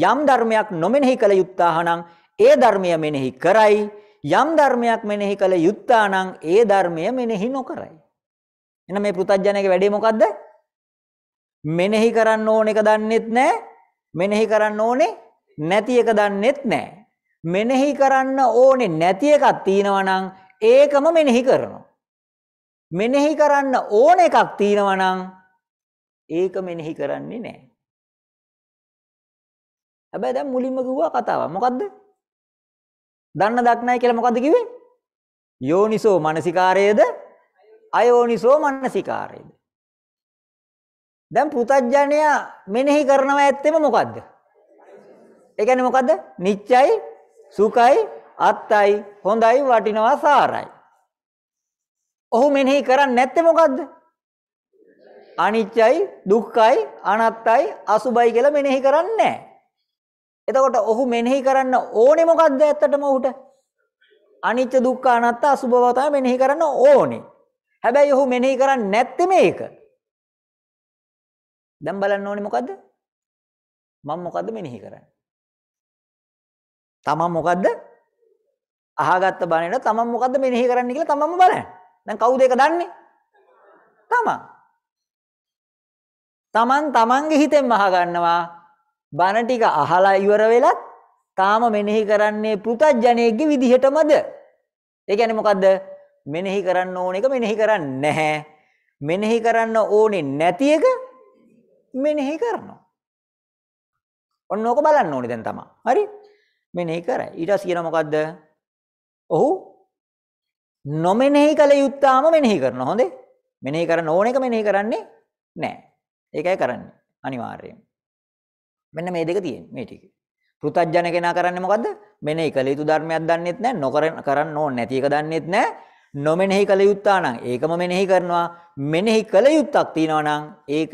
යම් ධර්මයක් නොමෙනෙහි කළ යුත්තාහනම් ඒ ධර්මය මෙනෙහි කරයි යම් ධර්මයක් මෙනෙහි කළ යුත්තානම් ඒ ධර්මය මෙනෙහි නොකරයි. එහෙනම් මේ පෘථජ්ජනයේ වැඩේ මොකද්ද? මෙනෙහි කරන්න ඕන එක දන්නෙත් නැහැ මෙනෙහි කරන්න ඕනේ නැති එක දන්නෙත් නැහැ මෙනෙහි කරන්න ඕනේ නැති එකක් තියෙනවා නම් ඒකම මෙනෙහි කරනවා මෙනෙහි කරන්න ඕන එකක් තියෙනවා නම් ඒක මෙනෙහි කරන්නේ නැහැ. හැබැයි දැන් මුලින්ම කිව්වා කතාව. මොකද්ද? දන්න දක්නයි කියලා මොකද්ද කිව්වේ? යෝනිසෝ මනසිකාරයේද අයෝනිසෝ මනසිකාරයේද? දැන් පෘතජ්ජනයා මෙනෙහි කරනවා ඇත්තෙම මොකද්ද? ඒ කියන්නේ මොකද්ද? නිච්චයි, සුඛයි, අත්තයි, හොඳයි, වටිනවා, සාරයි. ඔහු මෙනෙහි කරන්නේ නැත්තේ මොකද්ද? අනිච්චයි, දුක්ඛයි, අනාත්තයි, අසුභයි කියලා මෙනෙහි කරන්නේ නැහැ. එතකොට ඔහු මෙනෙහි කරන්න ඕනේ මොකද්ද ඇත්තටම ඔහුට? අනිච්ච දුක්ඛ අනාත්ත අසුභ බව තමයි මෙනෙහි කරන්න ඕනේ. හැබැයි ඔහු මෙනෙහි කරන්නේ නැත්තේ මේක. දැන් බලන්න ඕනේ මොකද්ද? මම මොකද්ද මෙනෙහි කරන්නේ? තමන් මොකද්ද? අහගත්ත බණේන තමන් මොකද්ද මෙනෙහි කරන්නේ කියලා තමන්ම බලන්න. දැන් කවුද ඒක දන්නේ? තමන්. තමන් තමන්ගේ හිතෙන්ම අහගන්නවා. බණ ටික අහලා ඉවර වෙලත් තාම මෙනෙහි කරන්නේ පෘතජ්ජනයේගේ විදිහටමද? ඒ කියන්නේ මොකද්ද? මෙනෙහි කරන්න ඕන එක මෙනෙහි කරන්නේ නැහැ. මෙනෙහි කරන්න ඕනේ නැති එක මෙනෙහි කරනවා. ඔන්න ඕක බලන්න ඕනේ දැන් තමා. හරි? මෙනෙහි කරයි. ඊට පස්සේ කියනවා මොකද්ද? ඔහු නොමෙනෙහි කළ යුත්තාම මෙනෙහි කරනවා. හොඳේ? මෙනෙහි කරන්න ඕන එක මෙනෙහි කරන්නේ නැහැ. ඒකයි කරන්නේ අනිවාර්යයෙන්. මෙන්න මේ දෙක තියෙන්නේ මේ ටිකේ. පෘතජන කෙනා කරන්නේ මොකද්ද? මෙනෙහි කළ යුතු ධර්මයක් දන්නෙත් නැහැ, නොකරන කරන්න ඕනේ නැති එක දන්නෙත් නැහැ. නොමෙනෙහි කළ යුත්තා නම් ඒකම මෙනෙහි කරනවා. මෙනෙහි කළ යුත්තක් තියෙනවා නම් ඒක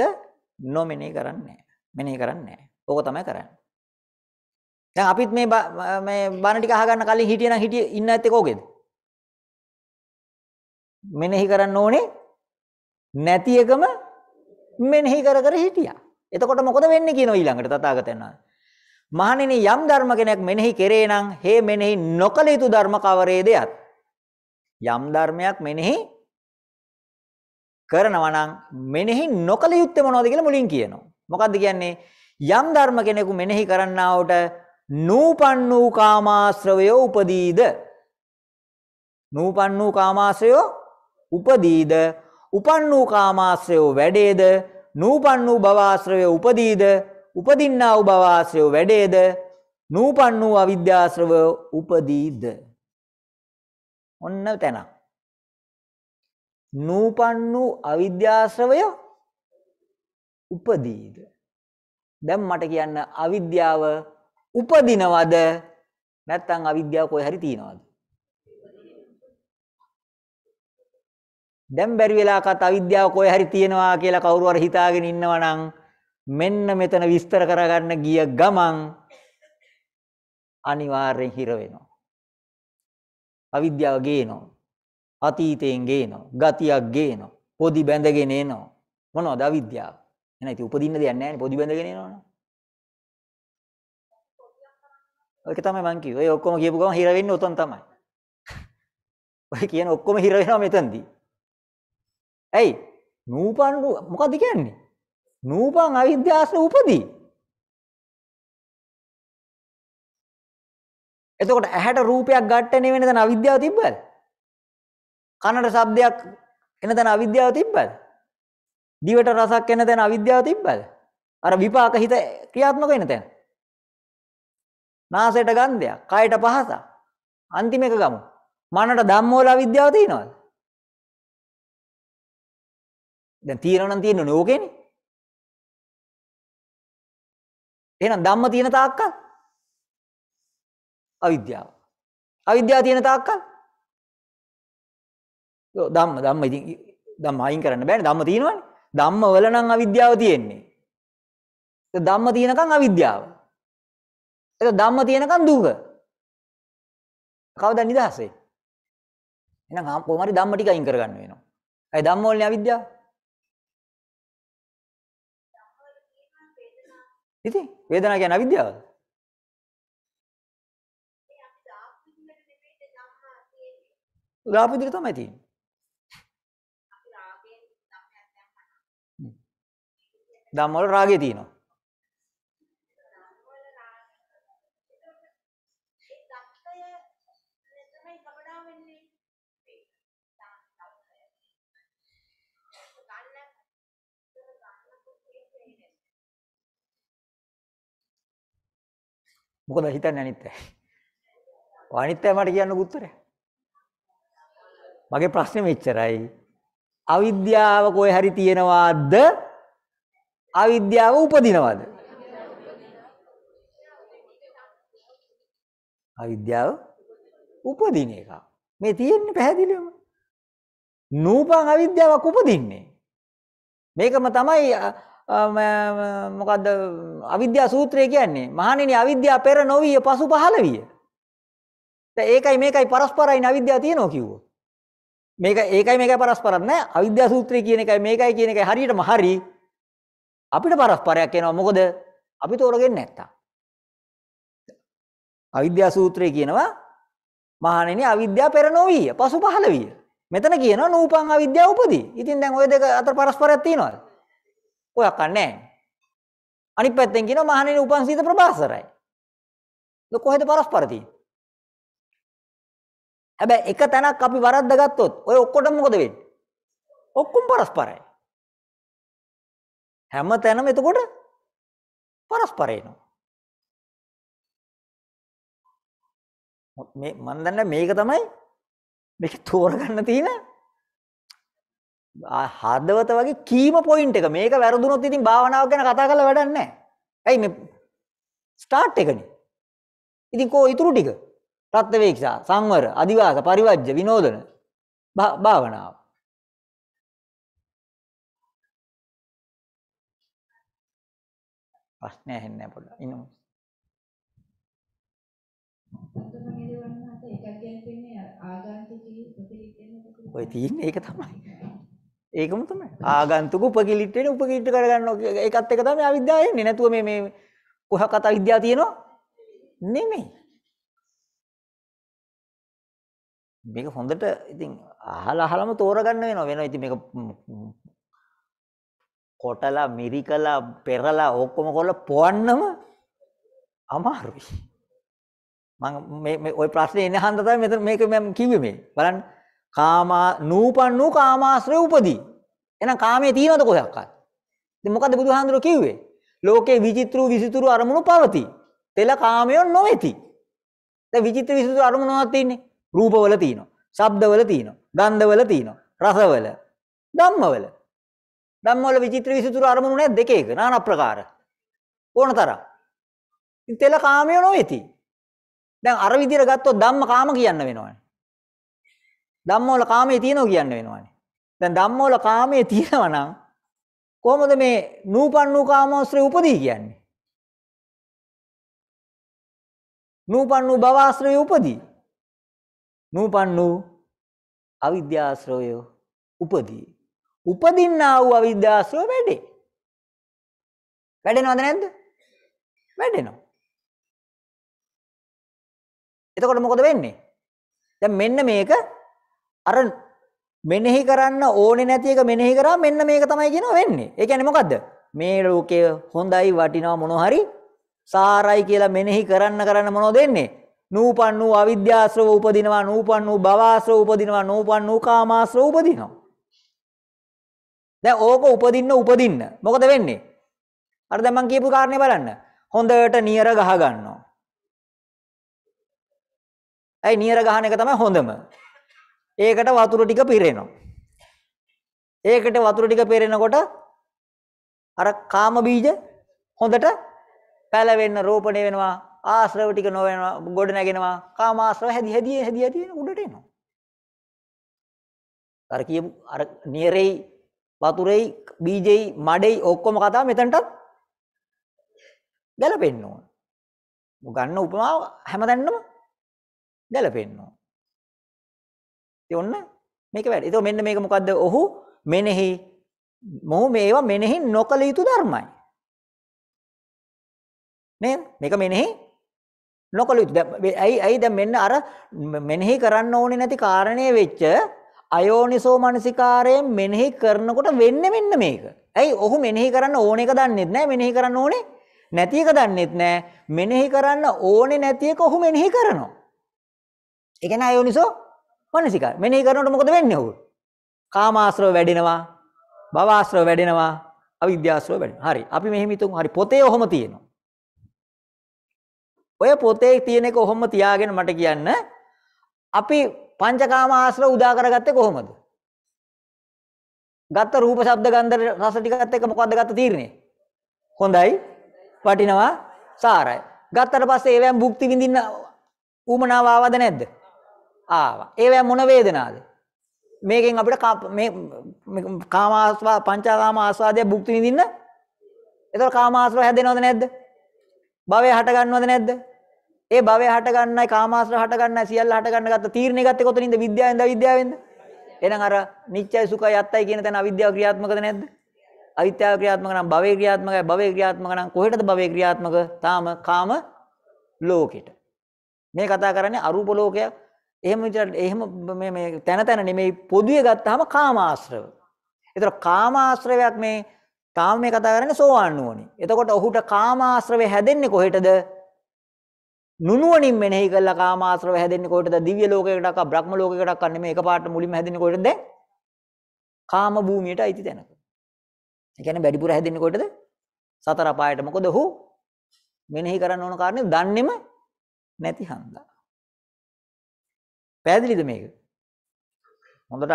නොමෙනෙහි කරන්නේ නැහැ. මෙනෙහි කරන්නේ නැහැ. ඕක තමයි කරන්නේ. දැන් අපිත් මේ මේ බණ ටික අහගන්න කලින් හිටියනම් හිටියේ ඉන්න ඇත්තේ කෝකේද? මෙනෙහි කරන්න ඕනේ නැති එකම මෙනෙහි කර කර හිටියා. එතකොට මොකද වෙන්නේ කියනවා ඊළඟට තථාගතයන් වහන්සේ. මහණෙනි යම් ධර්ම කෙනෙක් මෙනෙහි කරේ නම් හේ මෙනෙහි නොකළ යුතු ධර්ම කවරේද යත්. යම් ධර්මයක් මෙනෙහි කරනවා නම් මෙනෙහි නොකළ යුත්තේ මොනවද කියලා මුලින් කියනවා. මොකද්ද කියන්නේ? යම් ධර්ම කෙනෙකු මෙනෙහි කරන්නාවට නූපන් වූ කාමාශ්‍රවය උපදීද? නූපන් වූ කාමාශ්‍රයෝ උපදීද උපන් වූ කාමාශ්‍රය වැඩේද නූපන් වූ භවාශ්‍රය උපදීද උපදින්නා වූ භවාශ්‍රය වැඩේද නූපන් වූ අවිද්‍යාශ්‍රව උපදීද ඔන්න තැන නූපන් වූ අවිද්‍යාශ්‍රවය උපදීද දැන් මට කියන්න අවිද්‍යාව උපදිනවද නැත්නම් අවිද්‍යාව කොහේ හරි තියනවද දැන් බැරි වෙලාකත් අවිද්‍යාව කොහේ හරි තියෙනවා කියලා කවුරු හරි හිතාගෙන ඉන්නවා නම් මෙන්න මෙතන විස්තර කරගන්න ගිය ගමන් අනිවාර්යෙන් හිර වෙනවා. අවිද්‍යාව ගේනවා. අතීතයෙන් ගේනවා. ගතියක් ගේනවා. පොදි බැඳගෙන එනවා. මොනවද අවිද්‍යාව? එහෙනම් ඉතින් උපදින්න දෙයක් නැහැ නේ පොදි බැඳගෙන එනවනේ. ඒක තමයි මං කිව්වේ. ඔය ඔක්කොම කියපු ගමන් හිර වෙන්නේ උතන් තමයි. (laughs) ඔය කියන ඔක්කොම හිර වෙනවා මෙතනදී. ඇයි? නූපන් මොකද කියන්නේ? නූපන් අවිද්‍යාස උපදී. එතකොට ඇහැට රූපයක් ඝට්ටණය වෙන තැන අවිද්‍යාව තිබ්බද? කනට ශබ්දයක් එන තැන අවිද්‍යාව තිබ්බද? දිවට රසක් එන තැන අවිද්‍යාව තිබ්බද? අර විපාක හිත ක්‍රියාත්මක වෙන තැන. නාසයට ගන්ධයක්, කයට පහසක්. අන්තිම එක ගමු. මනට ධම්මෝල අවිද්‍යාව තියනවාද? දැන් තියෙනවා නම් තියෙන්නේ ඕකේනේ. එහෙනම් ධම්ම තියෙන තාක්කල් අවිද්‍යාව. අවිද්‍යාව තියෙන තාක්කල් ධම්ම ධම්ම ඉතින් ධම්ම අයින් කරන්න බෑනේ ධම්ම තියෙනවනේ. ධම්ම වල නම් අවිද්‍යාව තියෙන්නේ. ඒ ධම්ම තියෙනකන් අවිද්‍යාව. ඒක ධම්ම තියෙනකන් දුක. කවදා නිදහසේ? එහෙනම් කොහොම හරි ධම්ම ටික අයින් කරගන්න වෙනවා. ඒ ධම්ම වලනේ අවිද්‍යාව. ඉතින් වේදනාව කියන්නේ අවිද්‍යාවද? ලාභ විදිහට තමයි තියෙන්නේ. ධම්ම වල රාගය තියෙනවා. මොකද හිතන්නේ අනිත් අය. අනිත් අය මට කියන්න උත්තරය. මගේ ප්‍රශ්නේ මෙච්චරයි. අවිද්‍යාව කොහේ හරි තියෙනවාද? අවිද්‍යාව උපදිනවද? අවිද්‍යාව උපදින එක. මේ තියෙන්නේ පැහැදිලිවම. නූපන් අවිද්‍යාවක් උපදින්නේ. මේකම තමයි මොකද්ද අවිද්‍යා සූත්‍රය කියන්නේ මහණෙනි අවිද්‍යාව පෙර නොවිය පසු පහළ විය. දැන් ඒකයි මේකයි පරස්පරයි අවිද්‍යාව තියෙනවා කිව්වොත්. මේක ඒකයි මේකයි පරස්පරක් නෑ අවිද්‍යා සූත්‍රය කියන එකයි මේකයි කියන එකයි හරියටම හරි අපිට පරස්පරයක් එනවා මොකද අපි තෝරගන්නේ නැත්තම්. අවිද්‍යා සූත්‍රය කියනවා මහණෙනි අවිද්‍යාව පෙර නොවිය පසු පහළ විය. මෙතන කියනවා නූපං අවිද්‍යාව උපදී. ඉතින් දැන් ওই දෙක අතර පරස්පරයක් තියෙනවද? ඔයක් නැහැ. අනිත් පැත්තෙන් කියනවා මහණෙනි උපන් සීත ප්‍රභාසරයි. ලොක කොහෙද පරස්පර තියෙන්නේ? හැබැයි එක තැනක් අපි වරද්ද ගත්තොත් ඔය ඔක්කොටම මොකද වෙන්නේ? ඔක්කොම පරස්පරයි. හැම තැනම එතකොට පරස්පර වෙනවා. මේ මම දන්නේ මේක තමයි මේක තෝරගන්න තියෙන හදවත වගේ කීම පොයින්ට් එක මේක වැරදුනොත් ඉතින් භාවනාව ගැන කතා කරලා වැඩක් නැහැ. ඇයි මේ ස්ටාර්ට් එකනේ. ඉතින් කෝ ඊතුරු ටික? ප්‍රත්‍යවේක්ෂා, සංවර, අදිවාස, පරිවර්ජ්‍ය, විනෝදන භාවනාව. ප්‍රශ්න ඇහෙන්නේ නැහැ පොඩ්ඩක්. ඉන්නමු. ඔය තියෙන්නේ ඒක තමයි. ඒකම තම ආගන්තුක උපකිලිටෙන උපකිලිට කරගන්න එකත් එක තම අවිද්‍යාවන්නේ නැතුව මේ මේ කොහ කතා විද්‍යාව තියෙනවා නෙමෙයි මේක හොඳට ඉතින් අහලා අහලම තෝරගන්න වෙනවා වෙනවා ඉතින් මේක කොටලා මිරිකලා පෙරලා ඔක්කොම කරලා පොවන්නම අමාරුයි මම මේ ඔය ප්‍රශ්නේ එන හන්ද තමයි මෙතන මේක මම කිව්වේ මේ බලන්න කාමා නූපන් වූ කාමාශ්‍රය උපදී. එහෙනම් කාමයේ තියනවද කොහොක්වත්? ඉතින් මොකද්ද බුදුහාඳුර කිව්වේ? ලෝකේ විචිත්‍ර වූ විසිතුරු අරමුණු පවති. තෙල කාමයන් නොවේති. දැන් විචිත්‍ර විසිතුරු අරමුණු මොනවද තියෙන්නේ? රූපවල තියෙනවා. ශබ්දවල තියෙනවා. ගන්ධවල තියෙනවා. රසවල. ධම්මවල. ධම්මවල විචිත්‍ර විසිතුරු අරමුණු නෑ දෙක එක নানা ප්‍රකාර. ඕන තරම්. ඉතින් තෙල කාමයන් නොවේති. දැන් අර විදිහට ගත්තොත් ධම්ම කාම කියන්න වෙනවනේ. ධම්මවල කාමයේ තියෙනවා කියන්න වෙනවානේ. දැන් ධම්මවල කාමයේ තියෙනවා නම් කොහොමද මේ නූපන් වූ කාමෝස්රේ උපදී කියන්නේ? නූපන් වූ භවආශ්‍රය උපදී. නූපන් වූ අවිද්‍යාශ්‍රය උපදී. උපදින්නා වූ අවිද්‍යාශ්‍රය වැඩේ. වැඩෙනවද නැද්ද? වැඩෙනවා. එතකොට මොකද වෙන්නේ? දැන් මෙන්න මේක අර මෙනෙහි කරන්න ඕනේ නැති එක මෙනෙහි කරා මෙන්න මේක තමයි කියනවා වෙන්නේ. ඒ කියන්නේ මොකද්ද? මේ ලෝකය හොඳයි වටිනවා මොන හරි සාරයි කියලා මෙනෙහි කරන්න කරන්න මොනවද වෙන්නේ? නූපන් වූ අවිද්‍යාශ්‍රව උපදිනවා, නූපන් වූ භවආශ්‍රව උපදිනවා, නූපන් වූ කාමාශ්‍රව උපදිනවා. දැන් ඕක උපදින්න උපදින්න මොකද වෙන්නේ? අර දැන් මම කියපු කාරණේ බලන්න. හොඳට නියර ගහ ගන්නවා. ඇයි නියර ගහන එක තමයි හොඳම. ඒකට වතුර ටික පිරෙනවා. ඒකට වතුර ටික පෙරෙනකොට අර කාම බීජ හොඳට පැලවෙන්න රෝපණය වෙනවා ආශ්‍රව ටික නොවෙනවා ගොඩ නැගෙනවා කාම ආශ්‍රව හැදි හැදි හැදි හැදි උඩට එනවා අර කියමු අර නියරෙයි වතුරෙයි බීජෙයි මඩෙයි ඔක්කොම කතා මෙතනටත් ගැලපෙන්න ඕන ගන්න උපමාව හැමදැන්නම ගැලපෙන්න ඕන ඉතින් ඔන්න මේක වැඩ. ඒතකොට මෙන්න මේක මොකද්ද? ඔහු මෙනෙහි මොහු මේවා මෙනෙහි නොකළ යුතු ධර්මයි. නේද? මේක මෙනෙහි නොකළ යුතු. ඇයි ඇයි දැන් මෙන්න අර මෙනෙහි කරන්න ඕනේ නැති කාරණේ වෙච්ච අයෝනිසෝ මනසිකාරයෙන් මෙනෙහි කරනකොට වෙන්නේ මෙන්න මේක. ඇයි ඔහු මෙනෙහි කරන්න ඕන එක දන්නේත් නැහැ මෙනෙහි කරන්න ඕනේ නැති එක දන්නේත් නැහැ මෙනෙහි කරන්න ඕනේ නැති එක ඔහු මෙනෙහි කරනවා. ඒ කියන්නේ අයෝනිසෝ මනසිකාර. මෙනෙහි කරනකොට මොකද වෙන්නේ ඔහු? කාමාශ්‍රව වැඩෙනවා, භවආශ්‍රව වැඩෙනවා, අවිද්‍යාශ්‍රව වැඩෙනවා. හරි. අපි මෙහෙම හිතමු. හරි. පොතේ ඔහොම තියෙනවා. ඔය පොතේ තියෙන එක ඔහොම තියාගෙන මට කියන්න අපි පංචකාම ආශ්‍රව උදා කරගත්තේ කොහොමද? ගත්ත රූප ශබ්ද ගන්ධ රස ටිකත් එක්ක මොකද්ද ගත්ත තීරණය? හොඳයි, වටිනවා, සාරයි. ගත්තට පස්සේ ඒවෙන් භුක්ති විඳින්න ඌමනාව ආවද නැද්ද? ආවා. ඒවැ මොන වේදනාද? මේකෙන් අපිට මේ කාමාස්වා පංචකාම ආස්වාදය භුක්ති විඳින්න එතකොට කාමාශ්‍රය හැදෙනවද නැද්ද? භවය හට ගන්නවද නැද්ද? ඒ භවය හට ගන්නයි කාමාශ්‍රය හට ගන්නයි සියල්ල හට ගන්න ගත්ත තීරණය ගත්තේ කොතනින්ද? විද්‍යාවෙන්ද අවිද්‍යාවෙන්ද? එහෙනම් අර නිත්‍යයි සුඛයි අත්තයි කියන තැන අවිද්‍යාව ක්‍රියාත්මකද නැද්ද? අවිද්‍යාව ක්‍රියාත්මක නම් භවේ ක්‍රියාත්මකයි භවේ ක්‍රියාත්මක නම් කොහෙටද භවේ ක්‍රියාත්මක? තාම කාම ලෝකෙට. මේ කතා කරන්නේ අරූප ලෝකයක් එහෙම විතර එහෙම මේ මේ තන තන නෙමෙයි පොදුවේ ගත්තාම කාමාශ්‍රව. ඒතර කාමාශ්‍රවයක් මේ තාම මේ කතා කරන්නේ සෝවාන් නුවණි. එතකොට ඔහුට කාමාශ්‍රවය හැදෙන්නේ කොහෙටද? නුනුවණින් මෙනෙහි කළා කාමාශ්‍රව හැදෙන්නේ කොහෙටද? දිව්‍ය ලෝකයකට අක්ක බ්‍රහ්ම ලෝකයකට අක්ක නෙමෙයි එකපාරට මුලින්ම හැදෙන්නේ කොහෙටද දැන්? කාම භූමියට අයිති තැනක. ඒ කියන්නේ වැඩිපුර හැදෙන්නේ කොහෙටද? සතර පායට. මොකද ඔහු මෙනෙහි කරන්න ඕන කාරණේ දන්නේම නැති හන්දා. පැහැදිලිද මේක? හොඳට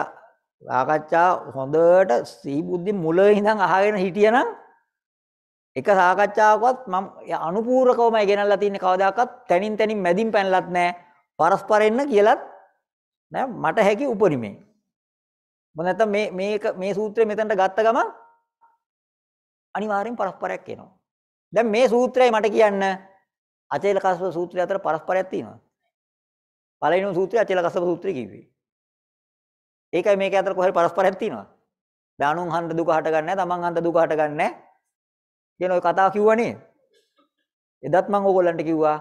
සාකච්ඡා හොඳට සීබුද්ධි මුල ඉඳන් අහගෙන හිටියනම් එක සාකච්ඡාවකවත් මම අනුපූරකවමයි ගෙනල්ලා තින්නේ කවදාකවත් තනින් තනින් මැදින් පැනලත් නැහැ පරස්පරෙන්න කියලත් නෑ මට හැකි උපරිමයෙන් මොකද නැත්තම් මේ මේක මේ සූත්‍රය මෙතනට ගත්ත ගමන් අනිවාර්යෙන් පරස්පරයක් එනවා දැන් මේ සූත්‍රයයි මට කියන්න අචේලකස්ස සූත්‍රය අතර පරස්පරයක් තියෙනවා පළවෙනිම සූත්‍රය අචලකසප සූත්‍රය කිව්වේ. ඒකයි මේක අතර කොහේ පරස්පරයක් තියෙනවා. දානුන් හන්ද දුක හටගන්නේ නැහැ, තමන් හන්ද දුක හටගන්නේ නැහැ කියන ওই කතාව කිව්වනේ. එදත් මම ඕගොල්ලන්ට කිව්වා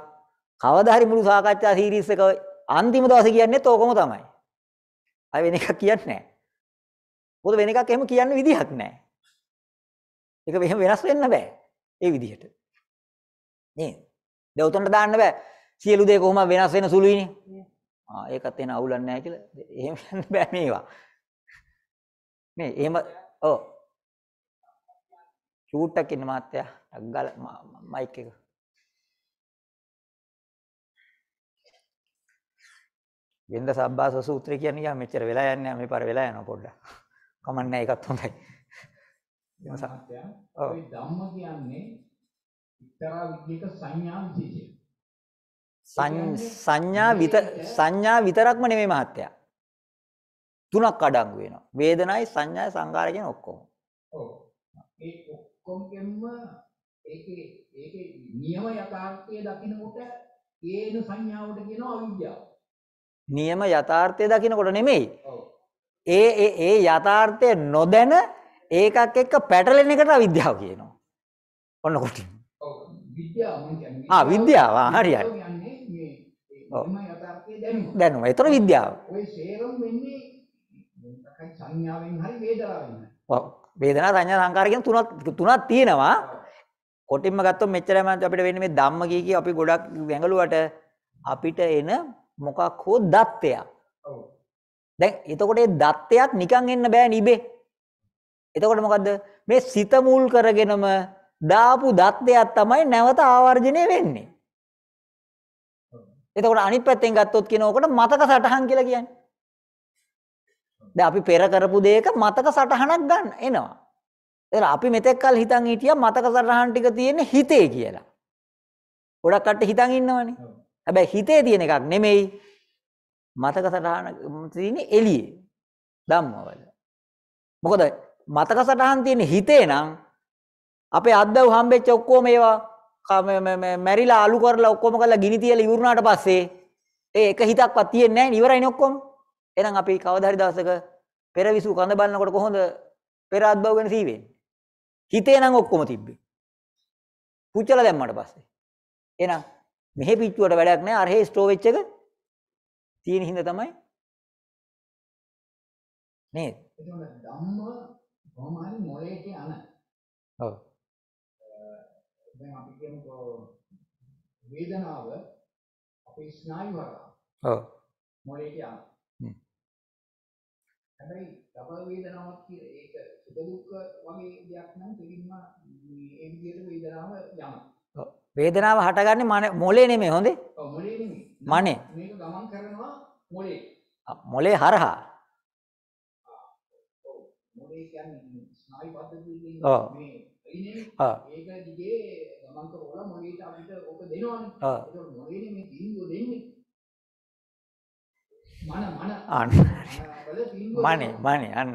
කවදා හරි මුළු සාකච්ඡා සීරීස් එක අන්තිම දවසේ කියන්නේත් ඕකම තමයි. අය වෙන එකක් කියන්නේ නැහැ. මොකද වෙන එකක් එහෙම කියන්න විදිහක් නැහැ. ඒක එහෙම වෙනස් වෙන්න බෑ. ඒ විදිහට. නේද? දැන් උතන්ට දාන්න බෑ. සියලු දේ කොහොම වෙනස් වෙන සුළුයිනේ. ආ ඒකත් එන අවුලක් නැහැ කියලා එහෙම කියන්න බෑ මේවා. නේ එහෙම ඔව්. චූට්ටක් ඉන්න මාත්‍යා අග්ගල මයික් එක. වෙන්ද සබ්බාස සූත්‍රය කියන්නේ යා මෙච්චර වෙලා යන්නේ නැහැ මේ පාර වෙලා යනවා පොඩ්ඩක්. කමන්නේ ඒකත් හොඳයි. එහෙම සත්‍යය. ඔය ධම්ම කියන්නේ එක්තරා විදිහක සංඥා විශේෂයක්. සංඥා විත සංඥා විතරක්ම නෙමෙයි මහත්තයා. තුනක් අඩංගු වෙනවා. වේදනයි සංඥායි සංකාරය කියන ඔක්කොම. ඔව්. ඒ ඔක්කොමෙන්ම ඒකේ ඒකේ නියම යථාර්ථය දකිනකොට ඒන සංඥාවට කියනවා අවිද්‍යාව. නියම යථාර්ථය දකිනකොට නෙමෙයි. ඒ ඒ ඒ යථාර්ථය නොදැන ඒකක් එක්ක පැටලෙන එකට අවිද්‍යාව කියනවා. ඔන්න කොටින්. ඔව්. විද්‍යාව මම කියන්නේ. ආ විද්‍යාව හරි හරි. දැනුම. ඒතර විද්‍යාව. ඔය සේරම වෙන්නේ සංඥාවෙන් හරි වේදනාවෙන්. ඔව්. වේදනා සංඥා සංකාර කියන තුනක් තුනක් තියෙනවා. කොටින්ම ගත්තොත් මෙච්චරම අපිට වෙන්නේ මේ ධම්ම කී කී අපි ගොඩක් වැඟලුවට අපිට එන මොකක් හෝ දත්තයක්. ඔව්. දැන් එතකොට ඒ දත්තයත් නිකන් එන්න බෑ නිබේ. එතකොට මොකද්ද? මේ සිත මුල් කරගෙනම දාපු දත්තයක් තමයි නැවත ආවර්ජණය වෙන්නේ. එතකොට අනිත් පැත්තෙන් ගත්තොත් කියනකොට මතක සටහන් කියලා කියන්නේ. දැන් අපි පෙර කරපු දෙයක මතක සටහනක් ගන්න එනවා. එතන අපි මෙතෙක් කල් හිතන් හිටියා මතක සටහන් ටික තියෙන්නේ හිතේ කියලා. ගොඩක් අට හිතන් ඉන්නවනේ. හැබැයි හිතේ තියෙන එකක් නෙමෙයි. මතක සටහන තියෙන්නේ එළියේ. ධම්මවල. මොකද මතක සටහන් තියෙන්නේ හිතේ නම් අපේ අද්දව හම්බෙච්ච ඔක්කොම ඒවා මැරිලා අලු කරලා ඔක්කොම කරලා ගිනි තියලා ඉවුරුනාට පස්සේ ඒ එක හිතක්වත් තියෙන්නේ නැහැ ඉවරයිනේ ඔක්කොම. එහෙනම් අපි කවදා හරි දවසක පෙරවිසු කඳ බලනකොට කොහොමද පෙර අත්බව ගැන සී වෙන්නේ? හිතේ නම් ඔක්කොම තිබ්බේ. පුච්චලා දැම්මට පස්සේ. එහෙනම් මෙහෙ පිච්චුවට වැඩක් නැහැ. අරහේ ස්ටෝවේජ් එක තියෙන හින්දා තමයි නේද? ඒක ධම්ම කොහොම හරි මොලේට යන. ඔව්. දැන් අපි කියමුකෝ වේදනාව අපේ ස්නායු හරහා. ඔව්. මොලේට යන. හ්ම්. හැබැයි සබල වේදනාවක් කිය ඒක සුඛ දුක්ඛ වගේ දෙයක් නම් දෙකින්ම මේ ඒ විදිහට වේදනාව යන. ඔව්. වේදනාව හටගන්නේ මොලේ නෙමෙයි හොඳේ? ඔව් මොලේ නෙමෙයි. මනේ. මේක ගමන් කරනවා මොලේ. මොලේ හරහා. ඔව්. මොලේ කියන්නේ ස්නායු පද්ධතියේ මේ අන්න මනේ මනේ අන්න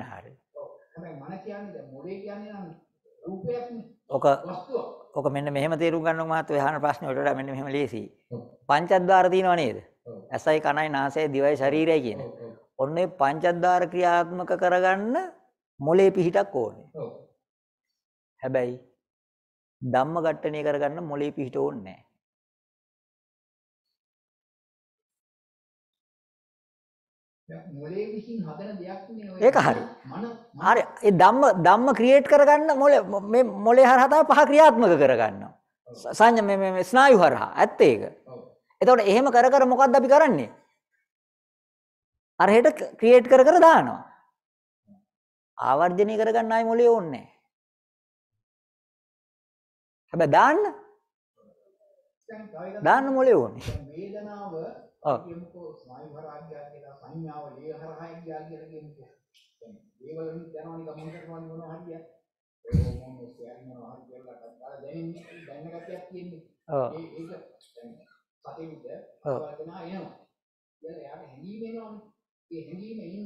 හරි ඕක ඕක මෙන්න මෙහෙම තේරුම් ගන්න මහත්වෝ එහාන ප්‍රශ්නේ වලට මෙන්න මෙහෙම ලේසි. පංචද්වාර තියෙනව නේද? ඇසයි කනයි නාසයයි දිවයි ශරීරයයි කියන. ඔන්න ඒ පංචද්වාර ක්‍රියාත්මක කරගන්න මොලේ පිහිටක් ඕනේ. හැබැයි ධම්මගට්ටණය කරගන්න මොලේ පිහිට ඕනේ නැහැ. ඒක හරි. හරි. ඒ ධම්ම ධම්ම ක්‍රියේට් කරගන්න මොලේ මේ මොලේ හරහා තමයි පහ ක්‍රියාත්මක කරගන්නවා. සංඥා මේ මේ ස්නායු හරහා. ඇත්ත ඒක. එතකොට එහෙම කර කර මොකද්ද අපි කරන්නේ? අර හෙට ක්‍රියේට් කර කර දානවා. ආවර්ජනය කරගන්න ආයි මොලේ ඕනේ නැහැ. හැබැයි දාන්න දාන්න මොලේ ඕනේ. වේදනාව යම්කෝ ස්නායු හරහා කියලා සංඥාව ලේ හරහා කියලා කියන්නේ. ඒ වලින් යනවා නිකන් මොකටද මොනවා හරියට. ඒක මොන්නේ කියන්නේ හරියට කරලා දැනෙන දැනන ගැතියක් තියෙන්නේ. ඒක දැන් පතේවිද වර්ධනා එනවා. කියලා එයාට හැඟීම එනවානේ. ඒ හැඟීම එන්නේ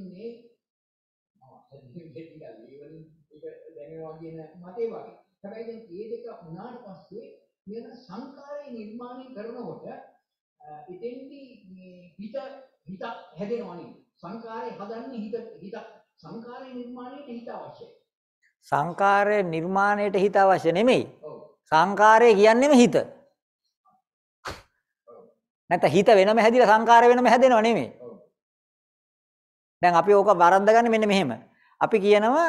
මම හිතන්නේ ඒක දැනෙනවා කියන මතේ වගේ. හැබැයි දැන් ඒ දෙක වුණාට පස්සේ කියන සංකාරයේ නිර්මාණය කරනකොට එතෙන්දී මේ හිත හිත හැදෙනවා නේද? සංකාරය හදන්නේ හිත හිත සංකාරයේ නිර්මාණයට හිත අවශ්‍යයි. සංකාරයේ නිර්මාණයට හිත අවශ්‍ය නෙමෙයි. සංකාරය කියන්නේම හිත. නැත්නම් හිත වෙනම හැදිලා සංකාරය වෙනම හැදෙනව නෙමෙයි. දැන් අපි ඕක වරද්දගන්නේ මෙන්න මෙහෙම. අපි කියනවා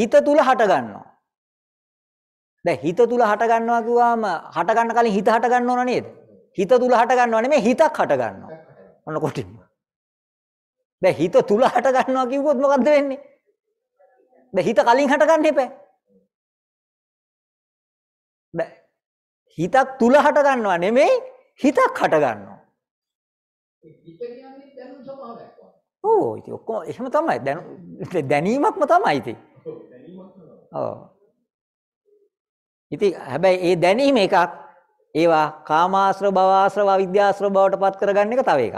හිත තුල හට ගන්නවා. දැන් හිත තුල හට ගන්නවා කිව්වම හට ගන්න කලින් හිත හට ගන්න ඕන නේද? හිත තුල හට ගන්නව නෙමෙයි හිතක් හට ගන්නවා. ඔන්න කොටින්ම. දැන් හිත තුල හට ගන්නවා කිව්වොත් මොකද්ද වෙන්නේ? දැන් හිත කලින් හට ගන්න එපා. දැන් හිතක් තුල හට ගන්නවා නෙමෙයි හිතක් හට ගන්නවා. හිත කියන්නේ දැනුම් ස්වභාවයක්. ඔව් ඉතින් ඔක්කොම එහෙම තමයි දැනුම් දැනීමක්ම තමයි ඉතින්. ඔව්. ඉතින් හැබැයි ඒ දැනීම එකක් ඒවා කාමාශ්‍රව භවආශ්‍රව අවිද්‍යාශ්‍රව බවට පත් කරගන්න එක තව එකක්.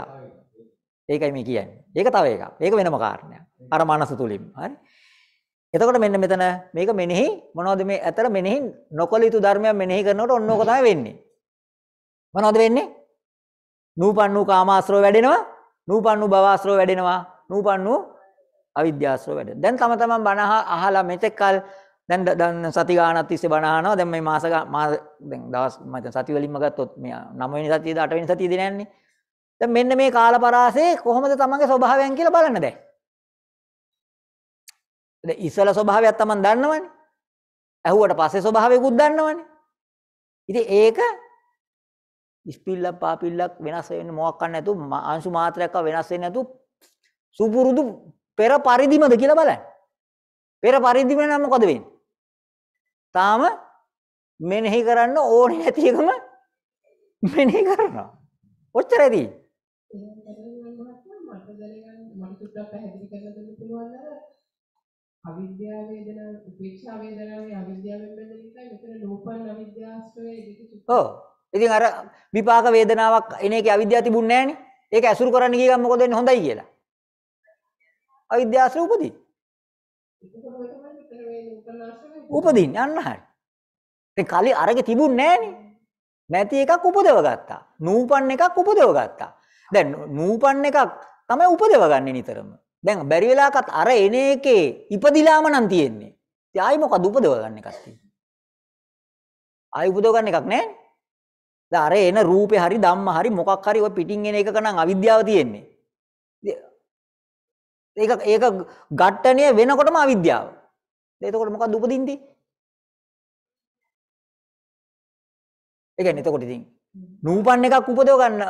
ඒකයි මේ කියන්නේ. ඒක තව එකක්. ඒක වෙනම කාරණයක්. අර මනස තුලින්. හරි. එතකොට මෙන්න මෙතන මේක මෙනෙහි මොනවද මේ ඇතර මෙනෙහි නොකළ යුතු ධර්මයක් මෙනෙහි කරනකොට ඔන්න ඕක තමයි වෙන්නේ. මොනවද වෙන්නේ? නූපන් වූ කාමාශ්‍රව වැඩෙනවා. නූපන් වූ භවආශ්‍රව වැඩෙනවා. නූපන් වූ අවිද්‍යාශ්‍රව වැඩෙනවා. දැන් තම තමන් බණහ අහලා මෙතෙක්කල් දැන් දැන් සති ගානක් තිස්සේ බණ අහනවා. දැන් මේ මාස මාස දැන් දවස් මම දැන් සති වලින්ම ගත්තොත් මේ 9 වෙනි සතියේද 8 වෙනි සතියේද නැන්නේ. දැන් මෙන්න මේ කාලපරාසයේ කොහොමද තමන්ගේ ස්වභාවයන් කියලා බලන්න දැන්. දැන් ඉස්සල ස්වභාවයක් තමන් දන්නවනේ. ඇහුවට පස්සේ ස්වභාවයකුත් දන්නවනේ. ඉතින් ඒක ඉස්පිල්ලක් පාපිල්ලක් වෙනස් වෙන්නේ මොකක් ගන්න නැතුව අංශු මාත්‍රයක් වෙනස් වෙන්නේ නැතුව සුපුරුදු පෙර පරිදිමද කියලා බලන්න. පෙර පරිදිම නම් මොකද වෙන්නේ? තාම මෙනෙහි කරන්න ඕනේ නැති එකම මෙනෙහි කරනවා. ඔච්චරයි අවිද්‍යාව වේදනා උපේක්ෂා වේදනාවේ අවිද්‍යාවෙන් බැඳෙන්නේ මෙතන නූපන් අවිද්‍යාස්ත්‍රයේ ඉදිරි ඔව් ඉතින් අර විපාක වේදනාවක් එන එකේ අවිද්‍යාව තිබුණ නැහැ නේ ඒක ඇසුරු කරන්න ගිය ගමන් මොකද වෙන්නේ හොඳයි කියලා අවිද්‍යාස්ත්‍ර උපදී ඒක තමයි මෙතන මේ නූපන් ආශ්‍රය උපදින්නේ අන්න හරි. ඉතින් කලින් අරගේ තිබුණ නැති එකක් උපදව ගත්තා. නූපන් එකක් උපදව ගත්තා. දැන් නූපන් එකක් තමයි උපදව ගන්නෙ නිතරම. දැන් බැරි වෙලාකත් අර එන එකේ ඉපදිලාම නම් තියෙන්නේ. ඉතින් ආයි මොකද උපදව ගන්න එකක් තියෙන්නේ. ආයි උපදව ගන්න එකක් නැහැ. දැන් අර එන රූපේ හරි ධම්ම හරි මොකක් හරි ඔය පිටින් එන එකක නම් අවිද්‍යාව තියෙන්නේ. ඒක ඒක ඝට්ටණය වෙනකොටම අවිද්‍යාව. එතකොට මොකක්ද උපදින්නේ? ඒ කියන්නේ එතකොට ඉතින් නූපන් එකක් උපදව ගන්න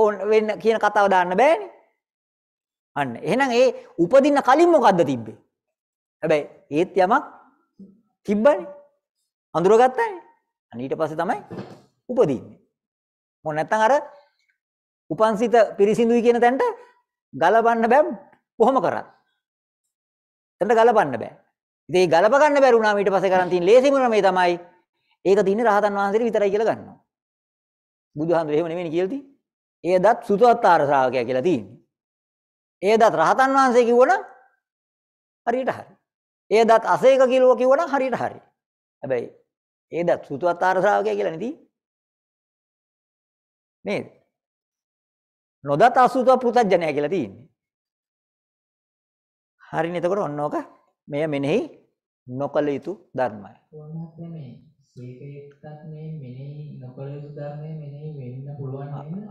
ඕන වෙන්න කියන කතාව දාන්න බෑනේ. අන්න එහෙනම් ඒ උපදින්න කලින් මොකද්ද තිබ්බේ? හැබැයි ඒත් යමක් තිබ්බනේ. හඳුරගත්තානේ. අන්න ඊට පස්සේ තමයි උපදින්නේ. මොකද නැත්තම් අර උපන්සිත පිරිසිඳුයි කියන තැනට ගලපන්න බෑ කොහොම කරත්. එතන ගලපන්න බෑ. ඉතින් ඒ ගලප ගන්න බැරි වුණාම ඊට පස්සේ කරන් තියෙන ලේසිම ක්‍රමේ තමයි ඒක දින්නේ රහතන් වහන්සේට විතරයි කියලා ගන්නවා. බුදුහාමුදුරේ එහෙම නෙමෙයි කියලා තියෙන්නේ. ඒදත් සුතවත්තාර ශ්‍රාවකයා කියලා තියෙන්නේ. ඒදත් රහතන් වහන්සේ කිව්වොනම් හරියට හරි. ඒදත් අසේක කිලෝ කිව්වොනම් හරියට හරි. හැබැයි ඒදත් සුතවත්තාර ශ්‍රාවකයා කියලා නෙදී. නේද? නොදත් අසුත පුතඥය කියලා තියෙන්නේ. හරිනේ එතකොට ඔන්න ඕක මෙය මෙනෙහි නොකල යුතු ධර්මයි.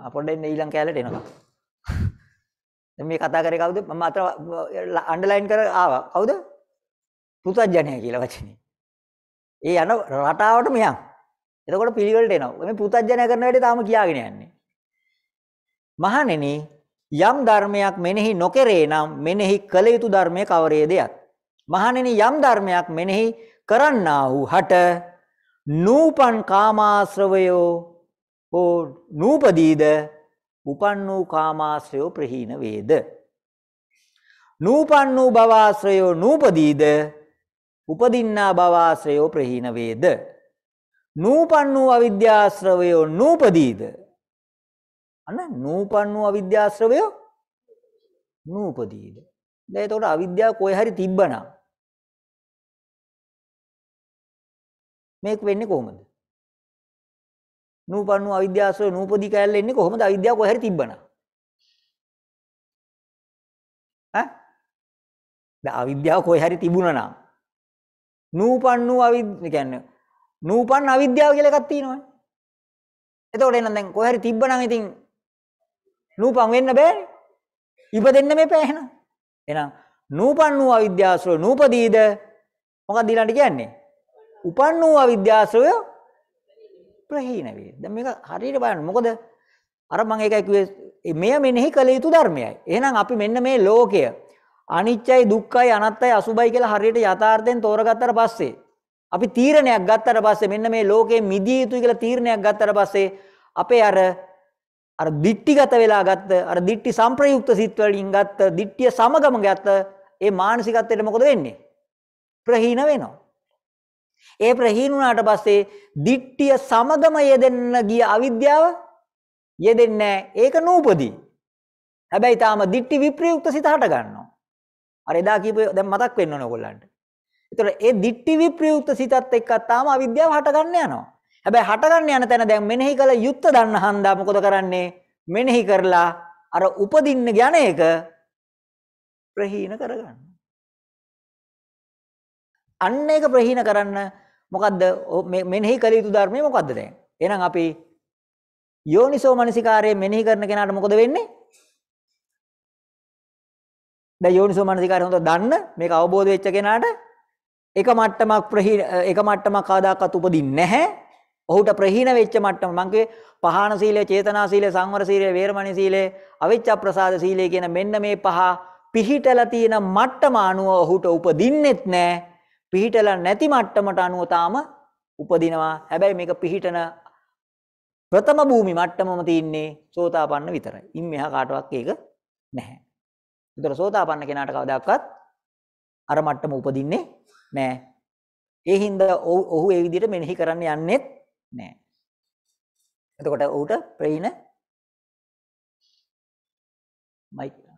අපට එන්න ඊළඟ කැලට එනවා. (laughs) මේ කතා කරේ කවුද? මම අතර අන්ඩර්ලයින් කර ආවා. කවුද? පුතඥය කියලා වචනේ. ඒ යන රටාවට මෙයන්. එතකොට පිළිවෙලට එනවා. මේ පුතඥය කරන වැඩේ තාම කියාගෙන යන්නේ. මහණෙනි යම් ධර්මයක් මෙනෙහි නොකරේ නම් මෙනෙහි කළ යුතු ධර්මය කවරේදයක්? මහණෙනි යම් ධර්මයක් මෙනෙහි කරන්නා වූ හට නූපන් කාමාශ්‍රවයෝ හෝ නූපදීද උපන් වූ කාමාශ්‍රයෝ ප්‍රහීන වේද නූපන් වූ භවාශ්‍රයෝ නූපදීද උපදින්නා භවාශ්‍රයෝ ප්‍රහීන වේද නූපන් වූ අවිද්‍යාශ්‍රවයෝ නූපදීද අන්න නූපන් වූ අවිද්‍යාශ්‍රවයෝ නූපදීද දැන් එතකොට අවිද්‍යාව කොහේ හරි තිබ්බනම් මේක වෙන්නේ කොහොමද? නූපන්නු අවිද්‍යාසය නූපදී කැලේ ඉන්නේ කොහොමද අවිද්‍යාව කොහරි තිබ්බනම්? ඈ? දැන් අවිද්‍යාව කොහරි තිබුණා නම් නූපන්නු අවිද්‍ය කියන්නේ නූපන් අවිද්‍යාව කියලා එකක් තියෙනවනේ. එතකොට එහෙනම් දැන් කොහරි තිබ්බනම් ඉතින් නූපන් වෙන්න බෑනේ. ඉපදෙන්න මේ පෑහෙන. එහෙනම් නූපන් වූ අවිද්‍යාවසල නූපදීද මොකක්ද ඊළඟට කියන්නේ? උපන් වූ අවිද්‍යාශ්‍රය ප්‍රහීන වේ. දැන් මේක හරියට බලන්න. මොකද අර මම ඒකයි කිව්වේ මෙය මෙනෙහි කළ යුතු ධර්මයයි. එහෙනම් අපි මෙන්න මේ ලෝකය අනිච්චයි දුක්ඛයි අනත්තයි අසුභයි කියලා හරියට යථාර්ථයෙන් තෝරගත්තට පස්සේ අපි තීරණයක් ගත්තට පස්සේ මෙන්න මේ ලෝකේ මිදිය යුතුයි කියලා තීරණයක් ගත්තට පස්සේ අපේ අර අර දික්ටිගත වෙලා ගත්ත අර දික්ටි සංප්‍රයුක්ත සිත් වලින් ගත්ත දික්ටිය සමගම ගත්ත ඒ මානසිකත්වයට මොකද වෙන්නේ? ප්‍රහීන වෙනවා. ඒ ප්‍රහීන වුණාට පස්සේ දිට්ඨිය සමගම යෙදෙන්න ගිය අවිද්‍යාව යෙදෙන්නේ නැහැ. ඒක නූපදී. හැබැයි තාම දිට්ඨි විප්‍රයුක්ත සිත හට ගන්නවා. අර එදා කියපු දැන් මතක් වෙන්න ඕනේ ඔයගොල්ලන්ට. ඒතර ඒ දිට්ඨි විප්‍රයුක්ත සිතත් එක්ක තාම අවිද්‍යාව හට ගන්න යනවා. හැබැයි හට ගන්න යන තැන දැන් මෙනෙහි කළ යුත්ත දන්න හන්දා මොකද කරන්නේ? මෙනෙහි කරලා අර උපදින්න යන එක ප්‍රහීන කරගන්න. අන්න ඒක ප්‍රහීන කරන්න මොකද්ද මෙනෙහි කළ යුතු ධර්මය මොකද්ද දැන්? එහෙනම් අපි යෝනිසෝ මනසිකාරයේ මෙනෙහි කරන කෙනාට මොකද වෙන්නේ? දැන් යෝනිසෝ මනසිකාරය හොඳ දන්න මේක අවබෝධ වෙච්ච කෙනාට එක මට්ටමක් ප්‍රහීන එක මට්ටමක් කවදාකවත් උපදින්නේ නැහැ. ඔහුට ප්‍රහීන වෙච්ච මට්ටම මං කියේ පහාන සීලය, චේතනා සීලය, සංවර සීලය, වේරමණී සීලය, අවිච්ඡා ප්‍රසාද සීලය කියන මෙන්න මේ පහ පිහිටලා තියෙන මට්ටම අනුව ඔහුට උපදින්නෙත් නැහැ. පිහිටලා නැති මට්ටමට අනුව තාම උපදිනවා. හැබැයි මේක පිහිටන ප්‍රථම භූමි මට්ටමම තියෙන්නේ සෝතාපන්න විතරයි. ඉන් මෙහා කාටවත් ඒක නැහැ. ඒතර සෝතාපන්න කෙනාට කවදාවත් අර මට්ටම උපදින්නේ නැහැ. ඒ හින්දා ඔහු ඒ විදිහට මෙනෙහි කරන්න යන්නේ නැහැ. එතකොට ඌට ප්‍රේණ මයික්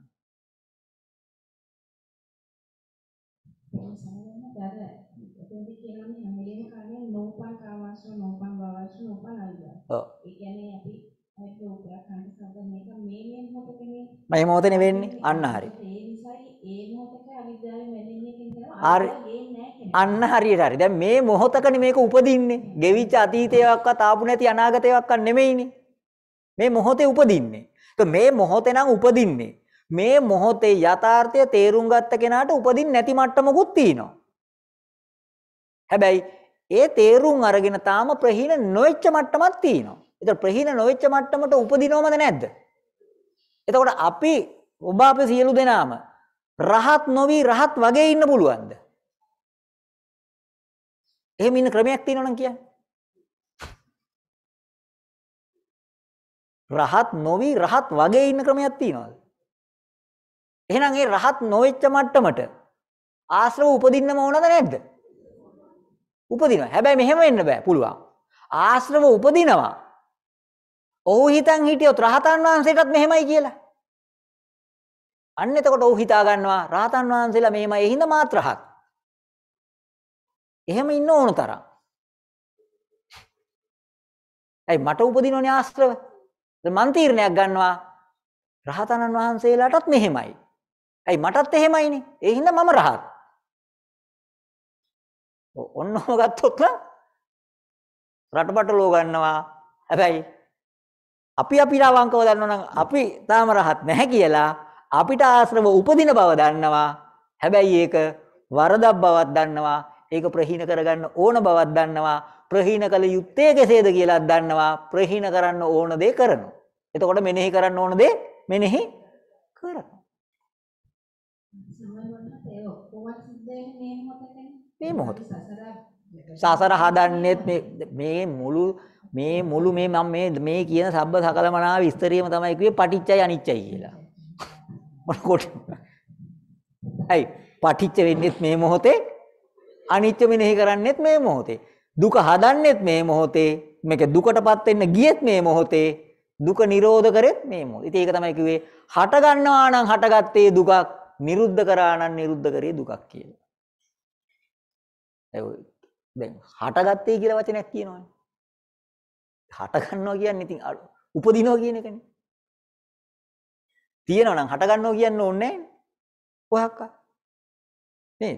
මේ මොහොතේ වෙන්නේ අන්න හරි. අන්න හරියට හරි. දැන් මේ මොහොතකනේ මේක උපදින්නේ. ගෙවිච්ච අතීතයක්වත් ආපු නැති අනාගතයක්වත් නෙමෙයිනේ. මේ මොහොතේ උපදින්නේ. මේ මොහොතේ නම් උපදින්නේ. මේ මොහොතේ යථාර්ථය තේරුම් ගත්ත කෙනාට උපදින් නැති මට්ටමකුත් තියෙනවා. හැබැයි ඒ තේරුම් අරගෙන තාම ප්‍රහීන නොවෙච්ච මට්ටමක් තියෙනවා. ඒතකොට ප්‍රහීන නොවෙච්ච මට්ටමට උපදිනවමද නැද්ද? එතකොට අපි ඔබ අපේ සියලු දෙනාම රහත් නොවි රහත් වගේ ඉන්න පුළුවන්ද? එහෙම ඉන්න ක්‍රමයක් තියෙනවා නම් කියන්නේ. රහත් නොවි රහත් වගේ ඉන්න ක්‍රමයක් තියෙනවද? එහෙනම් ඒ රහත් නොවෙච්ච මට්ටමට ආශ්‍රව උපදින්නම ඕනද නැද්ද? උපදිනවා. හැබැයි මෙහෙම වෙන්න බෑ. පුළුවන්. ආශ්‍රව උපදිනවා. ඔහු හිතන් හිටියොත් රහතන් වහන්සේටත් මෙහෙමයි කියලා. අන්න එතකොට ඔහු හිතා ගන්නවා රහතන් වහන්සේලා මෙහෙමයි. එහිඳ මාත්‍රහක්. එහෙම ඉන්න ඕන තරම්. ඇයි මට උපදිනෝනේ ආශ්‍රව? මන් තීරණයක් ගන්නවා රහතන් වහන්සේලාටත් මෙහෙමයි. ඇයි මටත් එහෙමයිනේ. ඒ හින්දා මම රහත්. ඔන්නම ගත්තොත් නම් රටපට ලෝ ගන්නවා. හැබැයි අපි අපිට අවංකව දන්නවනම් අපි තාම රහත් නැහැ කියලා අපිට ආශ්‍රව උපදින බව දන්නවා. හැබැයි ඒක වරදක් බවක් දන්නවා. ඒක ප්‍රහීන කරගන්න ඕන බවක් දන්නවා. ප්‍රහීන කළ යුත්තේ කෙසේද කියලා දන්නවා. ප්‍රහීන කරන්න ඕන දේ කරනවා. එතකොට මෙනෙහි කරන්න ඕන දේ මෙනෙහි කරනවා. මේ මොහොත. සසර හදන්නේත් මේ මුළු මේ මුළු මේ මම මේ මේ කියන සබ්බ සකලමනා විස්තරීයම තමයි කිව්වේ පටිච්චයි අනිච්චයි කියලා. මොනකොට? අයි පටිච්ච වෙන්නේත් මේ මොහොතේ අනිච්ච මෙනෙහි කරන්නේත් මේ මොහොතේ. දුක හදන්නේත් මේ මොහොතේ. මේක දුකටපත් වෙන්න ගියෙත් මේ මොහොතේ. දුක නිරෝධ කරෙත් මේ මොහොත. ඉතින් ඒක තමයි කිව්වේ හට ගන්නවා නම් හටගත්තේ දුකක්, නිරුද්ධ කරා නම් නිරුද්ධ කරේ දුකක් කියලා. දැන් හටගත්තේ කියලා වචනයක් කියනවනේ. හට ගන්නවා කියන්නේ ඉතින් උපදිනවා කියන එකනේ. තියෙනවා නම් හට ගන්නවා කියන්න ඕනේ නැහැ නේ.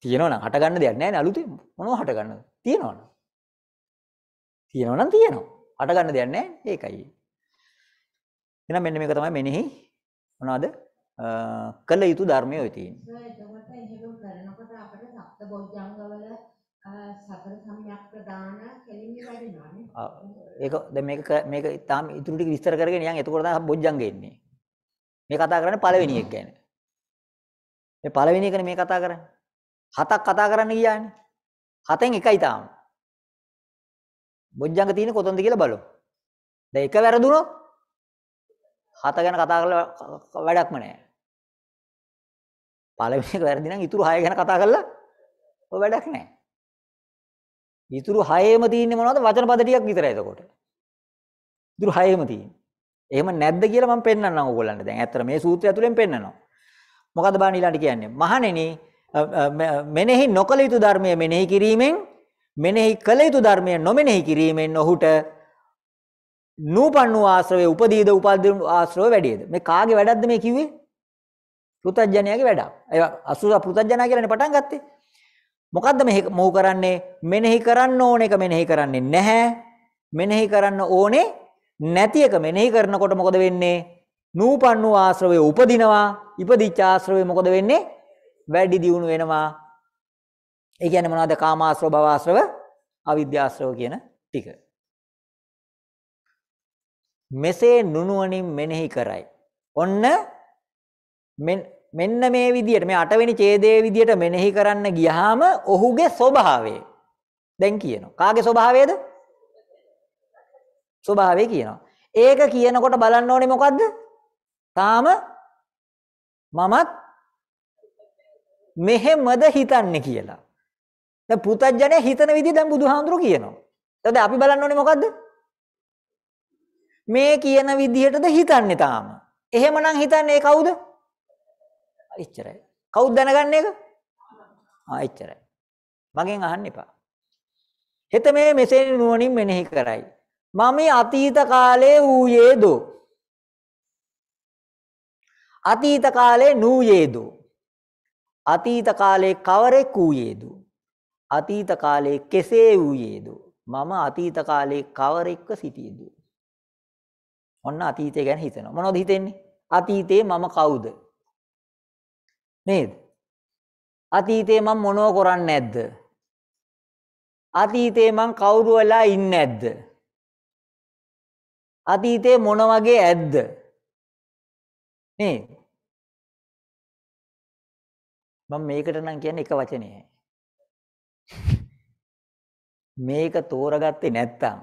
තියෙනවා නම් හට ගන්න දෙයක් නැහැ නේ අලුතෙන් මොනව හට ගන්නද? තියෙනවා නම්. තියෙනවා නම් තියෙනවා. හට ගන්න දෙයක් නැහැ ඒකයි. එහෙනම් මෙන්න මේක තමයි මෙනෙහි මොනවද? කළ යුතු ධර්මයේ ඔය තියෙන්නේ. බොජ්ජංගවල සතර සම්‍යක් ප්‍රදාන කෙලින්ම වැඩිනවානේ. ඒක දැන් මේක මේක තාම ඉතුරු ටික විස්තර කරගෙන යන් එතකොට තමයි බොජ්ජංග එන්නේ. මේ කතා කරන්නේ පළවෙනි එක ගැන. මේ පළවෙනි එකනේ මේ කතා කරන්නේ. හතක් කතා කරන්න ගියානේ. හතෙන් එකයි තාම. බොජ්ජංග තියෙන්නේ කොතනද කියලා බලමු. දැන් එක වැරදුනොත් හත ගැන කතා කරලා වැඩක්ම නැහැ. පළවෙනි එක වැරදි නම් ඉතුරු හය ගැන කතා කරලා ඔය වැඩක් නැහැ. ඉතුරු හයේම තියෙන්නේ මොනවද? වචන පද ටිකක් විතරයි එතකොට. ඉතුරු හයේම තියෙන්නේ. එහෙම නැද්ද කියලා මම පෙන්නන්නම් ඕගොල්ලන්ට දැන්. ඇත්තට මේ සූත්‍රය ඇතුලෙන් පෙන්නනවා. මොකද බලන්න ඊළඟට කියන්නේ? මහණෙනි මෙනෙහි නොකළ යුතු ධර්මය මෙනෙහි කිරීමෙන් මෙනෙහි කළ යුතු ධර්මය නොමෙනෙහි කිරීමෙන් ඔහුට නූපන් වූ ආශ්‍රවය උපදීද උපදින ආශ්‍රව වැඩිද මේ කාගේ වැඩක්ද මේ කිව්වේ පෘතජ්ජනයාගේ වැඩක් ඒ අසුර පෘතජ්ජනා කියලානේ පටන් ගත්තේ මොකද්ද මෙහි මොහු කරන්නේ මෙනෙහි කරන්න ඕන එක මෙනෙහි කරන්නේ නැහැ මෙනෙහි කරන්න ඕනේ නැති එක මෙනෙහි කරනකොට මොකද වෙන්නේ නූපන් වූ ආශ්‍රවය උපදිනවා ඉපදිච්ච ආශ්‍රවය මොකද වෙන්නේ වැඩි දියුණු වෙනවා ඒ කියන්නේ මොනවද කාමාශ්‍රව භවආශ්‍රව අවිද්‍යාශ්‍රව කියන ටික මෙසේ නුනුවණින් මෙනෙහි කරයි ඔන්න මෙන් මෙන්න මේ විදියට මේ අටවෙනි ඡේදයේ විදියට මෙනෙහි කරන්න ගියාම ඔහුගේ ස්වභාවය දැන් කියනවා. කාගේ ස්වභාවයද? ස්වභාවය කියනවා. ඒක කියනකොට බලන්න ඕනේ මොකද්ද? තාම මමත් මෙහෙමද හිතන්නේ කියලා. දැන් පුතඥය හිතන විදිහ දැන් බුදුහාඳුරු කියනවා. එතකොට අපි බලන්න ඕනේ මොකද්ද? මේ කියන විදිහටද හිතන්නේ තාම. එහෙමනම් හිතන්නේ ඒ කවුද? එච්චරයි. කවුද දැනගන්නේ ඒක? ආ එච්චරයි. මගෙන් අහන්න එපා. හිත මේ මෙසේ නුවණින් මෙනෙහි කරයි. මම අතීත කාලේ ඌයේ දෝ. අතීත කාලේ නූයේ දෝ. අතීත කාලේ කවරෙක් ඌයේ දෝ. අතීත කාලේ කෙසේ ඌයේ දෝ. මම අතීත කාලේ කවරෙක්ව සිටියේද? ඔන්න අතීතය ගැන හිතනවා. මොනවද හිතෙන්නේ? අතීතේ මම කවුද? නේද? අතීතේ මම මොනව කරන්නේ නැද්ද? අතීතේ මං කවුරු වෙලා ඉන්නේ නැද්ද? අතීතේ මොන වගේ ඇද්ද? නේද? මම මේකට නම් කියන්නේ එක වචනයයි. මේක තෝරගත්තේ නැත්තම්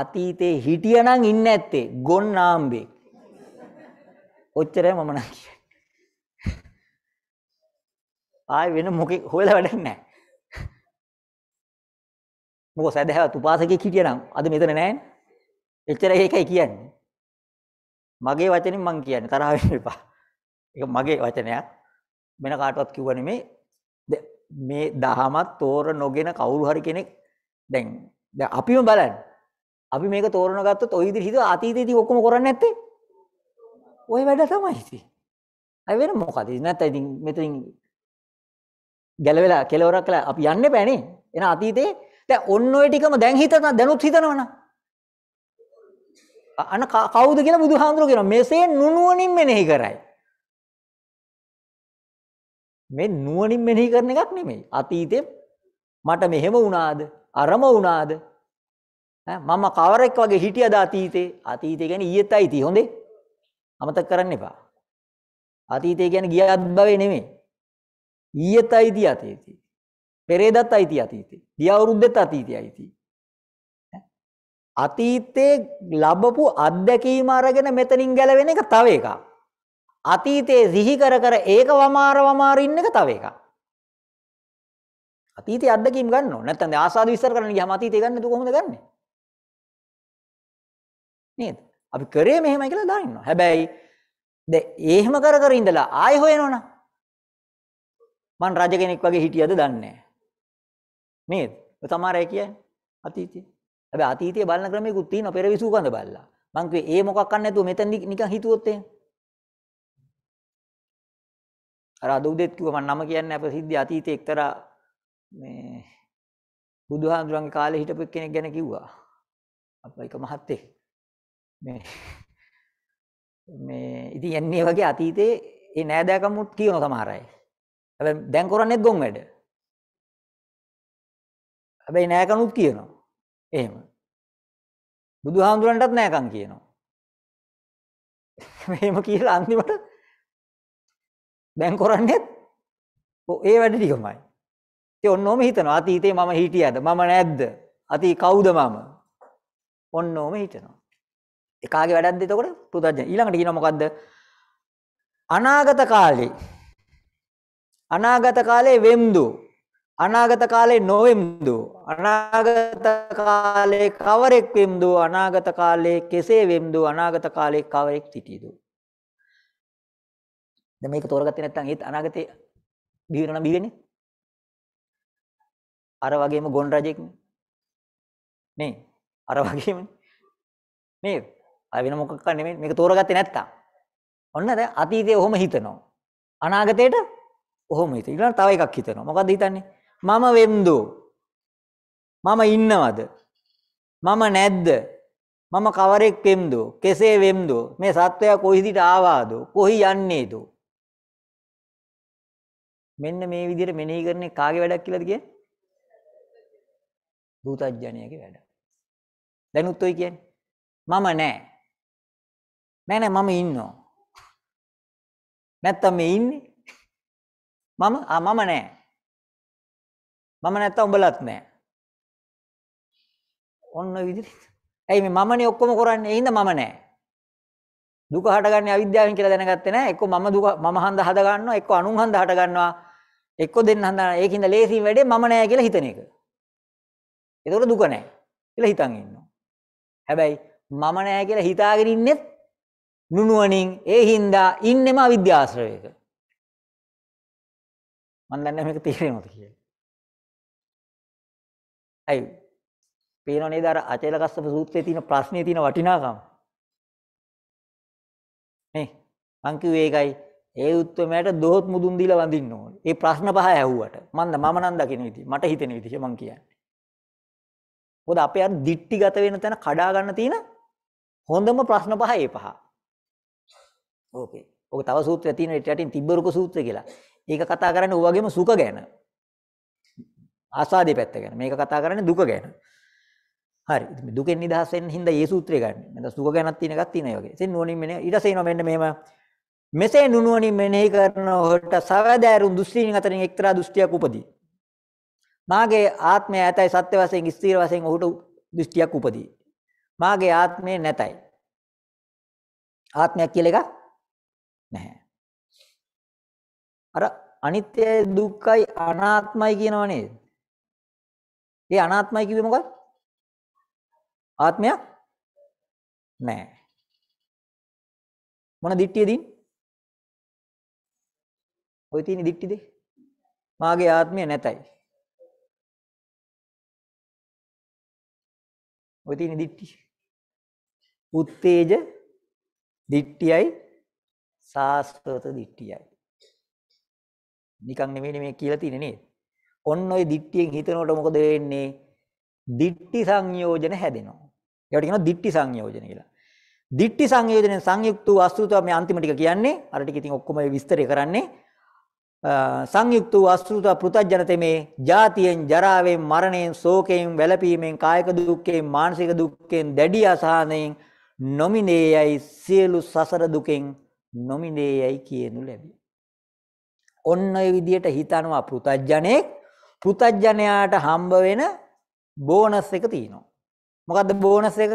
අතීතේ හිටියනම් ඉන්නේ නැත්තේ ගොන්නාම්බේ. ඔච්චරයි මම නම් කියන්නේ. ආයෙ වෙන මොකෙක් හොයලා වැඩක් නැහැ. මොකද සදහවත් උපාසකෙක් හිටියනම් අද මෙතන නැහැනේ. එච්චර ඒකයි කියන්නේ. මගේ වචنين මම කියන්නේ තරහ වෙන්න එපා. ඒක මගේ වචනයක්. වෙන කාටවත් කිව්ව නෙමේ. මේ දහමත් තෝර නොගෙන කවුරු හරි කෙනෙක් දැන් දැන් අපිම බලන්න. අපි මේක තෝරන ගත්තොත් ওই විදිහට හිතුව අතීතයේදී ඔක්කොම කරන්නේ නැත්තේ. ওই වැඩ තමයි ඉතින්. අය වෙන මොකද? නැත්නම් ඉතින් මෙතනින් ගැලවෙලා කෙලවරක් කළා අපි යන්න බෑනේ එන අතීතේ දැන් ඔන්න ඔය ටිකම දැන් හිතන දැනුත් හිතනවනම් අන කවුද කියලා බුදුහාමුදුරුවෝ කියනවා මෙසේ නුනුවණින් මෙනෙහි කරයි මේ නුවණින් මෙනෙහි කරන එකක් නෙමෙයි අතීතේ මට මෙහෙම වුණාද අරම වුණාද මම කවරෙක් වගේ හිටියද අතීතේ අතීතේ කියන්නේ ඊයේත් අයිති හොඳේ අමතක කරන්න එපා අතීතේ කියන්නේ ගියත් භවේ නෙමෙයි ඊයත අයිති අතීති. පෙරේදත් අයිති අතීති. ගිය අවුරුද්දෙත් අතීතය අයිති. අතීතයේ ලැබපු අත්දැකීම අරගෙන මෙතනින් ගැලවෙන එක තව එකක්. අතීතයේ සිහි කර කර ඒක වමාර වමාර ඉන්න එක තව එකක්. අතීතයේ අත්දැකීම් ගන්න ඕන. නැත්නම් ආසාද විස්තර කරන්න ගියාම අතීතය ගන්න තු කොහොමද ගන්නෙ? නේද? අපි කරේ මෙහෙමයි කියලා දාන්නවා. හැබැයි දැන් එහෙම කර කර ඉඳලා ආයෙ හොයනවනම් මං රජ කෙනෙක් වගේ හිටියද දන්නේ නේද? ඔය සමහර අය කියන්නේ අතීතේ. හැබැයි අතීතයේ බලන ක්‍රමයකුත් තියෙනවා පෙරවිසු කඳ බලලා. මං කිව්වේ ඒ මොකක් අන්න නැතුව මෙතන නිකන් හිතුවොත් එහෙම. අර අද උදේත් කිව්වා මම නම කියන්නේ අපේ සිද්ධි අතීතයේ එක්තරා මේ බුදුහාඳුරන්ගේ කාලේ හිටපු කෙනෙක් ගැන කිව්වා. අපයික මහත්තේ. මේ මේ ඉතින් යන්නේ වගේ අතීතයේ ඒ නෑදෑකමුත් කියනවා සමහර අය. හැබැයි දැන් කරන්නේත් ගොන් වැඩ. හැබැයි නෑකනුත් කියනවා. එහෙම. බුදුහාමුදුරන්ටත් නෑකම් කියනවා. මෙහෙම (laughs) කියලා අන්තිමට දැන් කරන්නේත් ඒ වැඩ ටිකමයි. ඉතින් ඔන්න ඕම හිතනවා අතීතේ මම හිටියද මම නැද්ද? අතී කවුද මම? ඔන්න ඕම හිතනවා. එකාගේ වැඩක්ද එතකොට? පුතර්ජන. ඊළඟට කියනවා මොකද්ද? අනාගත කාලේ අනාගත කාලේ වෙම්දු අනාගත කාලේ නොවෙම්දු අනාගත කාලේ කවරෙක් වෙම්දු අනාගත කාලේ කෙසේ වෙම්දු අනාගත කාලේ කවරෙක් සිටීද දැන් මේක තෝරගත්තේ නැත්නම් ඒත් අනාගතේ බිහිරන බිහිවෙන්නේ අර වගේම ගොන් රජෙක්නේ නේ අර වගේමනේ නේද අය වෙන මොකක්ද නෙමෙයි මේක තෝරගත්තේ නැත්තම් ඔන්න දැන් අතීතයේ ඔහොම හිතනවා අනාගතේට ඔහොම හිතේ. ඊළඟට තව එකක් හිතනවා. මොකද්ද හිතන්නේ? මම වෙන්දෝ. මම ඉන්නවද? මම නැද්ද? මම කවරෙක් වෙම්දෝ? කෙසේ වෙම්දෝ? මේ සත්වයා කොහිදිට ආවාද? කොහි යන්නේද? මෙන්න මේ විදිහට මෙනෙහි කරන්නේ කාගේ වැඩක් කියලාද කියන්නේ? භූතඥයාගේ වැඩ. දැනුත් ඔයි කියන්නේ. මම නෑ. නෑ නෑ මම ඉන්නවා. නැත්තම් මේ ඉන්නේ මම ආ මම නෑ. මම නැත්තම් උඹලත් නෑ. ඔන්න විදිහට. ඇයි මේ මමනේ ඔක්කොම කරන්නේ? ඒ හින්දා මම නෑ. දුක හටගන්නේ අවිද්‍යාවෙන් කියලා දැනගත්තේ නැහැ. එක්ක මම දුක මම හඳ හද ගන්නවා, එක්ක අනුන් හඳ හට ගන්නවා, එක්ක දෙන්න හඳ ගන්නවා. ඒකින්ද ලේසියෙන් වැඩේ මම නෑ කියලා හිතන එක. ඒතකොට දුක නෑ කියලා හිතන් ඉන්නවා. හැබැයි මම නෑ කියලා හිතාගෙන ඉන්නෙත් නුනුවණින් ඒ හින්දා ඉන්නෙම අවිද්‍යාශ්‍රයයක. මන් දන්නේ මේක තීරෙනවද කියලා. ඇයි? පේනව නේද අර අචේල කස්සප සූත්‍රයේ තියෙන ප්‍රශ්නේ තියෙන වටිනාකම? නේ මං කිව්වේ ඒකයි ඒ උත්තරයට දොහොත් මුදුන් දීලා වඳින්න ඕනේ. ඒ ප්‍රශ්න පහ ඇහුවට මන්ද මම නම් දකින විදිහ මට හිතෙන විදිහ මං කියන්නේ. මොකද අපේ අර දික්ටිගත වෙන තැන කඩා ගන්න තියෙන හොඳම ප්‍රශ්න පහ ඒ පහ. ඕකේ. ඔක තව සූත්‍රයක් තියෙන ඊට යටින් තිබ්බරුක සූත්‍රය කියලා. ඒක කතා කරන්නේ ඌ වගේම සුඛ ගැන. ආස්වාදයේ පැත්ත ගැන. මේක කතා කරන්නේ දුක ගැන. හරි. ඉතින් දුකෙන් නිදහස් වෙන්න හින්දා මේ සූත්‍රය ගන්න. නැත්නම් සුඛ ගැනක් තියෙන එකක් තියෙනවා ඒ වගේ. ඉතින් නෝනින් මෙනේ ඊට පස්සේ එනවා මෙන්න මෙහෙම මෙසේ නුනුවණින් මෙනෙහි කරනකොට සවදෑරුම් දුස්සීන් අතරින් එක්තරා දෘෂ්ටියක් උපදී. මාගේ ආත්මය ඇතයි සත්‍ය වශයෙන් ස්ථීර වශයෙන් ඔහුට දෘෂ්ටියක් උපදී. මාගේ ආත්මය නැතයි. ආත්මයක් කියලා එකක් නැහැ. අර අනිත්‍යයි දුක්ඛයි අනාත්මයි කියනව නේද? ඒ අනාත්මයි කිව්වේ මොකක්ද? ආත්මයක් නැහැ. මොන දිට්ඨියදින්? ඔය තියෙන දිට්ඨිද? මාගේ ආත්මය නැතයි. ඔය තියෙන දිට්ටි. උත්තේජ දිට්ටියයි සාස්වත දිට්ටියයි. නිකන් නෙමෙයි මේ කියලා තියෙන්නේ නේද? ඔන්න ඔය දිට්ඨියෙන් හිතනකොට මොකද වෙන්නේ? දිට්ඨි සංයෝජන හැදෙනවා. ඒකට කියනවා දිට්ඨි සංයෝජන කියලා. දිට්ඨි සංයෝජනෙන් සංයුක්ත වූ අසෘතව මේ අන්තිම ටික කියන්නේ අර ටික ඉතින් ඔක්කොම විස්තරය කරන්නේ සංයුක්ත වූ අසෘතව පෘතජන තෙමේ ජාතියෙන් ජරාවෙන් මරණයෙන් ශෝකයෙන් වැළපීමෙන් කායික දුක්යෙන් මානසික දුක්යෙන් දැඩි අසහනයෙන් නොමිනේයයි සියලු සසර දුකෙන් නොමිනේයයි කියනු ලැබේ ඔන්න ඔය විදියට හිතනවා පෘතජ්ජනෙක් පෘතජ්ජනයාට හම්බ වෙන බෝනස් එක තියෙනවා. මොකද්ද බෝනස් එක?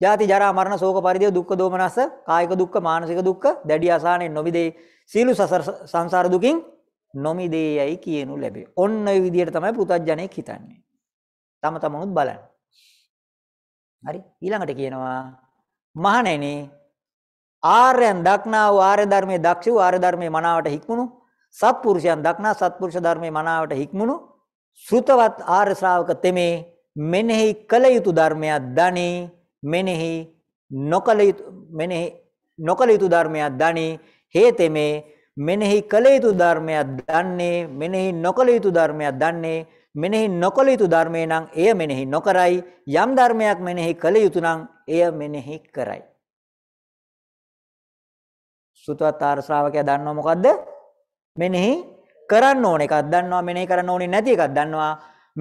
ජාති ජරා මරණ ශෝක පරිදේ දුක්ඛ දෝමනස කායික දුක්ඛ මානසික දුක්ඛ දැඩි අසහනෙන් නොමිදේ සීළු සසර සංසාර දුකින් නොමිදේයයි කියනු ලැබේ. ඔන්න ඔය විදියට තමයි පෘතජ්ජනෙක් හිතන්නේ. තම තමනුත් බලන්න. හරි ඊළඟට කියනවා මහණෙනි ආර්යයන් දක්නා වූ ආර්ය ධර්මයේ දක්ෂ වූ ආර්ය ධර්මයේ මනාවට හික්මුණු සත්පුරුෂයන් දක්නා සත්පුරුෂ ධර්මයේ මනාවට හික්මුණු ශ්‍රුතවත් ආර්ය ශ්‍රාවක තෙමේ මෙනෙහි කළ යුතු ධර්මයක් දනි මෙනෙහි නොකළ යුතු මෙනෙහි නොකළ යුතු ධර්මයක් දනි හේතෙමේ මෙනෙහි කළ යුතු ධර්මයක් දන්නේ මෙනෙහි නොකළ යුතු ධර්මයක් දන්නේ මෙනෙහි නොකළ යුතු ධර්මේ නම් එය මෙනෙහි නොකරයි යම් ධර්මයක් මෙනෙහි කළ යුතු නම් එය මෙනෙහි කරයි සුතවත්තාර ශ්‍රාවකයා දන්නව මොකද්ද? මෙනෙහි කරන්න ඕන එකක් දන්නවා මෙනෙහි කරන්න ඕනේ නැති එකක් දන්නවා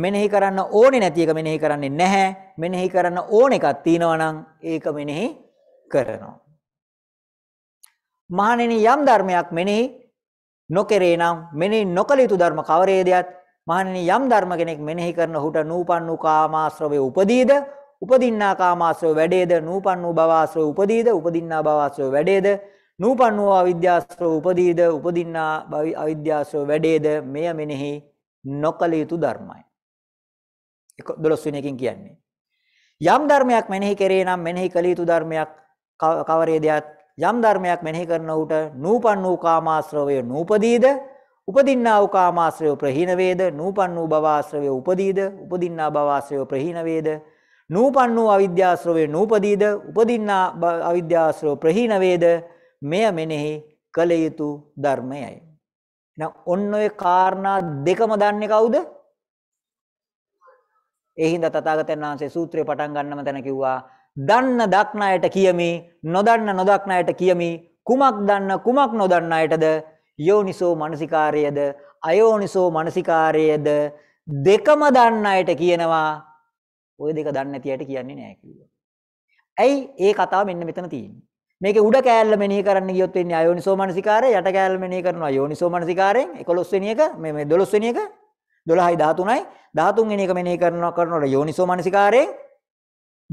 මෙනෙහි කරන්න ඕනේ නැති එක මෙනෙහි කරන්නේ නැහැ මෙනෙහි කරන්න ඕන එකක් තියෙනවා නම් ඒක මෙනෙහි කරනවා මහණෙනි යම් ධර්මයක් මෙනෙහි නොකරේ නම් මෙනෙහි නොකළ යුතු ධර්ම කවරේදයක් මහණෙනි යම් ධර්ම කෙනෙක් මෙනෙහි කරන හුට නූපන් වූ කාමාශ්‍රවයේ උපදීද උපදින්නා කාමාශ්‍රව වැඩේද නූපන් වූ භවආශ්‍රව උපදීද උපදින්නා භවආශ්‍රව වැඩේද නූපන්නෝ අවිද්‍යාශ්‍රව උපදීද උපදින්නා අවිද්‍යාශ්‍රව වැඩේද මෙය මෙනෙහි නොකල යුතු ධර්මයි. 12 වෙනි එකෙන් කියන්නේ. යම් ධර්මයක් මෙනෙහි කරේ නම් මෙනෙහි කළ යුතු ධර්මයක් කවරේදයක් යම් ධර්මයක් මෙනෙහි කරන ඌට නූපන් වූ කාමාශ්‍රවය නූපදීද උපදින්නා වූ කාමාශ්‍රය ප්‍රහීන වේද නූපන් වූ භවආශ්‍රය උපදීද උපදින්නා භවආශ්‍රය ප්‍රහීන වේද නූපන් වූ අවිද්‍යාශ්‍රවය නූපදීද උපදින්නා අවිද්‍යාශ්‍රය ප්‍රහීන වේද මෙය මෙනෙහි කළ යුතු ධර්මයයි. එහෙනම් ඔන්න ඔය කාරණා දෙකම දන්නේ කවුද? ඒ හින්දා තථාගතයන් වහන්සේ සූත්‍රය පටන් ගන්නම තැන කිව්වා දන්න දක්න අයට කියමි නොදන්න නොදක්න අයට කියමි කුමක් දන්න කුමක් නොදන්න අයටද යෝනිසෝ මනසිකාරයද අයෝනිසෝ මනසිකාරයද දෙකම දන්න අයට කියනවා ওই දෙක දන්නේ නැති අයට කියන්නේ නැහැ කිව්වා. ඇයි ඒ කතාව මෙන්න මෙතන තියෙන්නේ? මේකේ උඩ කෑල්ල මෙනෙහි කරන්න ගියොත් වෙන්නේ අයෝනිසෝ මනසිකාරය යට කෑල්ල මෙනෙහි කරනවා අයෝනිසෝ මනසිකාරයෙන් 11 වෙනි එක මේ මේ 12 වෙනි එක 12යි 13යි 13 වෙනි එක මෙනෙහි කරනවා කරනකොට යෝනිසෝ මනසිකාරයෙන්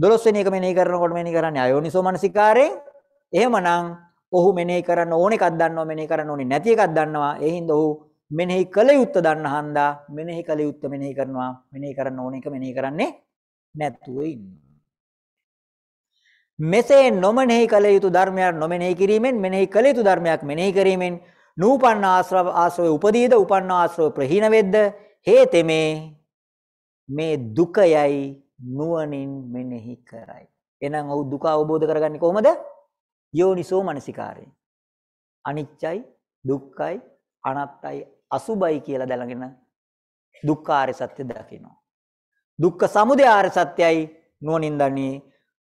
12 වෙනි එක මෙනෙහි කරනකොට මෙනෙහි කරන්නේ අයෝනිසෝ මනසිකාරයෙන් එහෙමනම් ඔහු මෙනෙහි කරන්න ඕන එකක් දන්නවා මෙනෙහි කරන්න ඕනේ නැති එකක් දන්නවා ඒ හින්දා ඔහු මෙනෙහි කළ යුත්ත දන්න හන්දා මෙනෙහි කළ යුත්ත මෙනෙහි කරනවා මෙනෙහි කරන්න ඕන එක මෙනෙහි කරන්නේ නැතුව ඉන්නවා මෙසේ නොමනෙහි කළ යුතු ධර්මයක් නොමනෙහි කිරීමෙන් මෙනෙහි කළ යුතු ධර්මයක් මෙනෙහි කිරීමෙන් නූපන්න ආශ්‍රව ආශ්‍රව උපදීද උපන්න ආශ්‍රව ප්‍රහීන වෙද්ද හේතෙමේ මේ දුකයයි නුවණින් මෙනෙහි කරයි එහෙනම් ඔහු දුක අවබෝධ කරගන්නේ කොහොමද යෝනිසෝ මනසිකාරයෙන් අනිච්චයි දුක්ඛයි අනත්තයි අසුබයි කියලා දැනගෙන දුක්ඛාරය සත්‍ය දකිනවා දුක්ඛ සමුදය ආර්ය සත්‍යයි නුවණින් දන්නේ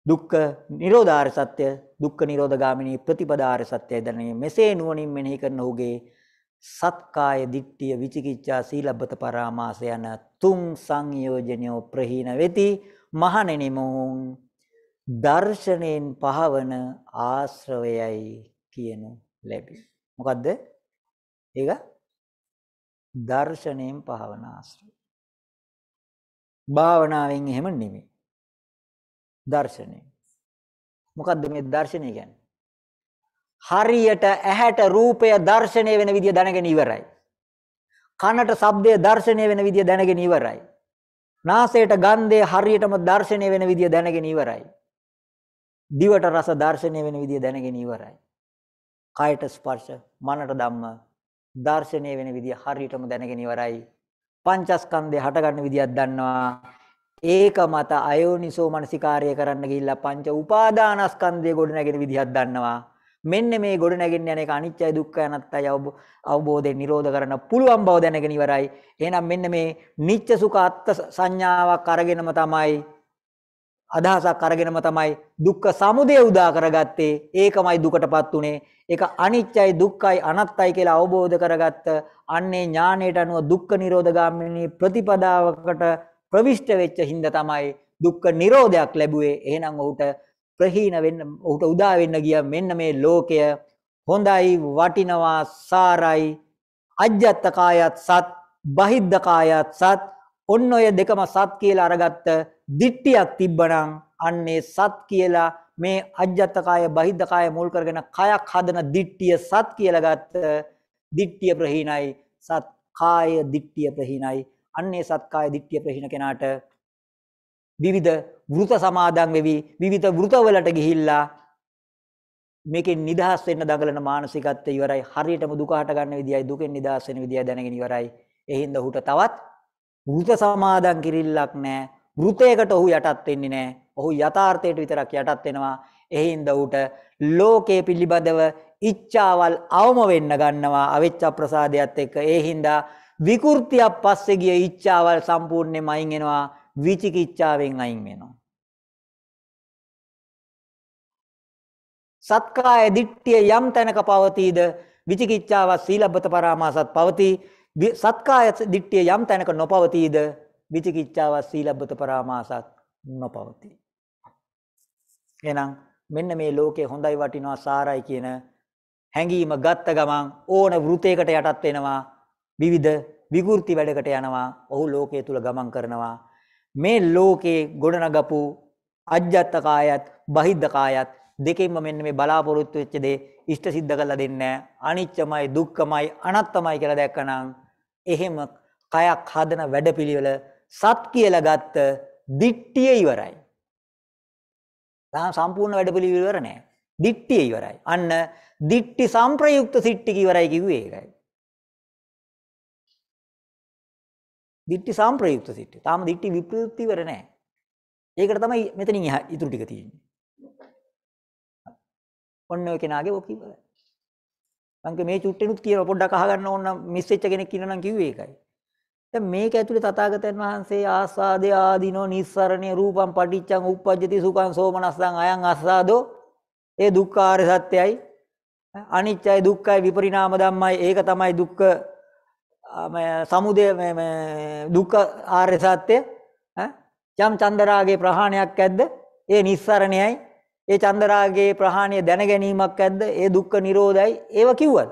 දුක්ඛ නිරෝධාර සත්‍ය දුක්ඛ නිරෝධ ගාමිනී ප්‍රතිපදාර සත්‍යය දැනීම මෙසේ නුවණින් මෙනෙහි කරන ඔහුගේ සත්කාය දිට්ඨිය විචිකිච්ඡා සීලබ්බත පරාමාස යන තුන් සංයෝජනෝ ප්‍රහීන වෙති මහණෙනි මොහුන් දර්ශනෙන් පහවන ආශ්‍රවයයි කියනු ලැබි. මොකද්ද? ඒක දර්ශනෙන් පහවන ආශ්‍රය. භාවනාවෙන් එහෙම නෙමෙයි. දර්ශනය. මොකද්ද මේ දර්ශනය කියන්නේ? හරියට ඇහැට රූපය දර්ශනය වෙන විදිය දැනගෙන ඉවරයි. කනට ශබ්දය දර්ශනය වෙන විදිය දැනගෙන ඉවරයි. නාසයට ගන්ධය හරියටම දර්ශනය වෙන විදිය දැනගෙන ඉවරයි. දිවට රස දර්ශනය වෙන විදිය දැනගෙන ඉවරයි. කයට ස්පර්ශ, මනට ධම්ම දර්ශනය වෙන විදිය හරියටම දැනගෙන ඉවරයි. පංචස්කන්ධය හටගන්න විදියක් දන්නවා. ඒක මත අයෝනිසෝ මනසිකාර්ය කරන්න ගිහිල්ලා පංච උපාදානස්කන්ධය ගොඩනැගෙන විදිහක් දන්නවා. මෙන්න මේ ගොඩ නැගෙන්න යන එක අනිත්‍යයි දුක්ඛයි අනත්තයි අවබෝධයෙන් නිරෝධ කරන්න පුළුවන් බව දැනගෙන ඉවරයි. එහෙනම් මෙන්න මේ නිච්ච සුඛ අත්ත් සංඥාවක් අරගෙනම තමයි අදහසක් අරගෙනම තමයි දුක්ඛ සමුදය උදා කරගත්තේ. ඒකමයි දුකටපත් උනේ. ඒක අනිත්‍යයි දුක්ඛයි අනත්තයි කියලා අවබෝධ කරගත්ත අන්නේ ඥාණයට අනුව දුක්ඛ නිරෝධගාමිනී ප්‍රතිපදාවකට ප්‍රවිෂ්ඨ වෙච්ච හින්දා තමයි දුක්ඛ නිරෝධයක් ලැබුවේ. එහෙනම් ඔහුට ප්‍රහීන වෙන්න ඔහුට උදා වෙන්න ගිය මෙන්න මේ ලෝකය හොඳයි වටිනවා සාරයි අජ්ජත් කායත් සත් බහිද්ධ කායත් සත් ඔන්න ඔය දෙකම සත් කියලා අරගත්ත දිට්ටියක් තිබ්බනම් අන්නේ සත් කියලා මේ අජ්ජත් කාය බහිද්ධ කාය මුල් කරගෙන කයක් හදන දිට්ටිය සත් කියලා ගත්ත දිට්ටිය ප්‍රහීනයි සත් කාය දිට්ටිය ප්‍රහීනයි අන්නේ සත්කාය දිට්ඨිය ප්‍රහින කෙනාට විවිධ වෘත සමාදන් වෙවි විවිධ වෘතවලට ගිහිල්ලා මේකෙන් නිදහස් වෙන්න දඟලන මානසිකත්වය ඉවරයි හරියටම දුක හට ගන්න විදියයි දුකෙන් නිදහස් වෙන විදිය දැනගෙන ඉවරයි එහෙනම් ඔහුට තවත් වෘත සමාදන් කිරිල්ලක් නැහැ වෘතයකට ඔහු යටත් වෙන්නේ නැහැ ඔහු යථාර්ථයට විතරක් යටත් වෙනවා එහෙනම් ඔහුට ලෝකයේ පිළිබඳව ඉච්ඡාවල් අවම වෙන්න ගන්නවා අවිච්ඡා ප්‍රසාදයත් එක්ක ඒ හින්දා විකෘතියක් පස්සේ ගිය ઈચ્છාවල් සම්පූර්ණයෙන්ම අයින් වෙනවා විචිකිච්ඡාවෙන් අයින් වෙනවා සත්කාය දිට්ඨිය යම් තැනක පවතීද විචිකිච්ඡාව සීලබ්බත පරාමාසත් පවතී සත්කාය දිට්ඨිය යම් තැනක නොපවතීද විචිකිච්ඡාව සීලබ්බත පරාමාසත් නොපවතී එහෙනම් මෙන්න මේ ලෝකේ හොඳයි වටිනවා සාරයි කියන හැඟීම ගත්ත ගමන් ඕන වෘතයකට යටත් වෙනවා විවිධ විකෘති වැඩකට යනවා. ඔහු ලෝකයේ තුල ගමන් කරනවා. මේ ලෝකේ ගොඩනගපු අජ්ජත් කායත් බහිද්ධ කායත් දෙකෙන්ම මෙන්න මේ බලාපොරොත්තු වෙච්ච දේ ඉෂ්ට සිද්ධ කරලා දෙන්නේ නැහැ. අනිච්චමයි, දුක්ඛමයි, අනාත්තමයි කියලා දැක්කනම් එහෙම කයක් හදන වැඩපිළිවෙල සත් කියලා ගත්ත දිට්ඨිය ඉවරයි. තාම සම්පූර්ණ වැඩපිළිවෙල ඉවර නැහැ. දිට්ඨිය ඉවරයි. අන්න දිට්ඨි සංප්‍රයුක්ත සිට්ටි ඉවරයි කිව්වේ ඒකයි. දිට්ටි සාම්ප්‍රයුක්ත සිට්ටි. තාම දිට්ටි විප්‍රයුක්ති ඉවර නැහැ. ඒකට තමයි මෙතනින් එහා ඉතුරු ටික තියෙන්නේ. ඔන්න ඔය කෙනාගේ ඔක ඉවරයි. මං මේ චුට්ටෙනුත් කියලා පොඩ්ඩක් අහගන්න ඕන නම් මිස් වෙච්ච කෙනෙක් ඉන්නවා නම් කිව්වේ ඒකයි. දැන් මේක ඇතුලේ තථාගතයන් වහන්සේ ආස්වාදේ ආදීනෝ නිස්සරණේ රූපම් පටිච්චං උප්පජ්ජති සුඛං සෝමනස්සං අයං අස්සාදෝ ඒ දුක්ඛාර සත්‍යයි අනිච්චයි දුක්ඛයි විපරිණාම ධම්මයි ඒක තමයි දුක්ඛ සමුදය දුක්ක ආර්ය සත්‍යය යම් චන්දරාගේ ප්‍රහාණයක් ඇද්ද ඒ නිස්සරණයයි ඒ චන්දරාගේ ප්‍රහාණය දැන ගැනීමක් ඇද්ද ඒ දුක්ඛ නිරෝධයි ඒව කිව්වද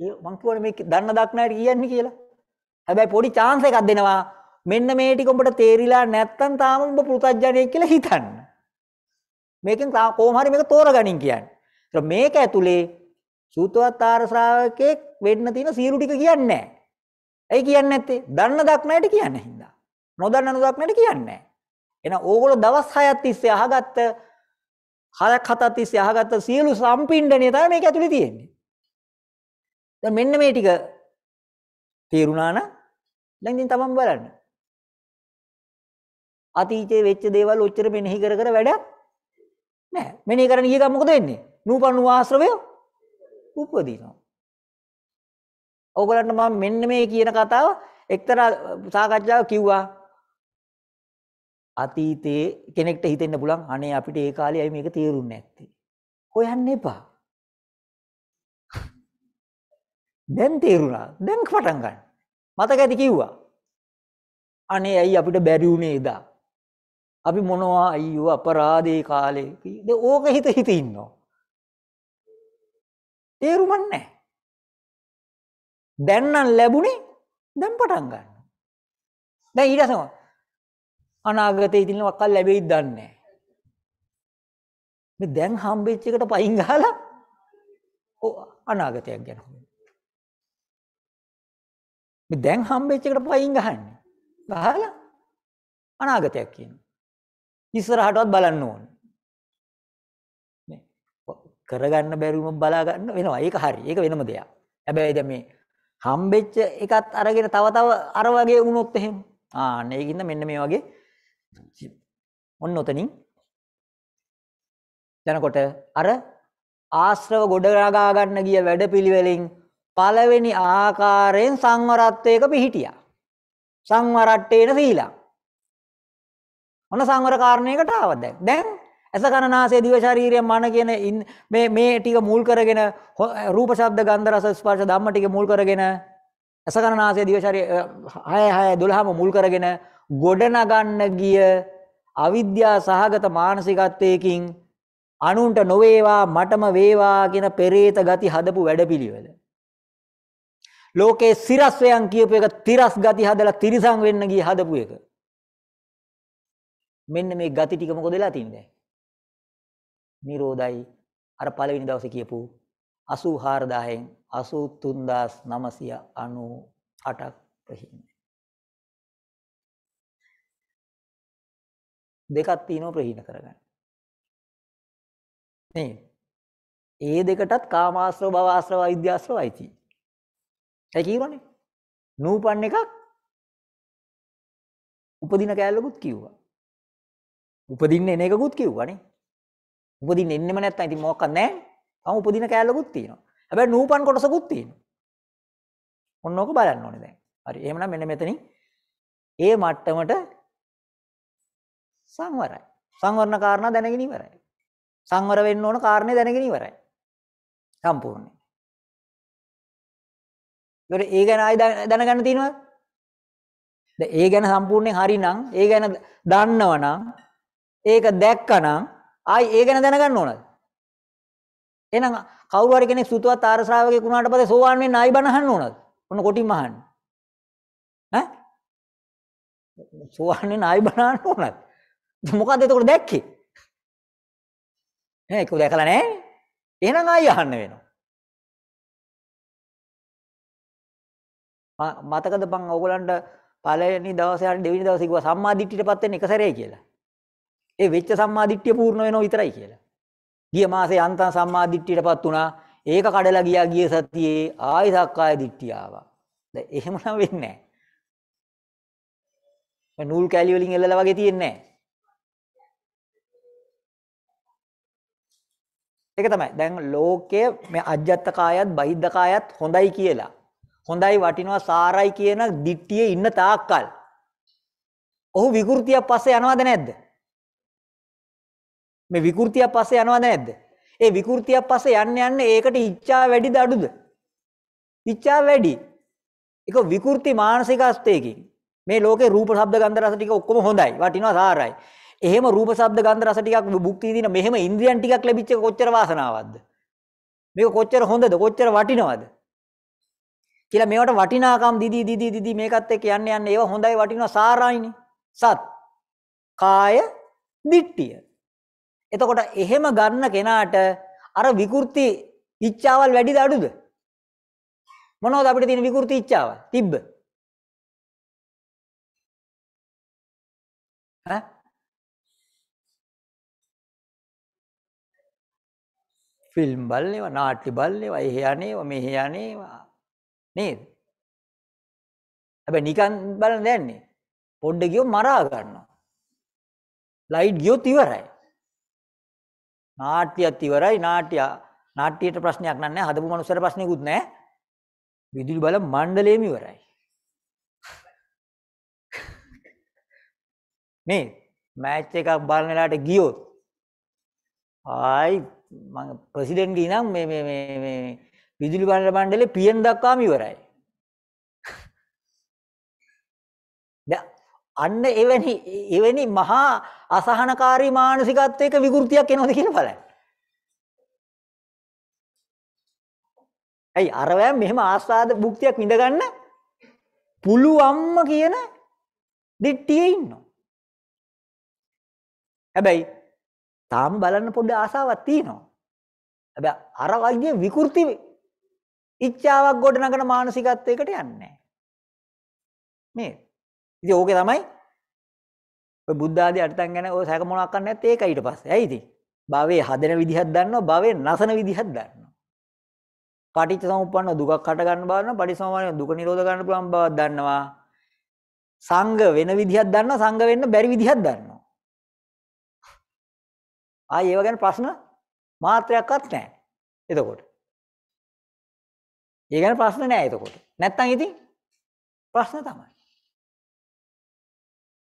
ඒ මං කියවනේ මේක දන්න දක්නාට කියන්නේ කියලා හැබැයි පොඩි chance එකක් දෙනවා මෙන්න මේ ටික උඹට තේරිලා නැත්තම් තාම උඹ පෘතජ්ජණයෙක් කියලා හිතන්න මේකෙන් කොහොම හරි මේක තෝරගනින් කියන්නේ මේක ඇතුලේ සූතවත්තාර ශ්‍රාවකෙක් වෙන්න තියෙන සියලු ටික කියන්නේ නැහැ. ඇයි කියන්නේ නැත්තේ? දන්න දක්නයට කියන්නේ හින්දා. නොදන්න නොදක්නයට කියන්නේ නැහැ. එහෙනම් ඕගොල්ලෝ දවස් 6ක් තිස්සේ අහගත්ත 6ක් 7ක් තිස්සේ අහගත්ත සියලු සම්පින්ඩණය තමයි මේක ඇතුලේ තියෙන්නේ. දැන් මෙන්න මේ ටික තේරුණා නම් දැන් ඉතින් තමන් බලන්න. අතීතයේ වෙච්ච දේවල් ඔච්චර මෙනෙහි කර කර වැඩක් නැහැ. මෙනෙහි කරන්න ගිය ගමන් මොකද වෙන්නේ? නූපන් වූ ආශ්‍රවය උපදිනවා. ඕගලන්ට මම මෙන්න මේ කියන කතාව එක්තරා සාකච්ඡාවක් කිව්වා. අතීතයේ කෙනෙක්ට හිතෙන්න පුළුවන් අනේ අපිට ඒ කාලේ අය මේක තේරුන්නේ නැත්තේ. හොයන්න එපා. දැන් තේරුණා. දැන් පටන් ගන්න. මතක ඇති කිව්වා. අනේ ඇයි අපිට බැරි වුණේ එදා. අපි මොනවා අයියෝ අපරාධේ කාලේ. ඕක හිත හිත ඉන්නවා. තේරුමක් නැහැ. දැන් නම් ලැබුණේ දැන් පටන් ගන්න. දැන් ඊට සම අනාගතේ ඉතින් වක්කල් ලැබෙයිද දන්නේ නැහැ. මේ දැන් හම්බෙච්ච එකට පයින් ගහලා අනාගතයක් ගැන මේ දැන් හම්බෙච්ච එකට පයින් ගහන්නේ. ගහලා අනාගතයක් කියනවා. ඉස්සරහටවත් බලන්න ඕනේ. කරගන්න බැරිවම බලා ගන්න වෙනවා. ඒක හරි. ඒක වෙනම දෙයක්. හැබැයි දැන් මේ හම්බෙච්ච එකත් අරගෙන තව තව අර වගේ වුණොත් එහෙම. ආන්න ඒකින්ද මෙන්න මේ වගේ ඔන්න ඔතනින් යනකොට අර ආශ්‍රව ගොඩනගා ගන්න ගිය වැඩපිළිවෙලින් පළවෙනි ආකාරයෙන් සංවරත්වයක පිහිටියා. සංවරට්ටේන සීලං. ඔන්න සංවර කාරණයකට ආවා දැන්. දැන් ඇස කණනාසේ දිව ශරීරය මන කියන මේ මේ ටික මුල් කරගෙන රූප ශබ්ද ගන්ධ රස ස්පර්ශ ධම්ම ටික මුල් කරගෙන ඇස කණනාසේ දිව ශරීරය 6 6 12ම මුල් කරගෙන ගොඩනගන්න ගිය අවිද්‍යා සහගත මානසිකත්වයකින් අනුන්ට නොවේවා මටම වේවා කියන පෙරේත ගති හදපු වැඩපිළිවෙල ලෝකේ සිරස්වයන් කියපු එක තිරස් ගති හදලා තිරිසන් වෙන්න ගිය හදපු එක මෙන්න මේ ගති ටික මොකද වෙලා තින්නේ නිරෝධයි අර පළවෙනි දවසේ කියපු 84000න් 83998ක් ප්‍රහීනයි. දෙකක් තියෙනවා ප්‍රහීන කරගන්න. නේ. ඒ දෙකටත් කාමාශ්‍රව භව ආශ්‍රව විද්‍යාශ්‍රවයි තියෙන්නේ. ඒ කියවනේ. නූපන් එකක් උපදින කැලලකුත් කිව්වා. උපදින්න එන එකකුත් කිව්වනේ. උපදින්න එන්නෙම නැත්තම් ඉතින් මොකක්වත් නැහැ. තම උපදින කෑල්ලකුත් තියෙනවා. හැබැයි නූපන් කොටසකුත් තියෙනවා. ඔන්න ඕක බලන්න ඕනේ දැන්. හරි. එහෙමනම් මෙන්න මෙතනින් ඒ මට්ටමට සංවරයි. සංවරණ කාරණා දැනගෙන ඉවරයි. සංවර වෙන්න ඕන කාරණේ දැනගෙන ඉවරයි. සම්පූර්ණයෙන්. ඒතර ඒ ගැන ආයි දැනගන්න තියෙනවද? දැන් ඒ ගැන සම්පූර්ණයෙන් හරිනම්, ඒ ගැන දන්නවනම්, ඒක දැක්කනම් ආයි ඒ ගැන දැනගන්න ඕනද? එහෙනම් කවුරු හරි කෙනෙක් සුතවත් ආර ශ්‍රාවකෙක් වුණාට පස්සේ සෝවාන් වෙන්න ආයි බණ අහන්න ඕනද? ඔන්න කොටින්ම අහන්න. ඈ? සෝවාන් වෙන්න ආයි බණ අහන්න ඕනද? මොකද්ද එතකොට දැක්කේ? නෑ ඒක දැකලා නෑ. එහෙනම් ආයි අහන්න වෙනවා. මතකද මං ඕගලන්ට පළවෙනි දවසේ හරි දෙවෙනි දවසේ කිව්වා සම්මා දිට්ඨියටපත් වෙන්න එක සැරේ කියලා. ඒ වෙච්ච සම්මාදිට්ඨිය පූර්ණ වෙනවා විතරයි කියලා. ගිය මාසේ අන්තං සම්මාදිට්ඨියටපත් වුණා. ඒක කඩලා ගියා ගිය සතියේ ආයි සක්කාය දිට්ඨිය ආවා. දැන් එහෙම නම් වෙන්නේ නැහැ. මේ නූල් කැලි වලින් එල්ලලා වගේ තියෙන්නේ නැහැ. ඒක තමයි. දැන් ලෝකයේ මේ අජ්ජත් කායත් බහිද්ද කායත් හොඳයි කියලා. හොඳයි වටිනවා සාරයි කියන දිට්ඨියේ ඉන්න තාක්කල්. ඔහු විකෘතියක් පස්සේ යනවද නැද්ද? මේ විකෘතියක් පස්සේ යනවද නැද්ද? ඒ විකෘතියක් පස්සේ යන්න යන්න ඒකට ඉච්ඡා වැඩිද අඩුද? ඉච්ඡා වැඩි. ඒක විකෘති මානසික අස්තයකින්. මේ ලෝකේ රූප, ශබ්ද, ගන්ධ, රස ටික ඔක්කොම හොඳයි. වටිනවා සාරයි. එහෙම රූප, ශබ්ද, ගන්ධ, රස ටිකක් භුක්ති දින මෙහෙම ඉන්ද්‍රියන් ටිකක් ලැබිච්ච එක කොච්චර වාසනාවක්ද? මේක කොච්චර හොඳද? කොච්චර වටිනවද? කියලා මේවට වටිනාකම් දිදි දිදි දිදි මේකත් එක්ක යන්න යන්න ඒවා හොඳයි වටිනවා සාරයිනේ. සත් කාය දිට්ඨිය එතකොට එහෙම ගන්න කෙනාට අර විකෘති ඉච්ඡාවල් වැඩිද අඩුද? මොනවද අපිට තියෙන විකෘති ඉච්ඡාව? තිබ්බ. ඈ? ෆිල්ම් බලනවා, නාට්‍ය බලනවා, එහෙ යන්නේවා, මෙහෙ යන්නේවා. නේද? හැබැයි නිකන් බලන දෙන්නේ. පොඩ්ඩ ගියොත් මරා ගන්නවා. ලයිට් ගියොත් ඉවරයි. නාට්‍යයත් ඉවරයි නාට්‍ය නාට්‍යයට ප්‍රශ්නයක් නැහැ හදපු මනුස්සයට ප්‍රශ්නයක්වත් නැහැ විදුලි බල මණ්ඩලයම ඉවරයි මේ මෑච් එකක් බලන වෙලාවට ගියොත් ආයි මම ප්‍රෙසිඩන්ට් ගිනම් මේ මේ මේ විදුලි බල මණ්ඩලේ පියන් දක්වාම ඉවරයි අන්න එවැනි එවැනි මහා අසහනකාරී මානසිකත්වයක විකෘතියක් එනවද කියලා බලන්න. ඇයි අරවැම් මෙහෙම ආස්වාද භුක්තියක් විඳගන්න පුළුවම්ම කියන දිට්ටියේ ඉන්නවා. හැබැයි තාම බලන්න පොඩ්ඩ ආසාවක් තියෙනවා. හැබැයි අර වගේ විකෘති ඉච්ඡාවක් ගොඩනගන මානසිකත්වයකට යන්නේ නැහැ. මේ ඉතින් ඕකේ තමයි ඔය බුද්ධ ආදී අටතන් ගැන ඔය සැක මොනක් කරන්නේ නැත්තේ ඒක ඊට පස්සේ. ඇයි ඉතින්? භවයේ හදන විදිහක් දන්නවා, භවයේ නැසන විදිහක් දන්නවා. පටිච්ච සමුප්පන්න දුකක් හට ගන්න බව දන්නවා, පරිසමාන දුක නිරෝධ කරන්න පුළුවන් බවක් දන්නවා. සංඝ වෙන විදිහක් දන්නවා, සංඝ වෙන්න බැරි විදිහක් දන්නවා. ආයි ඒව ගැන ප්‍රශ්න මාත්‍රයක්වත් නැහැ. එතකොට. ඒ ගැන ප්‍රශ්න නැහැ එතකොට. නැත්තම් ඉතින් ප්‍රශ්න තමයි.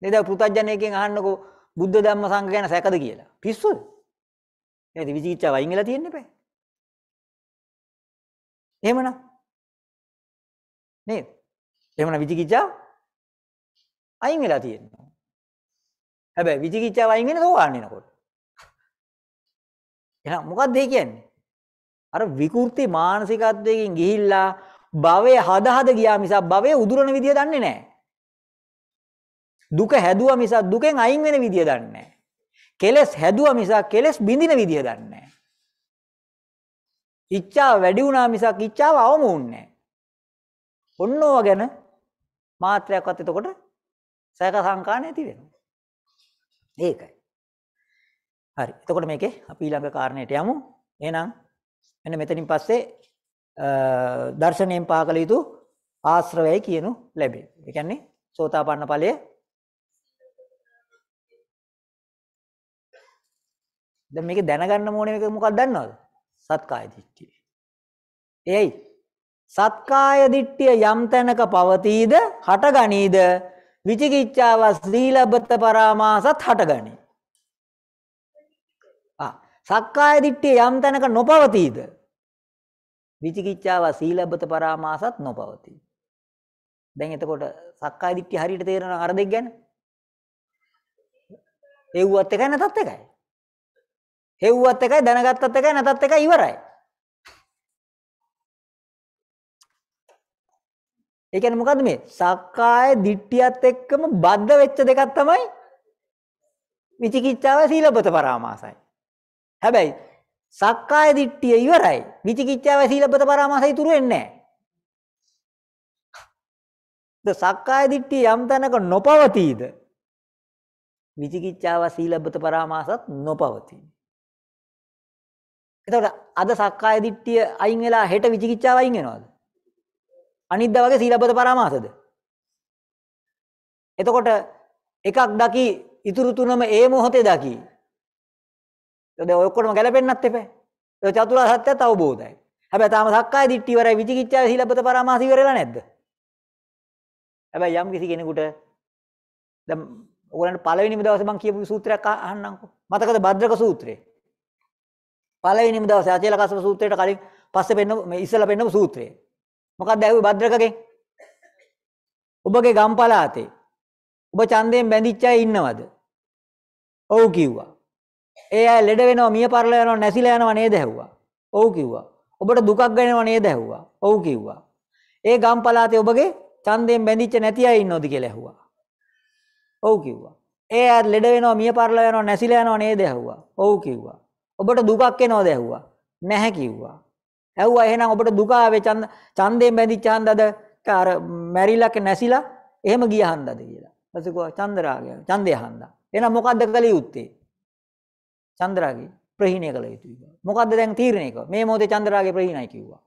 නේද පෘථජ්ජනයකින් අහන්නකෝ බුද්ධ ධම්ම සංඝ ගැන සැකද කියලා පිස්සුද නේද විචිකිච්ඡාව අයින් වෙලා තියෙන්න එපා එහෙමනම් නේද එහෙමනම් විචිකිච්ඡාව අයින් වෙලා තියෙනවා හැබැයි විචිකිච්ඡාව අයින් වෙන සෝවාන් වෙනකොට එහෙනම් මොකක්ද ඒ කියන්නේ අර විකෘති මානසිකත්වයකින් ගිහිල්ලා භවය හද හද ගියා මිසක් භවය උදුරන විදිය දන්නේ නැහැ දුක හැදුවා මිසක් දුකෙන් අයින් වෙන විදිය දන්නේ නැහැ. කෙලස් හැදුවා මිසක් කෙලස් බිඳින විදිය දන්නේ නැහැ. ඉච්ඡාව වැඩි වුණා මිසක් ඉච්ඡාව අවම වුන්නේ නැහැ. ඔන්නෝව ගැන මාත්‍රයක්වත් එතකොට සයක සංකා නැති වෙනවා. ඒකයි. හරි. එතකොට මේකේ අපි ඊළඟ කාරණයට යමු. එහෙනම් මෙන්න මෙතනින් පස්සේ දර්ශනයෙන් පාකල යුතු ආශ්‍රවයයි කියනු ලැබේ. ඒ කියන්නේ සෝතාපන්න ඵලයේ දැන් මේක දැනගන්න ඕනේ මේක මොකක්ද දන්නවද? සත්කාය දිට්ඨිය. එයි සත්කාය දිට්ඨිය යම් තැනක පවතීද හටගනීද විචිකිච්ඡාව සීලබ්බත පරාමාසත් හටගනී. ආ සක්කාය දිට්ඨිය යම් තැනක නොපවතීද විචිකිච්ඡාව සීලබ්බත පරාමාසත් නොපවතී. දැන් එතකොට සක්කාය දිට්ඨිය හරියට තේරෙනවද අර දෙක ගැන? එව්වත් එකයි නැතත් එකයි. හෙව්වත් එකයි දැනගත්තත් එකයි නැතත් එකයි ඉවරයි. ඒ කියන්නේ මොකද්ද මේ? සක්කාය දිට්ඨියත් එක්කම බද්ධ වෙච්ච දෙකක් තමයි විචිකිච්ඡාව සීලබත පරාමාසයි. හැබැයි සක්කාය දිට්ඨිය ඉවරයි. විචිකිච්ඡාව සීලබත පරාමාසයි ඉතුරු වෙන්නේ නැහැ. සක්කාය දිට්ඨිය යම් තැනක නොපවතීද? විචිකිච්ඡාව සීලබත පරාමාසත් නොපවතී. එතකොට අද සක්කාය දිට්ඨිය අයින් වෙලා හෙට විචිකිච්ඡාව අයින් වෙනවද? අනිද්දා වගේ සීලබ්බත පරාමාසද? එතකොට එකක් දකි ඉතුරු තුනම ඒ මොහොතේ දකි. එතකොට ඔය ඔක්කොම ගැලපෙන්නත් එපා. ඒ චතුරාර්ය සත්‍යයත් අවබෝධයි. හැබැයි තාම සක්කාය දිට්ඨිය ඉවරයි විචිකිච්ඡාව සීලබ්බත පරාමාස ඉවරලා නැද්ද? හැබැයි යම් කිසි කෙනෙකුට දැන් ඔයගලන්ට පළවෙනිම දවසේ මම කියපු සූත්‍රයක් අහන්නම්කෝ. මතකද භද්‍රක සූත්‍රය? පළවෙනිම දවසේ අචේල කස්සප සූත්‍රයට කලින් පස්සේ පෙන්න මේ ඉස්සලා පෙන්නපු සූත්‍රය. මොකක්ද ඇහුවේ භද්‍රකගෙන්? ඔබගේ ගම්පලාතේ ඔබ ඡන්දයෙන් බැඳිච්ච අය ඉන්නවද? ඔව් කිව්වා. ඒ අය ලෙඩ වෙනවා, මිය පරල යනවා, නැසිලා යනවා නේද ඇහුවා. ඔව් කිව්වා. ඔබට දුකක් ගැනෙනව නේද ඇහුවා. ඔව් කිව්වා. ඒ ගම්පලාතේ ඔබගේ ඡන්දයෙන් බැඳිච්ච නැති අය ඉන්නවද කියලා ඇහුවා. ඔව් කිව්වා. ඒ අය ලෙඩ වෙනවා, මිය පරල යනවා, නැසිලා යනවා නේද ඇහුවා. ඔව් කිව්වා. ඔබට දුකක් එනවද ඇහුවා. නැහැ කිව්වා. ඇහුවා එහෙනම් ඔබට දුක ආවේ ඡන්ද ඡන්දයෙන් බැඳිච්ච හන්දද? අර මැරිලා නැසිලා එහෙම ගිය හන්දද කියලා. ඊපස්සේ කිව්වා චන්ද්‍රාගය. ඡන්දය හන්දා. එහෙනම් මොකද්ද කළ යුත්තේ? චන්ද්‍රාගය ප්‍රහීණය කළ යුතුයි. මොකද්ද දැන් තීරණය කරන්නේ? මේ මොහොතේ චන්ද්‍රාගය ප්‍රහීණයි කිව්වා.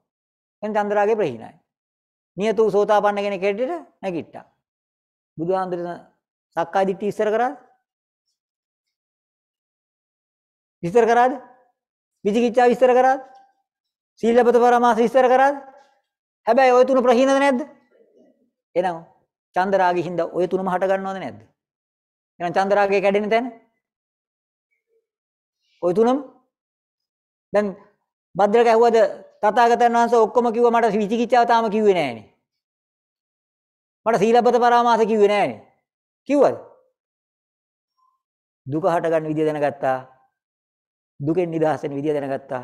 එහෙනම් චන්ද්‍රාගය ප්‍රහීණයි. නියතු සෝතාපන්න කෙනෙක් හැටියට නැගිට්ටා. බුදුහාමුදුරේ සක්කාය දිට්ඨිය ඉස්සර කරා විස්තර කරාද? විචිකිච්ඡා විස්තර කරාද? සීලපත පරමාස විස්තර කරාද? හැබැයි ওই තුන ප්‍රහීනද නැද්ද? එහෙනම් චන්දරාගේ හින්දා ওই තුනම හට ගන්නවද නැද්ද? එහෙනම් චන්දරාගේ කැඩෙන තැන? ওই තුනම දැන් භද්‍රක ඇහුවද තථාගතයන් වහන්සේ ඔක්කොම කිව්වා මට විචිකිච්ඡාව තාම කිව්වේ නෑනේ. මට සීලබ්බත පරාමාස කිව්වේ නෑනේ. කිව්වද? දුක හටගන්න විදිය දැනගත්තා. දුකෙන් නිදහස් වෙන විදිය දැනගත්තා.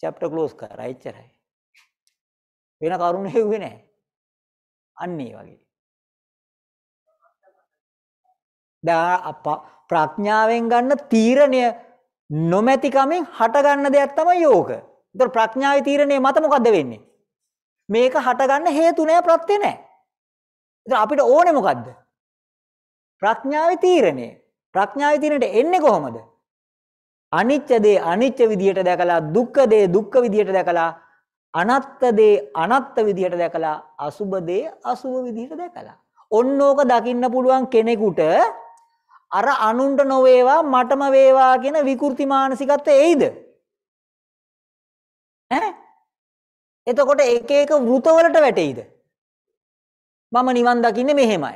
chapter close කරා එච්චරයි. වෙන කරුණ හෙව්වේ නැහැ. අන්න ඒ වගේ. දා ප්‍රඥාවෙන් ගන්න තීරණය නොමැතිකමෙන් හටගන්න දෙයක් තමයි යෝග. ඒතර ප්‍රඥාවේ තීරණය මත මොකද්ද වෙන්නේ? මේක හටගන්න හේතු නෑ ප්‍රත්‍ය නෑ. ඒතර අපිට ඕනේ මොකද්ද? ප්‍රඥාවේ තීරණය. ප්‍රඥාවේ තීරණයට එන්නේ කොහොමද? අනිච්ච දේ අනිච්ච විදියට දැකලා දුක්ඛ දේ දුක්ඛ විදියට දැකලා අනත්ත දේ අනත්ත විදියට දැකලා අසුබ දේ අසුබ විදියට දැකලා ඔන්නෝක දකින්න පුළුවන් කෙනෙකුට අර අනුන්ට නොවේවා මටම වේවා කියන විකෘති මානසිකත්වය එයිද ඈ එතකොට එක එක වෘතවලට වැටෙයිද මම නිවන් දකින්නේ මෙහෙමයි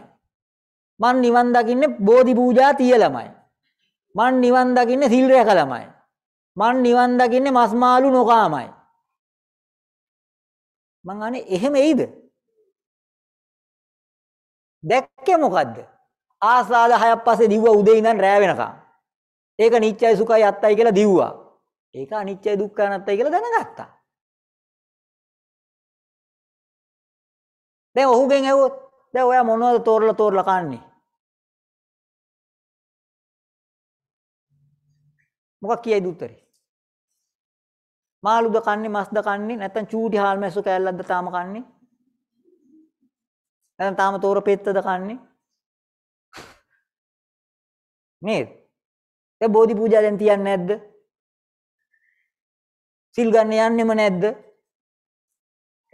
මං නිවන් දකින්නේ බෝධි පූජා තියලමයි මන් නිවන් දකින්නේ සිල් රැක ළමයි. මන් නිවන් දකින්නේ මස් මාළු නොකාමයි. මං අනේ එහෙම එයිද? දැක්කේ මොකද්ද? ආසාල හයක් පස්සේ දිව්වා උදේ ඉඳන් රෑ වෙනකම්. ඒක නිත්‍යයි සුඛයි අත්තයි කියලා දිව්වා. ඒක අනිත්‍යයි දුක්ඛයි අනත්තයි කියලා දැනගත්තා. දැන් ඔහුගෙන් ඇහුවොත් දැන් ඔයා මොනවද තෝරලා තෝරලා කන්නේ? මොකක් කියයිද උත්තරේ? මාළුද කන්නේ මස්ද කන්නේ නැත්නම් චූටි හාල් මැස්සු කෑල්ලක්ද තාම කන්නේ? නැත්නම් තාම තෝර පෙත්තද කන්නේ? නේද? ඒ බෝධි පූජා දැන් තියන්නේ නැද්ද? සිල් ගන්න යන්නෙම නැද්ද?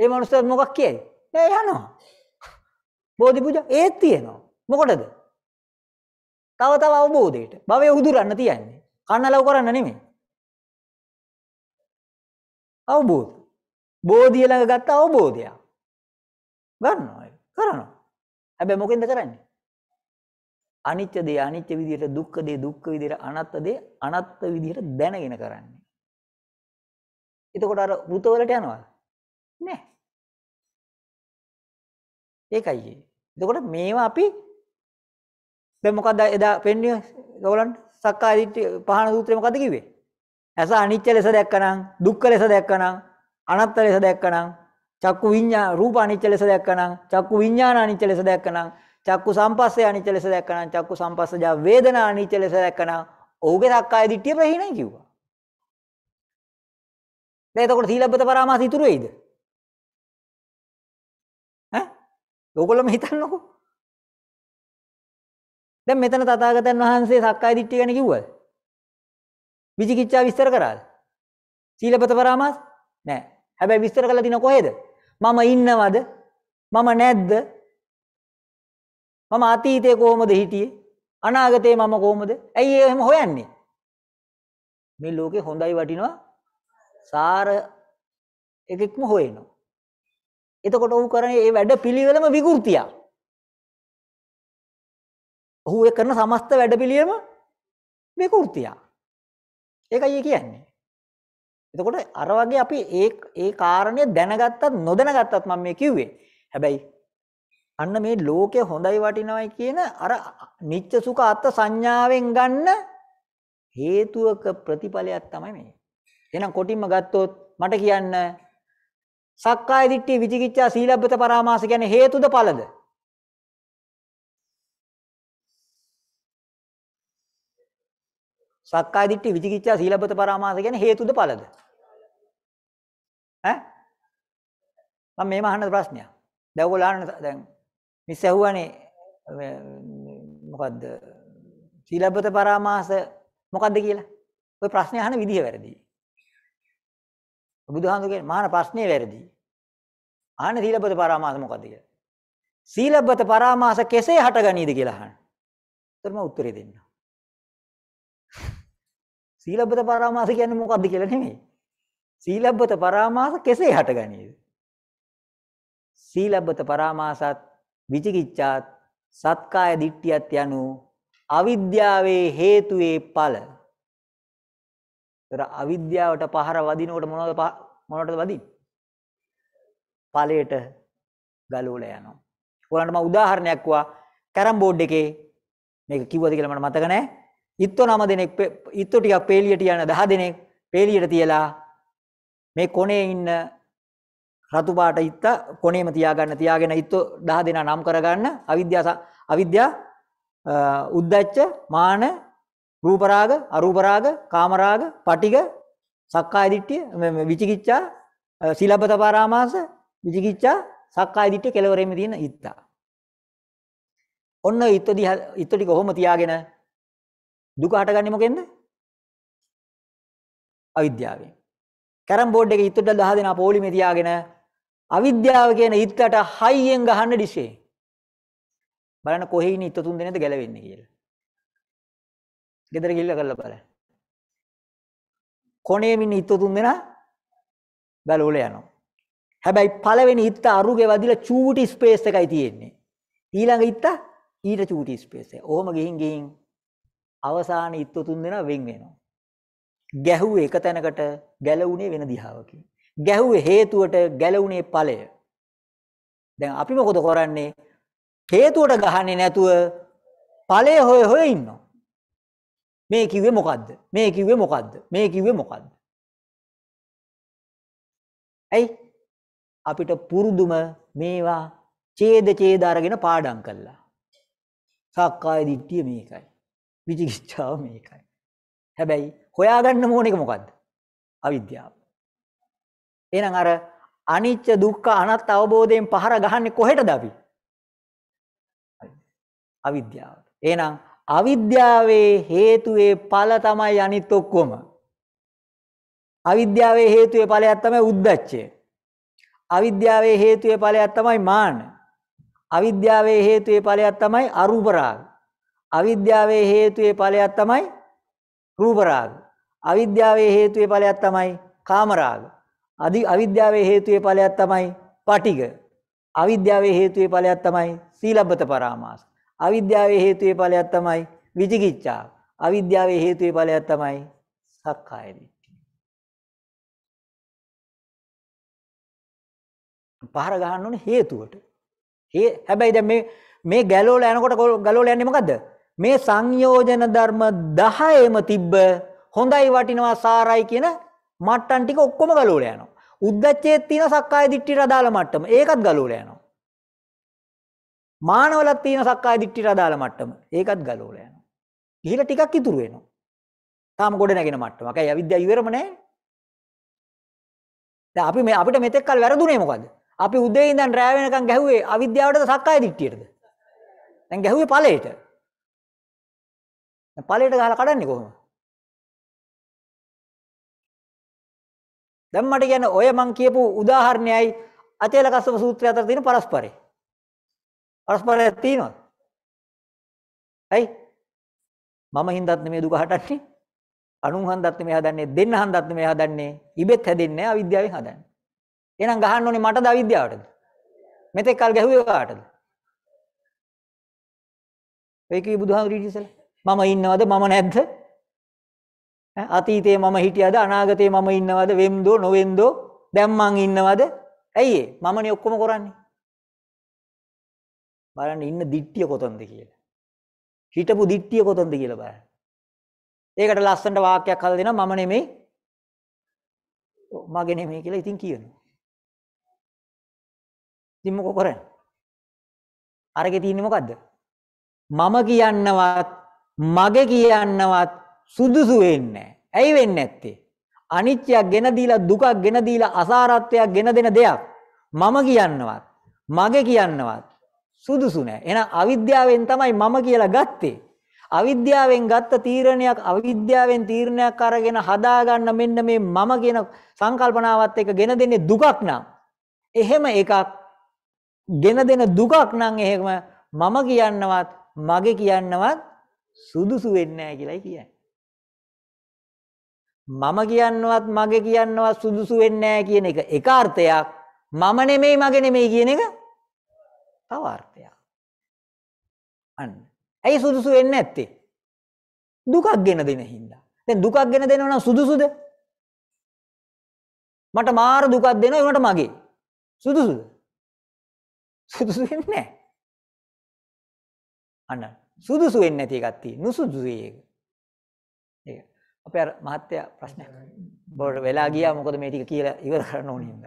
ඒ මනුස්සයා මොකක් කියයි? නෑ යනවා. බෝධි පූජා ඒත් තියෙනවා. මොකටද? තව තව අවබෝධයට. භවය උදුරන්න තියන්නේ. කන්නලව් කරන්න නෙමෙයි. අවබෝධ. බෝධිය ළඟ ගත්ත අවබෝධය. ගන්නවා ඒක. කරනවා. හැබැයි මොකෙන්ද කරන්නේ? අනිත්‍ය දේ අනිත්‍ය විදිහට දුක්ඛ දේ දුක්ඛ විදිහට අනත්ත දේ අනත්ත විදිහට දැනගෙන කරන්නේ. එතකොට අර වෘතවලට යනවද? නෑ. ඒකයි. එතකොට මේවා අපි දැන් මොකද්ද එදා පෙන්න්නේ ගවලන්ට? සක්කාය දිට්ඨිය පහන සූත්‍රය මොකද කිව්වේ? ඇස අනිච්ච ලෙස දැක්කනම්, දුක්ඛ ලෙස දැක්කනම්, අනාත්ත ලෙස දැක්කනම්, චක්කු විඤ්ඤා රූප අනිච්ච ලෙස දැක්කනම්, චක්කු විඤ්ඤාණ අනිච්ච ලෙස දැක්කනම්, චක්කු සම්පස්සේ අනිච්ච ලෙස දැක්කනම්, චක්කු සම්පස්සජා වේදනා අනිච්ච ලෙස දැක්කනම්, ඔහුගේ සක්කාය දිට්ඨිය ප්‍රහීනයි කිව්වා. දැන් එතකොට සීලබ්බත පරාමාස ඉතුරු වෙයිද? ඈ? ඕගොල්ලෝම හිතන්නකෝ. දැන් මෙතන තථාගතයන් වහන්සේ සක්කාය දිට්ඨිය ගැන කිව්වද? විචිකිච්ඡා විස්තර කරාද? සීලපත පරාමාස? නෑ. හැබැයි විස්තර කරලා තින කොහෙද? මම ඉන්නවද? මම නැද්ද? මම අතීතේ කොහොමද හිටියේ? අනාගතේ මම කොහොමද? ඇයි එහෙම හොයන්නේ? මේ ලෝකේ හොඳයි වටිනවා සාර එකෙක්ම හොයනවා. එතකොට ඔහු කරන්නේ ඒ වැඩ පිළිවෙලම විකෘතියක්. ඔහු ඒ කරන සමස්ත වැඩපිළිවෙම මේ කෘත්‍යය. ඒකයි කියන්නේ. එතකොට අර වගේ අපි ඒ ඒ කාරණේ දැනගත්තත් නොදැනගත්තත් මම මේ කිව්වේ. හැබැයි අන්න මේ ලෝකේ හොඳයි වටිනවයි කියන අර නිච්ච සුඛ අත් සංඥාවෙන් ගන්න හේතුවක ප්‍රතිඵලයක් තමයි මේ. එහෙනම් කොටින්ම ගත්තොත් මට කියන්න සක්කාය දිට්ඨි විචිකිච්ඡා සීලබ්බත පරාමාස කියන්නේ හේතුද ඵලද? සක්කාය දිට්ඨි විචිකිච්ඡා සීලබ්බත පරාමාස කියන්නේ හේතුද ඵලද? ඈ? මම මේව අහන ප්‍රශ්නයක්. දැන් ඔයාලා අහන දැන් මිස් ඇහුවානේ මොකද්ද? සීලබ්බත පරාමාස මොකද්ද කියලා? ඔය ප්‍රශ්නේ අහන විදිහ වැරදි. බුදුහාමුදුරු කියන්නේ මහාන ප්‍රශ්නේ වැරදි. අහන සීලබ්බත පරාමාස මොකද්ද කියලා? සීලබ්බත පරාමාස කෙසේ හටගනීද කියලා අහන. ඒතර මම උත්තරේ දෙන්නම්. සීලබ්බත පරාමාස කියන්නේ මොකද්ද කියලා නෙමෙයි. සීලබ්බත පරාමාස කෙසේ හටගනීද? සීලබ්බත පරාමාසත් විචිකිච්ඡාත් සත්කාය දිට්ඨියත් යනු අවිද්‍යාවේ හේතුයේ ඵල. ඒතර අවිද්‍යාවට පහර වදිනකොට මොනවද මොනවටද වදින්නේ? ඵලයට ගලවලා යනවා. ඔයාලට මම උදාහරණයක් වුණා කැරම් බෝඩ් එකේ මේක කිව්වද කියලා මට මතක නැහැ. ඉත්තෝ නම දෙනෙක් ඉත්තෝ ටිකක් පේලියට යන 10 දෙනෙක් පේලියට තියලා මේ කොනේ ඉන්න රතු පාට ඉත්ත කොනේම තියාගන්න තියාගෙන ඉත්තෝ 10 දෙනා නම් කරගන්න අවිද්‍යා අවිද්‍යා උද්දච්ච මාන රූපරාග අරූපරාග කාමරාග පටිග සක්කාය දිට්ඨිය විචිකිච්ඡා සීලබ්බත පරාමාස විචිකිච්ඡා සක්කාය දිට්ඨිය කෙලවරෙම තියෙන ඉත්තා ඔන්න ඉත්ත දිහා ඉත්ත ටික කොහොම තියාගෙන දුක හටගන්නේ මොකෙන්ද? අවිද්‍යාවෙන්. කැරම් බෝඩ් එකේ ඉත්තට 10 දෙනා පොලිමේ තියාගෙන අවිද්‍යාව කියන ඉත්තට හයියෙන් ගහන්න ඩිෂේ. බලන්න කොහේ ඉන්නේ ඉත්ත තුන් දෙනෙද ගැලවෙන්නේ කියලා. ගෙදර ගිහිල්ලා කරලා බලන්න. කොණේ මින් ඉත්ත තුන් දෙනා බැලුවල යනවා. හැබැයි පළවෙනි ඉත්ත අරුගේ වදිලා චූටි ස්පේස් එකයි තියෙන්නේ. ඊළඟ ඉත්ත ඊට චූටි ස්පේස් එක. ඔහොම ගිහින් ගිහින් අවසාන ඉත්තු තුන් දෙනා වෙන් වෙනවා. ගැහුවේ එක තැනකට ගැලවුණේ වෙන දිහාවකින්. ගැහුවේ හේතුවට ගැලවුණේ ඵලය. දැන් අපි මොකද කරන්නේ? හේතුවට ගහන්නේ නැතුව ඵලය හොය හොය ඉන්නවා. මේ කිව්වේ මොකද්ද? මේ කිව්වේ මොකද්ද? මේ කිව්වේ මොකද්ද? ඇයි? අපිට පුරුදුම මේවා ඡේද ඡේද අරගෙන පාඩම් කළා. සක්කාය දිට්ඨිය මේකයි. විචිකිච්ඡාව මේකයි. හැබැයි හොයාගන්න ඕන එක මොකද්ද? අවිද්‍යාව. එහෙනම් අර අනිච්ච දුක්ඛ අනාත්ම අවබෝධයෙන් පහර ගහන්නේ කොහෙටද අපි? අවිද්‍යාවට. එහෙනම් අවිද්‍යාවේ හේතුවේ ඵල තමයි අනිත් ඔක්කොම. අවිද්‍යාවේ හේතුවේ ඵලයක් තමයි උද්දච්චය. අවිද්‍යාවේ හේතුවේ ඵලයක් තමයි මාන. අවිද්‍යාවේ හේතුවේ ඵලයක් තමයි අරූප රාග. අවිද්‍යාවේ හේතුයේ ඵලයක් තමයි රූප රාග. අවිද්‍යාවේ හේතුයේ ඵලයක් තමයි කාම රාග. අදි අවිද්‍යාවේ හේතුයේ ඵලයක් තමයි පටිග. අවිද්‍යාවේ හේතුයේ ඵලයක් තමයි සීලබ්බත පරාමාස. අවිද්‍යාවේ හේතුයේ ඵලයක් තමයි විචිකිච්ඡා. අවිද්‍යාවේ හේතුයේ ඵලයක් තමයි සක්කාය දිට්ඨිය. පාර ගහන්න ඕනේ හේතුවට. හැබැයි දැන් මේ මේ ගැලෝල යනකොට ගැලෝල යන්නේ මොකද්ද? මේ සංයෝජන ධර්ම 10ෙම තිබ්බ හොඳයි වටිනවා සාරයි කියන මට්ටම් ටික ඔක්කොම ගලවලා යනවා. උද්දච්චයේ තියෙන සක්කාය දිට්ඨියට අදාළ මට්ටම ඒකත් ගලවලා යනවා. මානවලක් තියෙන සක්කාය දිට්ඨියට අදාළ මට්ටම ඒකත් ගලවලා යනවා. ගිහිලා ටිකක් ඉතුරු වෙනවා. තාම ගොඩ නැගෙන මට්ටමක්. ඇයි අවිද්‍යාව ඉවරම නැහැ. දැන් අපි මේ අපිට මෙතෙක් කල් වැරදුනේ මොකද? අපි උදේ ඉඳන් රැ වෙනකන් ගැහුවේ අවිද්‍යාවටද සක්කාය දිට්ඨියටද? දැන් ගැහුවේ ඵලයට. පලයට ගහලා කඩන්නේ කොහොමද? දැන් මට කියන්නේ ඔය මං කියපු උදාහරණයයි අචේල කස්සප සූත්‍රය අතර තියෙන පරස්පරය. පරස්පරයක් තියෙනවද? ඇයි? මම හින්දාත් නෙමේ දුක හටන්නේ. අනුන් හන්දත් නෙමේ හදන්නේ. දෙන්න හන්දත් නෙමේ හදන්නේ. ඉබෙත් හැදෙන්නේ නැහැ අවිද්‍යාවෙන් හදන්නේ. එහෙනම් ගහන්න ඕනේ මටද අවිද්‍යාවටද? මෙතෙක් කල් ගැහුවේ කාටද? ඔය කී බුදුහාමුදුරුවෝ ඉතිසලා මම ඉන්නවද මම නැද්ද? අතීතයේ මම හිටියද අනාගතයේ මම ඉන්නවද වෙම්දෝ නොවෙම්දෝ දැන් මං ඉන්නවද? ඇයි මමනේ ඔක්කොම කරන්නේ. බලන්න ඉන්න දිට්ඨිය කොතනද කියලා. හිටපු දිට්ඨිය කොතනද කියලා බලන්න. ඒකට ලස්සනට වාක්‍යයක් හදලා දෙනවා මම නෙමෙයි මගේ නෙමෙයි කියලා ඉතින් කියනවා. ඉතින් මොකෝ කරන්නේ? අරගේ තියෙන්නේ මොකද්ද? මම කියන්නවත් මගේ කියන්නවත් සුදුසු වෙන්නේ ඇයි වෙන්නේ නැත්තේ? අනිත්‍යයක් ගෙන දීලා දුකක් ගෙන දීලා අසාරත්වයක් ගෙන දෙන දෙයක් මම කියන්නවත් මගේ කියන්නවත් සුදුසු නෑ. එහෙනම් අවිද්‍යාවෙන් තමයි මම කියලා ගත්තේ. අවිද්‍යාවෙන් ගත්ත තීරණයක් අවිද්‍යාවෙන් තීරණයක් අරගෙන හදාගන්න මෙන්න මේ මම කියන සංකල්පනාවත් එක්ක ගෙන දෙන්නේ දුකක් නම් එහෙම එකක් ගෙන දෙන දුකක් නම් එහෙම මම කියන්නවත් මගේ කියන්නවත් සුදුසු වෙන්නේ නැහැ කියලායි කියන්නේ. මම කියනවත් මගේ කියනවත් සුදුසු වෙන්නේ නැහැ කියන එක එක අර්ථයක්. මම නෙමෙයි මගේ නෙමෙයි කියන එක තව අර්ථයක්. අන්න. ඇයි සුදුසු වෙන්නේ නැත්තේ? දුකක් ගෙන දෙන හින්දා. දැන් දුකක් ගෙන දෙනවා නම් සුදුසුද? මට මාර දුකක් දෙනවා ඒකට මගේ. සුදුසුද? සුදුසු වෙන්නේ නැහැ. අන්න. සුදුසු වෙන්නේ නැති එකක් තියෙන. නුසුදුසුයි ඒක. ඒක. අපේ අර මහත්තයා ප්‍රශ්නයක්. බොර වෙලා ගියා මොකද මේ ටික කියලා ඉවර කරන්න ඕනේ නේද?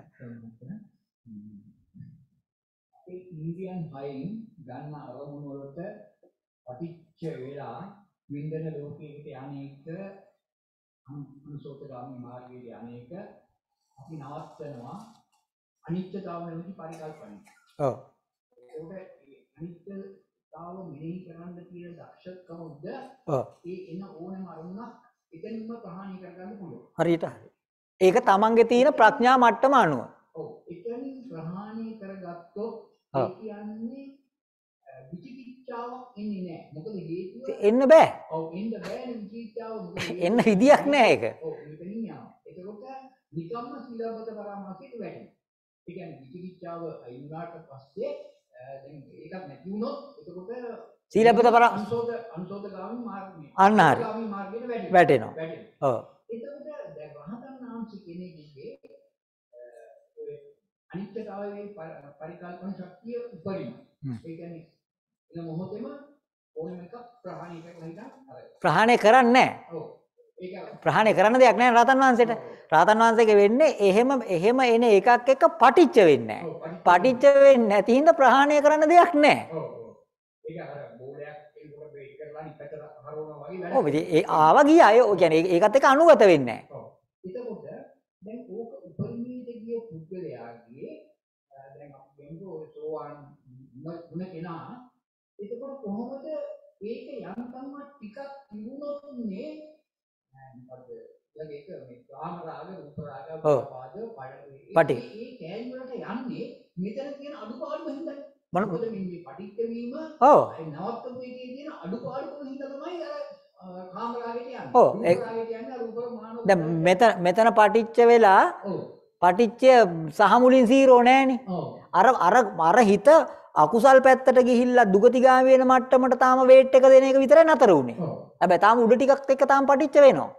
අපේ ඉන්දියන් හයින් ගන්න අරමුණ වලට පටිච්ච වෙලා වින්දන ලෝකයකට යන්නේක අනුසෝතගාමී මාර්ගයේ යන්නේක අපි නවත්තනවා අනිත්‍යතාව නැති පරිකල්පනය. ඔව්. ඒක අනිත්‍ය තාම මෙහි කරන්න තියෙන දක්ෂකමද ඒ එන ඕනම අරමුණක් එතනින්ම ප්‍රහාණය කරගන්න පුළුවන්. හරියට හරි. ඒක තමන්ගේ තියෙන ප්‍රඥා මට්ටම අනුව. ඔව්. එතනින් ප්‍රහාණය කරගත්තොත් ඒ කියන්නේ විචිකිච්ඡාවක් එන්නේ නැහැ. මොකද හේතුව එන්න බෑ. ඔව් එන්න බෑනේ විචිකිච්ඡාව. (laughs) එන්න විදියක් නැහැ ඒක. ඔව් මෙතනින් යනවා. එතකොට නිකම්ම සීලබ්බත පරාමාසයට වැටෙනවා. ඒ කියන්නේ විචිකිච්ඡාව අයින් වුණාට පස්සේ ඒකත් නැති වුණොත් එතකොට සීලපත පර අංශෝද අංශෝද ගාමී මාර්ගය අන්න හරි ගාමී මාර්ගයට වැටෙනවා වැටෙනවා ඔව් එතකොට දැන් රහතන් වහන්සේ කෙනෙක්ගේ අනිත්‍යතාවයේ පරිකල්පන ශක්තිය උපරිම ඒ කියන්නේ එන මොහොතේම ඕනෙම එක ප්‍රහාණය කරන්න හිතා ප්‍රහාණය කරන්නේ නැහැ ඔව් ප්‍රහාණය කරන්න දෙයක් නැහැ රාතන් වහන්සේට. රාතන් වහන්සේක වෙන්නේ එහෙම එහෙම එන එකක් එක්ක පටිච්ච වෙන්නේ නැහැ. පටිච්ච වෙන්නේ නැති හින්දා ප්‍රහාණය කරන්න දෙයක් නැහැ. ඒක අර බෝලයක් එනකොට බ්‍රේක් කරලා ඉපතට හරවනවා වගේ වැඩ. ඔව් ඉතින් ඒ ආවා ගියා. ඒ කියන්නේ ඒකත් එක්ක අනුගත වෙන්නේ නැහැ. ඔව්. එතකොට දැන් ඕක උපරිමයට ගිය පුද්ගලයාගේ දැන් අපි කියමු සෝවාන් වුණ කෙනා එතකොට කොහොමද ඒක යන්තම්ම ටිකක් පටි මන ඕ ඕ දැ මෙත මෙතන පටිච්ච වෙලා පටිච්චය සහමුලින් සීරෝ නෑනේ අර අර මර හිත අකුසල් පැත්තට ගිහිල්ලා දුගතිගාමී වෙන මට්ටමට තාම වේට් එක දෙන එක විතරයි නතර උනේ. හැබැයි තාම උඩ ටිකක් එක්ක තාම පටිච්ච වෙනවා.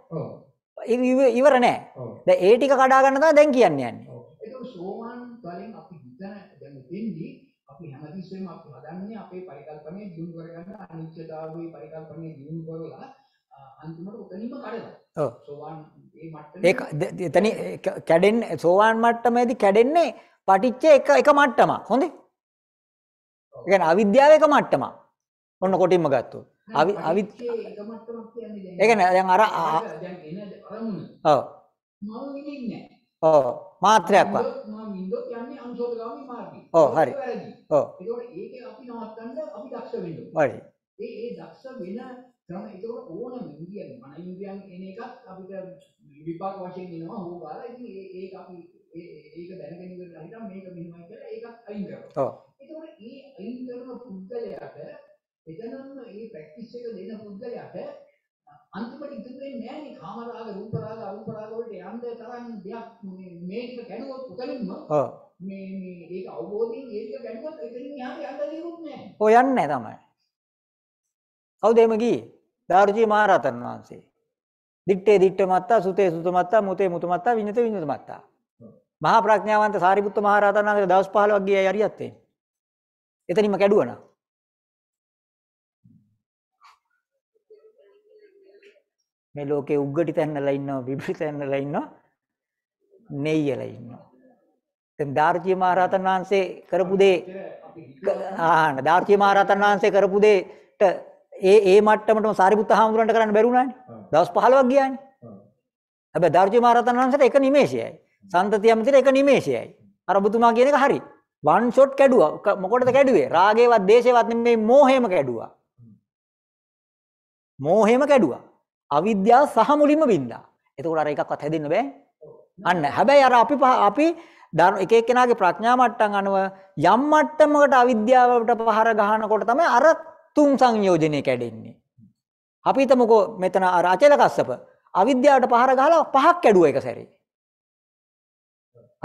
ඒක ඉවර නෑ. දැන් ඒ ටික කඩා ගන්න තමයි දැන් කියන්නේ යන්නේ. ඒක සෝමන් වලින් අපි හිතන දැන් දෙන්නේ අපි හැමතිස්සෙම අපි හදන්නේ අපේ පරිකල්පනය දියුණු කරගන්න අනිත්‍යතාවයේ පරිකල්පනය දියුණු කරලා අන්තිමට උතනින්ම කඩනවා. ඔව්. සෝවාන් ඒ මට්ටමේ එතන කැඩෙන්නේ සෝවාන් මට්ටමේදී කැඩෙන්නේ පටිච්ච එක එක මට්ටම. හොඳේ. ඒ කියන්නේ අවිද්‍යාව එක මට්ටම. ඔන්න කොටින්ම ගත්තොත්. අවි අවි එක මට්ටමක් කියන්නේ දැන්. ඒ කියන්නේ දැන් අර දැන් එන අරමුණ. ඔව්. Oh, මම විඳින්නේ නැහැ. ඔව් මාත්‍රයක්වත් මම විඳොත් යන්නේ අනුශෝධගාමී මාර්ගය. ඔව් oh, හරි. ඔව්. Oh. ඒකෝට ඒකේ අපි නවත්තන්න අපි දක්ෂ වෙන්න ඕනේ. හරි. ඒ ඒ දක්ෂ වෙන ක්‍රම ඒකෝට ඕනම ඉන්දියන් මන ඉන්දියන් එන එකත් අපිට විපාක වශයෙන් එනවා හෝ බාලා ඉතින් ඒ ඒක අපි ඒක දැනගෙන ඉවරලා හිටන් මේක මෙහෙමයි කියලා ඒකත් අයින් කරනවා. ඔව්. ඒකෝට ඒ අයින් කරන පුද්ගලයාට එතනම මේ ප්‍රැක්ටිස් එක දෙන පුද්ගලයාට අන්තිමට ඉතුරු වෙන්නේ නැහැ නේ කාමරාග රූපරාග අරූපරාග වලට යන්න තරම් දෙයක් මේ ටික ගැනුවොත් උතලින්ම මේ මේ ඒක අවබෝධයෙන් ඒක ගැනුවත් එතනින් යහට යන්න දෙයක් නැහැ. ඔය යන්නේ තමයි. කවුද එහෙම ගියේ? දාරුජී මහරතන් වහන්සේ. දික්ටේ දික්ට මත්තා සුතේ සුත මත්තා මුතේ මුත මත්තා විඤ්ඤත විඤ්ඤත මත්තා. මහා ප්‍රඥාවන්ත සාරිපුත්ත මහරතන් වහන්සේ දවස් 15ක් ගියයි හරියත් වෙන්නේ. එතනින්ම කැඩුවනා. මේ ලෝකේ උග්ගටි තැන්නලා ඉන්නවා බිබිලි තැන්නලා ඉන්නවා නෙయ్యලා ඉන්නවා දැන් ධාර්තිය මහරහතන් වහන්සේ කරපු දේ ආහන ධාර්තිය මහරහතන් වහන්සේ කරපු දේට ඒ ඒ මට්ටමටම සාරිපුත්ත හාමුදුරන්ට කරන්න බැරි වුණානේ දවස් 15ක් ගියානේ හැබැයි ධාර්තිය මහරහතන් වහන්සේට එක නිමේෂයයි සන්තතියම් විතර එක නිමේෂයයි අර ඔබතුමා කියන එක හරි වන් ෂොට් කැඩුවා මොකටද කැඩුවේ රාගේවත් දේශේවත් නෙමෙයි මෝහේම කැඩුවා මෝහේම කැඩුවා අවිද්‍යාව සහ මුලින්ම බින්දා. එතකොට අර එකක්වත් හැදෙන්න බෑ. අන්න. හැබැයි අර අපි අපි එක එක්කෙනාගේ ප්‍රඥා මට්ටම් අනුව යම් මට්ටමකට අවිද්‍යාවට පහර ගහනකොට තමයි අර තුන් සංයෝජනේ කැඩෙන්නේ. අපි හිතමුකෝ මෙතන අර අචල කස්සප අවිද්‍යාවට පහර ගහලා පහක් කැඩුවා එක සැරේ.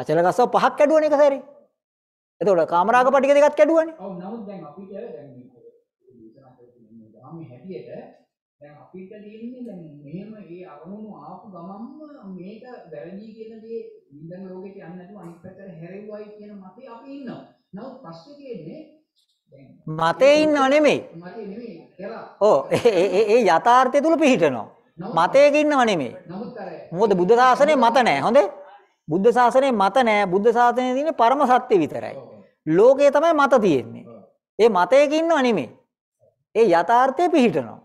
අචල කස්සප පහක් කැඩුවනේ එක සැරේ. එතකොට කාමරාග පටික දෙකත් කැඩුවනේ. ඔව් නමුත් දැන් අපිට අපිට තියෙන්නේ දැන් මෙහෙම ඒ අරමුණු ආපු ගමන්ම මේක වැරදි කියන දේ ඉඳන් ලෝකෙට යන්නේ නැතුව අනිත් පැත්තට හැරෙව්වයි කියන මතේ අපි ඉන්නවා. නමුත් ප්‍රශ්නේ තියෙන්නේ දැන් මතේ ඉන්නව නෙමෙයි. මතේ නෙමෙයි. කියලා. ඔව් ඒ ඒ යථාර්ථය තුල පිහිටනවා. මතයක ඉන්නව නෙමෙයි. නමුත් අර මොකද බුද්ධ ශාසනයේ මත නැහැ. හොඳේ. බුද්ධ ශාසනයේ මත නැහැ. බුද්ධ ශාසනයේ තියෙන්නේ පරම සත්‍ය විතරයි. ලෝකයේ තමයි මත තියෙන්නේ. ඒ මතයක ඉන්නව නෙමෙයි. ඒ යථාර්ථය පිහිටනවා.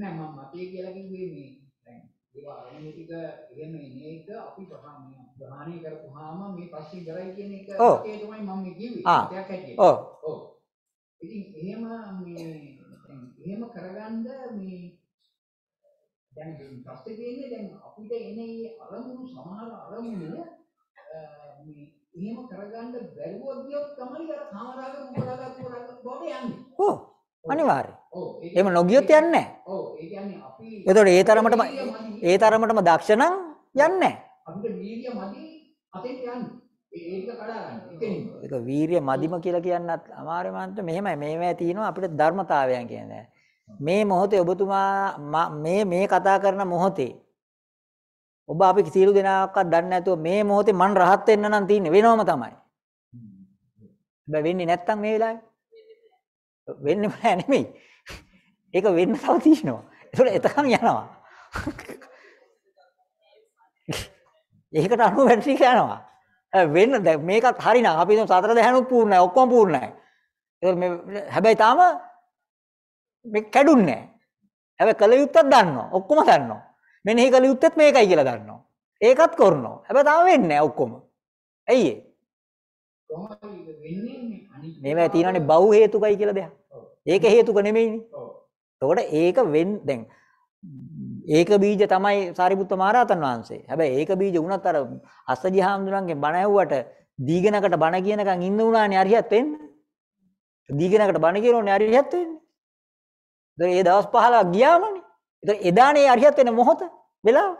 නෑ මම මතය කියලා කිව්වේ මේ දැන් ඒවා අරමුණු ටික එහෙම එන එක අපි ප්‍රහාණය ප්‍රහාණය කරපුවාම මේ පස්සේ කරයි කියන එක ඒ තමයි මම කිව්වේ මතයක් හැටියට. ඔව්. ඔව්. ඉතින් එහෙම මේ එහෙම කරගන්න මේ දැන් මේ පස්සේ තියෙන්නේ දැන් අපිට එන මේ අරමුණු සමහර අරමුණු මේ එහෙම කරගන්න බැරුව ගියොත් තමයි අර කාමරාග උපදාගත් උපදාගත් බවට යන්නේ. ඔව්. අනිවාර්යයෙන්. එහෙම නොගියොත් යන්නේ නැහැ. ඔව් ඒ කියන්නේ අපි එතකොට ඒ තරමටම ඒ තරමටම දක්ෂ නම් යන්නේ නැහැ. අපිට වීර්ය මදි අතේ යන්නේ. ඒක කඩා ගන්න. ඒක වීර්ය මදිම කියලා කියන්නත් අමාරු මාන්ත මෙහෙමයි මේවැය තියෙනවා අපිට ධර්මතාවයන් කියන්නේ. මේ මොහොතේ ඔබතුමා මේ මේ කතා කරන මොහොතේ ඔබ අපි සියලු දෙනාක්වත් දන්නේ නැතුව මේ මොහොතේ මන් රහත් වෙන්න නම් තියෙන්නේ වෙනවම තමයි. හැබැයි වෙන්නේ නැත්තම් මේ වෙලාවේ වෙන්න බෑ නෙමෙයි. ඒක වෙන්න තව තියෙනවා. ඒතකොට එතකන් යනවා. ඒකට අනුව බැටරි යනවා. වෙන්න දැන් මේකත් හරිනම් අපි හිතමු සතර දහනුත් පූර්ණයි ඔක්කොම පූර්ණයි. ඒතකොට මේ හැබැයි තාම මේ කැඩුන්නේ නැහැ. හැබැයි කල යුත්තක් දන්නවා. ඔක්කොම දන්නවා. මෙනෙහි කල යුත්තේත් මේකයි කියලා දන්නවා. ඒකත් කරනවා. හැබැයි තාම වෙන්නේ නැහැ ඔක්කොම. ඇයි ඒ? කොහොමද මේවා තියෙනවානේ බහු හේතුකයි කියලා දෙයක්. ඒක හේතුක නෙමෙයිනේ. ඔව්. ඒක වෙන් දැන් ඒක බීජ තමයි සාරිපුත්ත මහරහතන් වහන්සේ. හැබැයි ඒක බීජ වුණත් අර අස්සජි හාමුදුරන්ගේ බණ ඇහුවට දීගෙනකට බණ කියනකන් ඉන්න උනානේ අරියත් වෙන්න. දීගෙනකට බණ කියනෝනේ අරියත් වෙන්නේ. ඒතර ඒ දවස් 15 ගියාමනේ. ඒතර එදානේ අරියත් වෙන මොහොත වෙලාව.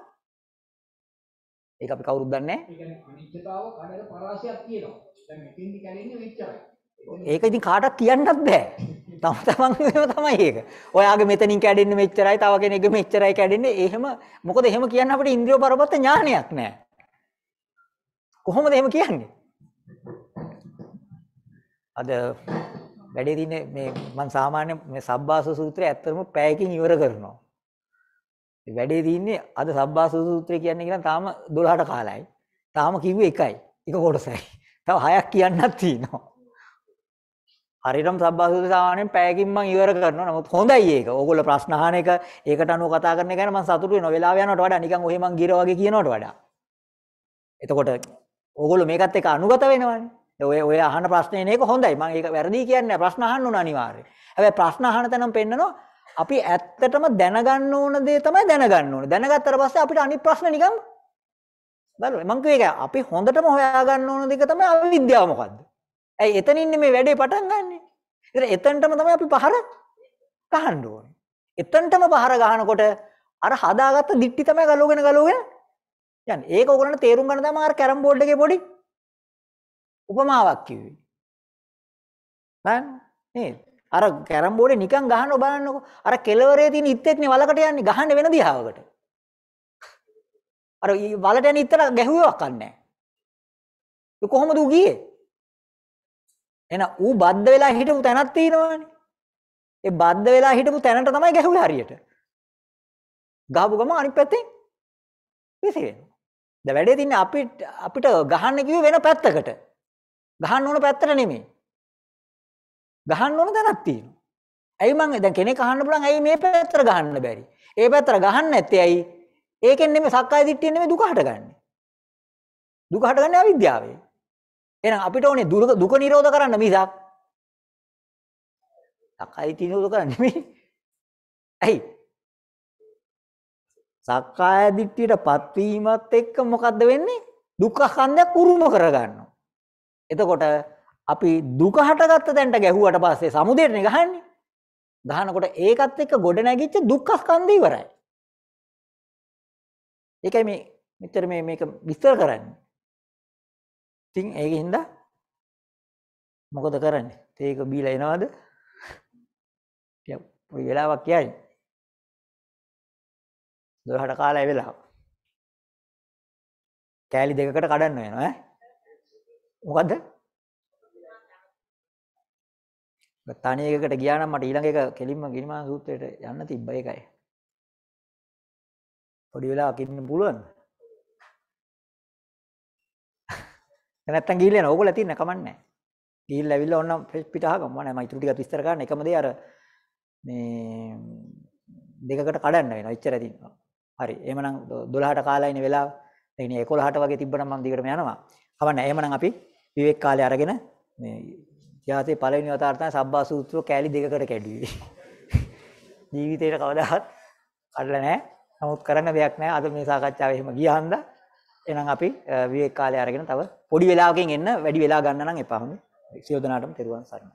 ඒක අපි කවුරුත් දන්නේ නැහැ. ඒ කියන්නේ අනිත්‍යතාව කඩේ පරාසයක් තියෙනවා. දැන් මෙතෙන්දි කැලෙන්නේ මෙච්චරයි. ඒක ඉතින් කාටවත් කියන්නත් බෑ. තම තමන්ගේම තමයි ඒක. ඔයාගේ මෙතනින් කැඩෙන්නේ මෙච්චරයි, තව කෙනෙක්ගේ මෙච්චරයි කැඩෙන්නේ. එහෙම මොකද එහෙම කියන්න අපිට ඉන්ද්‍රිය පරපත ඥානයක් නෑ. කොහොමද එහෙම කියන්නේ? අද වැඩේ තියෙන්නේ මේ මම සාමාන්‍ය මේ සබ්බාස සූත්‍රය ඇත්තටම පැයකින් ඉවර කරනවා. වැඩේ තියෙන්නේ අද සබ්බාස සූත්‍රය කියන්නේ කියලා තාම 12ට කාලයි. තාම කිව්වේ එකයි. එක කොටසයි. තව හයක් කියන්නත් තියෙනවා. හරිරම් සබ්බාසෝධ සාමාන්‍යයෙන් පැයකින් මම ඉවර කරනවා. නමුත් හොඳයි ඒක. ඕගොල්ලෝ ප්‍රශ්න අහන එක ඒකට අනුව කතා කරන එක ගැන මම සතුටු වෙනවා. වෙලාව යනකොට වඩා නිකන් ඔහේ මං ගිර වගේ කියනවට වඩා. එතකොට ඕගොල්ලෝ මේකත් එක්ක අනුගත වෙනවනේ. ඔය ඔය අහන ප්‍රශ්නේ නේක හොඳයි. මම ඒක වැරදි කියන්නේ ප්‍රශ්න අහන්න ඕන අනිවාර්යයෙන්. හැබැයි ප්‍රශ්න අහන තැනම පෙන්නනවා අපි ඇත්තටම දැනගන්න ඕන දේ තමයි දැනගන්න ඕන. දැනගත්තට පස්සේ අපිට අනිත් ප්‍රශ්න නිකන් බලන්න. මං කියුවේ ඒක අපි හොඳටම හොයාගන්න ඕන දෙක තමයි අවිද්‍යාව මොකද්ද? ඇයි එතනින් මේ වැඩේ පටන් ගන්නෙ. ඒතර එතනටම තමයි අපි පහර ගහන්න ඕනේ. එතනටම පහර ගහනකොට අර හදාගත්ත දික්ටි තමයි ගලවගෙන ගලවගෙන යන්නේ. ඒක ඕගොල්ලන්ට තේරුම් ගන්න තමයි අර කැරම් බෝඩ් එකේ පොඩි උපමාවක් කිව්වේ. බලන්න නේද? අර කැරම් බෝඩේ නිකන් ගහනව බලන්නකො. අර කෙලවරේ තියෙන ඉත්තේක්නේ වලකට යන්නේ ගහන්නේ වෙන දිහාවකට. අර වලට යන ඉත්තට ගැහුවක් නැහැ. කොහොමද උ ගියේ? එහෙනම් ඌ බද්ධ වෙලා හිටපු තැනක් තියෙනවානේ. ඒ බද්ධ වෙලා හිටපු තැනට තමයි ගැහුවේ හරියට. ගහපු ගම අනිත් පැත්තෙන් විසි වෙනවා. දැන් වැඩේ තින්නේ අපි අපිට ගහන්න කිව්වේ වෙන පැත්තකට. ගහන්න ඕන පැත්තට නෙමෙයි. ගහන්න ඕන තැනක් තියෙනවා. ඇයි මං දැන් කෙනෙක් අහන්න පුළුවන් ඇයි මේ පැත්තට ගහන්න බැරි? ඒ පැත්තට ගහන්න නැත්තේ ඇයි? ඒකෙන් නෙමෙයි සක්කාය දිට්ඨිය නෙමෙයි දුක හටගන්නේ. දුක හටගන්නේ අවිද්‍යාවෙන්. එහෙනම් අපිට ඕනේ දුක දුක නිරෝධ කරන්න මිසක් සක්කාය දිට්ඨිය කරන්න නෙමෙයි. ඇයි? සක්කාය දිට්ඨියටපත් වීමත් එක්ක මොකද්ද වෙන්නේ? දුක්ඛ ස්කන්ධයක් උරුම කරගන්නවා. එතකොට අපි දුක හටගත්ත තැනට ගැහුවට පස්සේ සමුදේටනේ ගහන්නේ. ගහනකොට ඒකත් එක්ක ගොඩ නැගිච්ච දුක්ඛ ස්කන්ධය ඉවරයි. ඒකයි මේ මෙතර මේ මේක විස්තර කරන්නේ. තින් ඒක හින්දා මොකද කරන්න ඒක බීල එනවාද වෙලාවක් කියයි දොහට කාලා වෙලා කෑලි දෙකට කඩන්න වෙනවා මොකද තනියකට ගියානම් මට ඊළඟ එක කෙලින්ම ගිරිමා සූත්‍රයට යන්න තිබ්බ එකයි පොඩි වෙලාවක් ඉන්න පුළුවන් නැත්තම් ගිහිල්ලා යන ඕගොල්ලෝ තියන්න කමන්නේ. ගිහිල්ලා ඇවිල්ලා ඕනම් ෆෙස් පිට අහගමු. මම ඉතුරු ටිකත් විස්තර කරන්න. එකම දේ අර මේ දෙකකට කඩන්න වෙනවා. එච්චර තියෙනවා. හරි. එහෙමනම් 12ට කාලා ඉන්නේ වෙලාව. ඒ කියන්නේ 11ට වගේ තිබ්බනම් මම දිගටම යනවා. කමන්නේ. එහෙමනම් අපි විවේක කාලේ අරගෙන මේ ඉතිහාසයේ පළවෙනි වතාවට තමයි සබ්බා සූත්‍රය කෑලි දෙකකට කැඩුවේ. (laughs) ජීවිතේට කවදාවත් කඩලා නැහැ. නමුත් කරන්න දෙයක් නැහැ. අද මේ සාකච්ඡාව එහෙම ගියහන්දා එහෙනම් අපි විවේක කාලය අරගෙන තව පොඩි වෙලාවකින් එන්න වැඩි වෙලා ගන්න නම් එපා හොඳයි. සියොදනාටම තෙරුවන් සරණයි.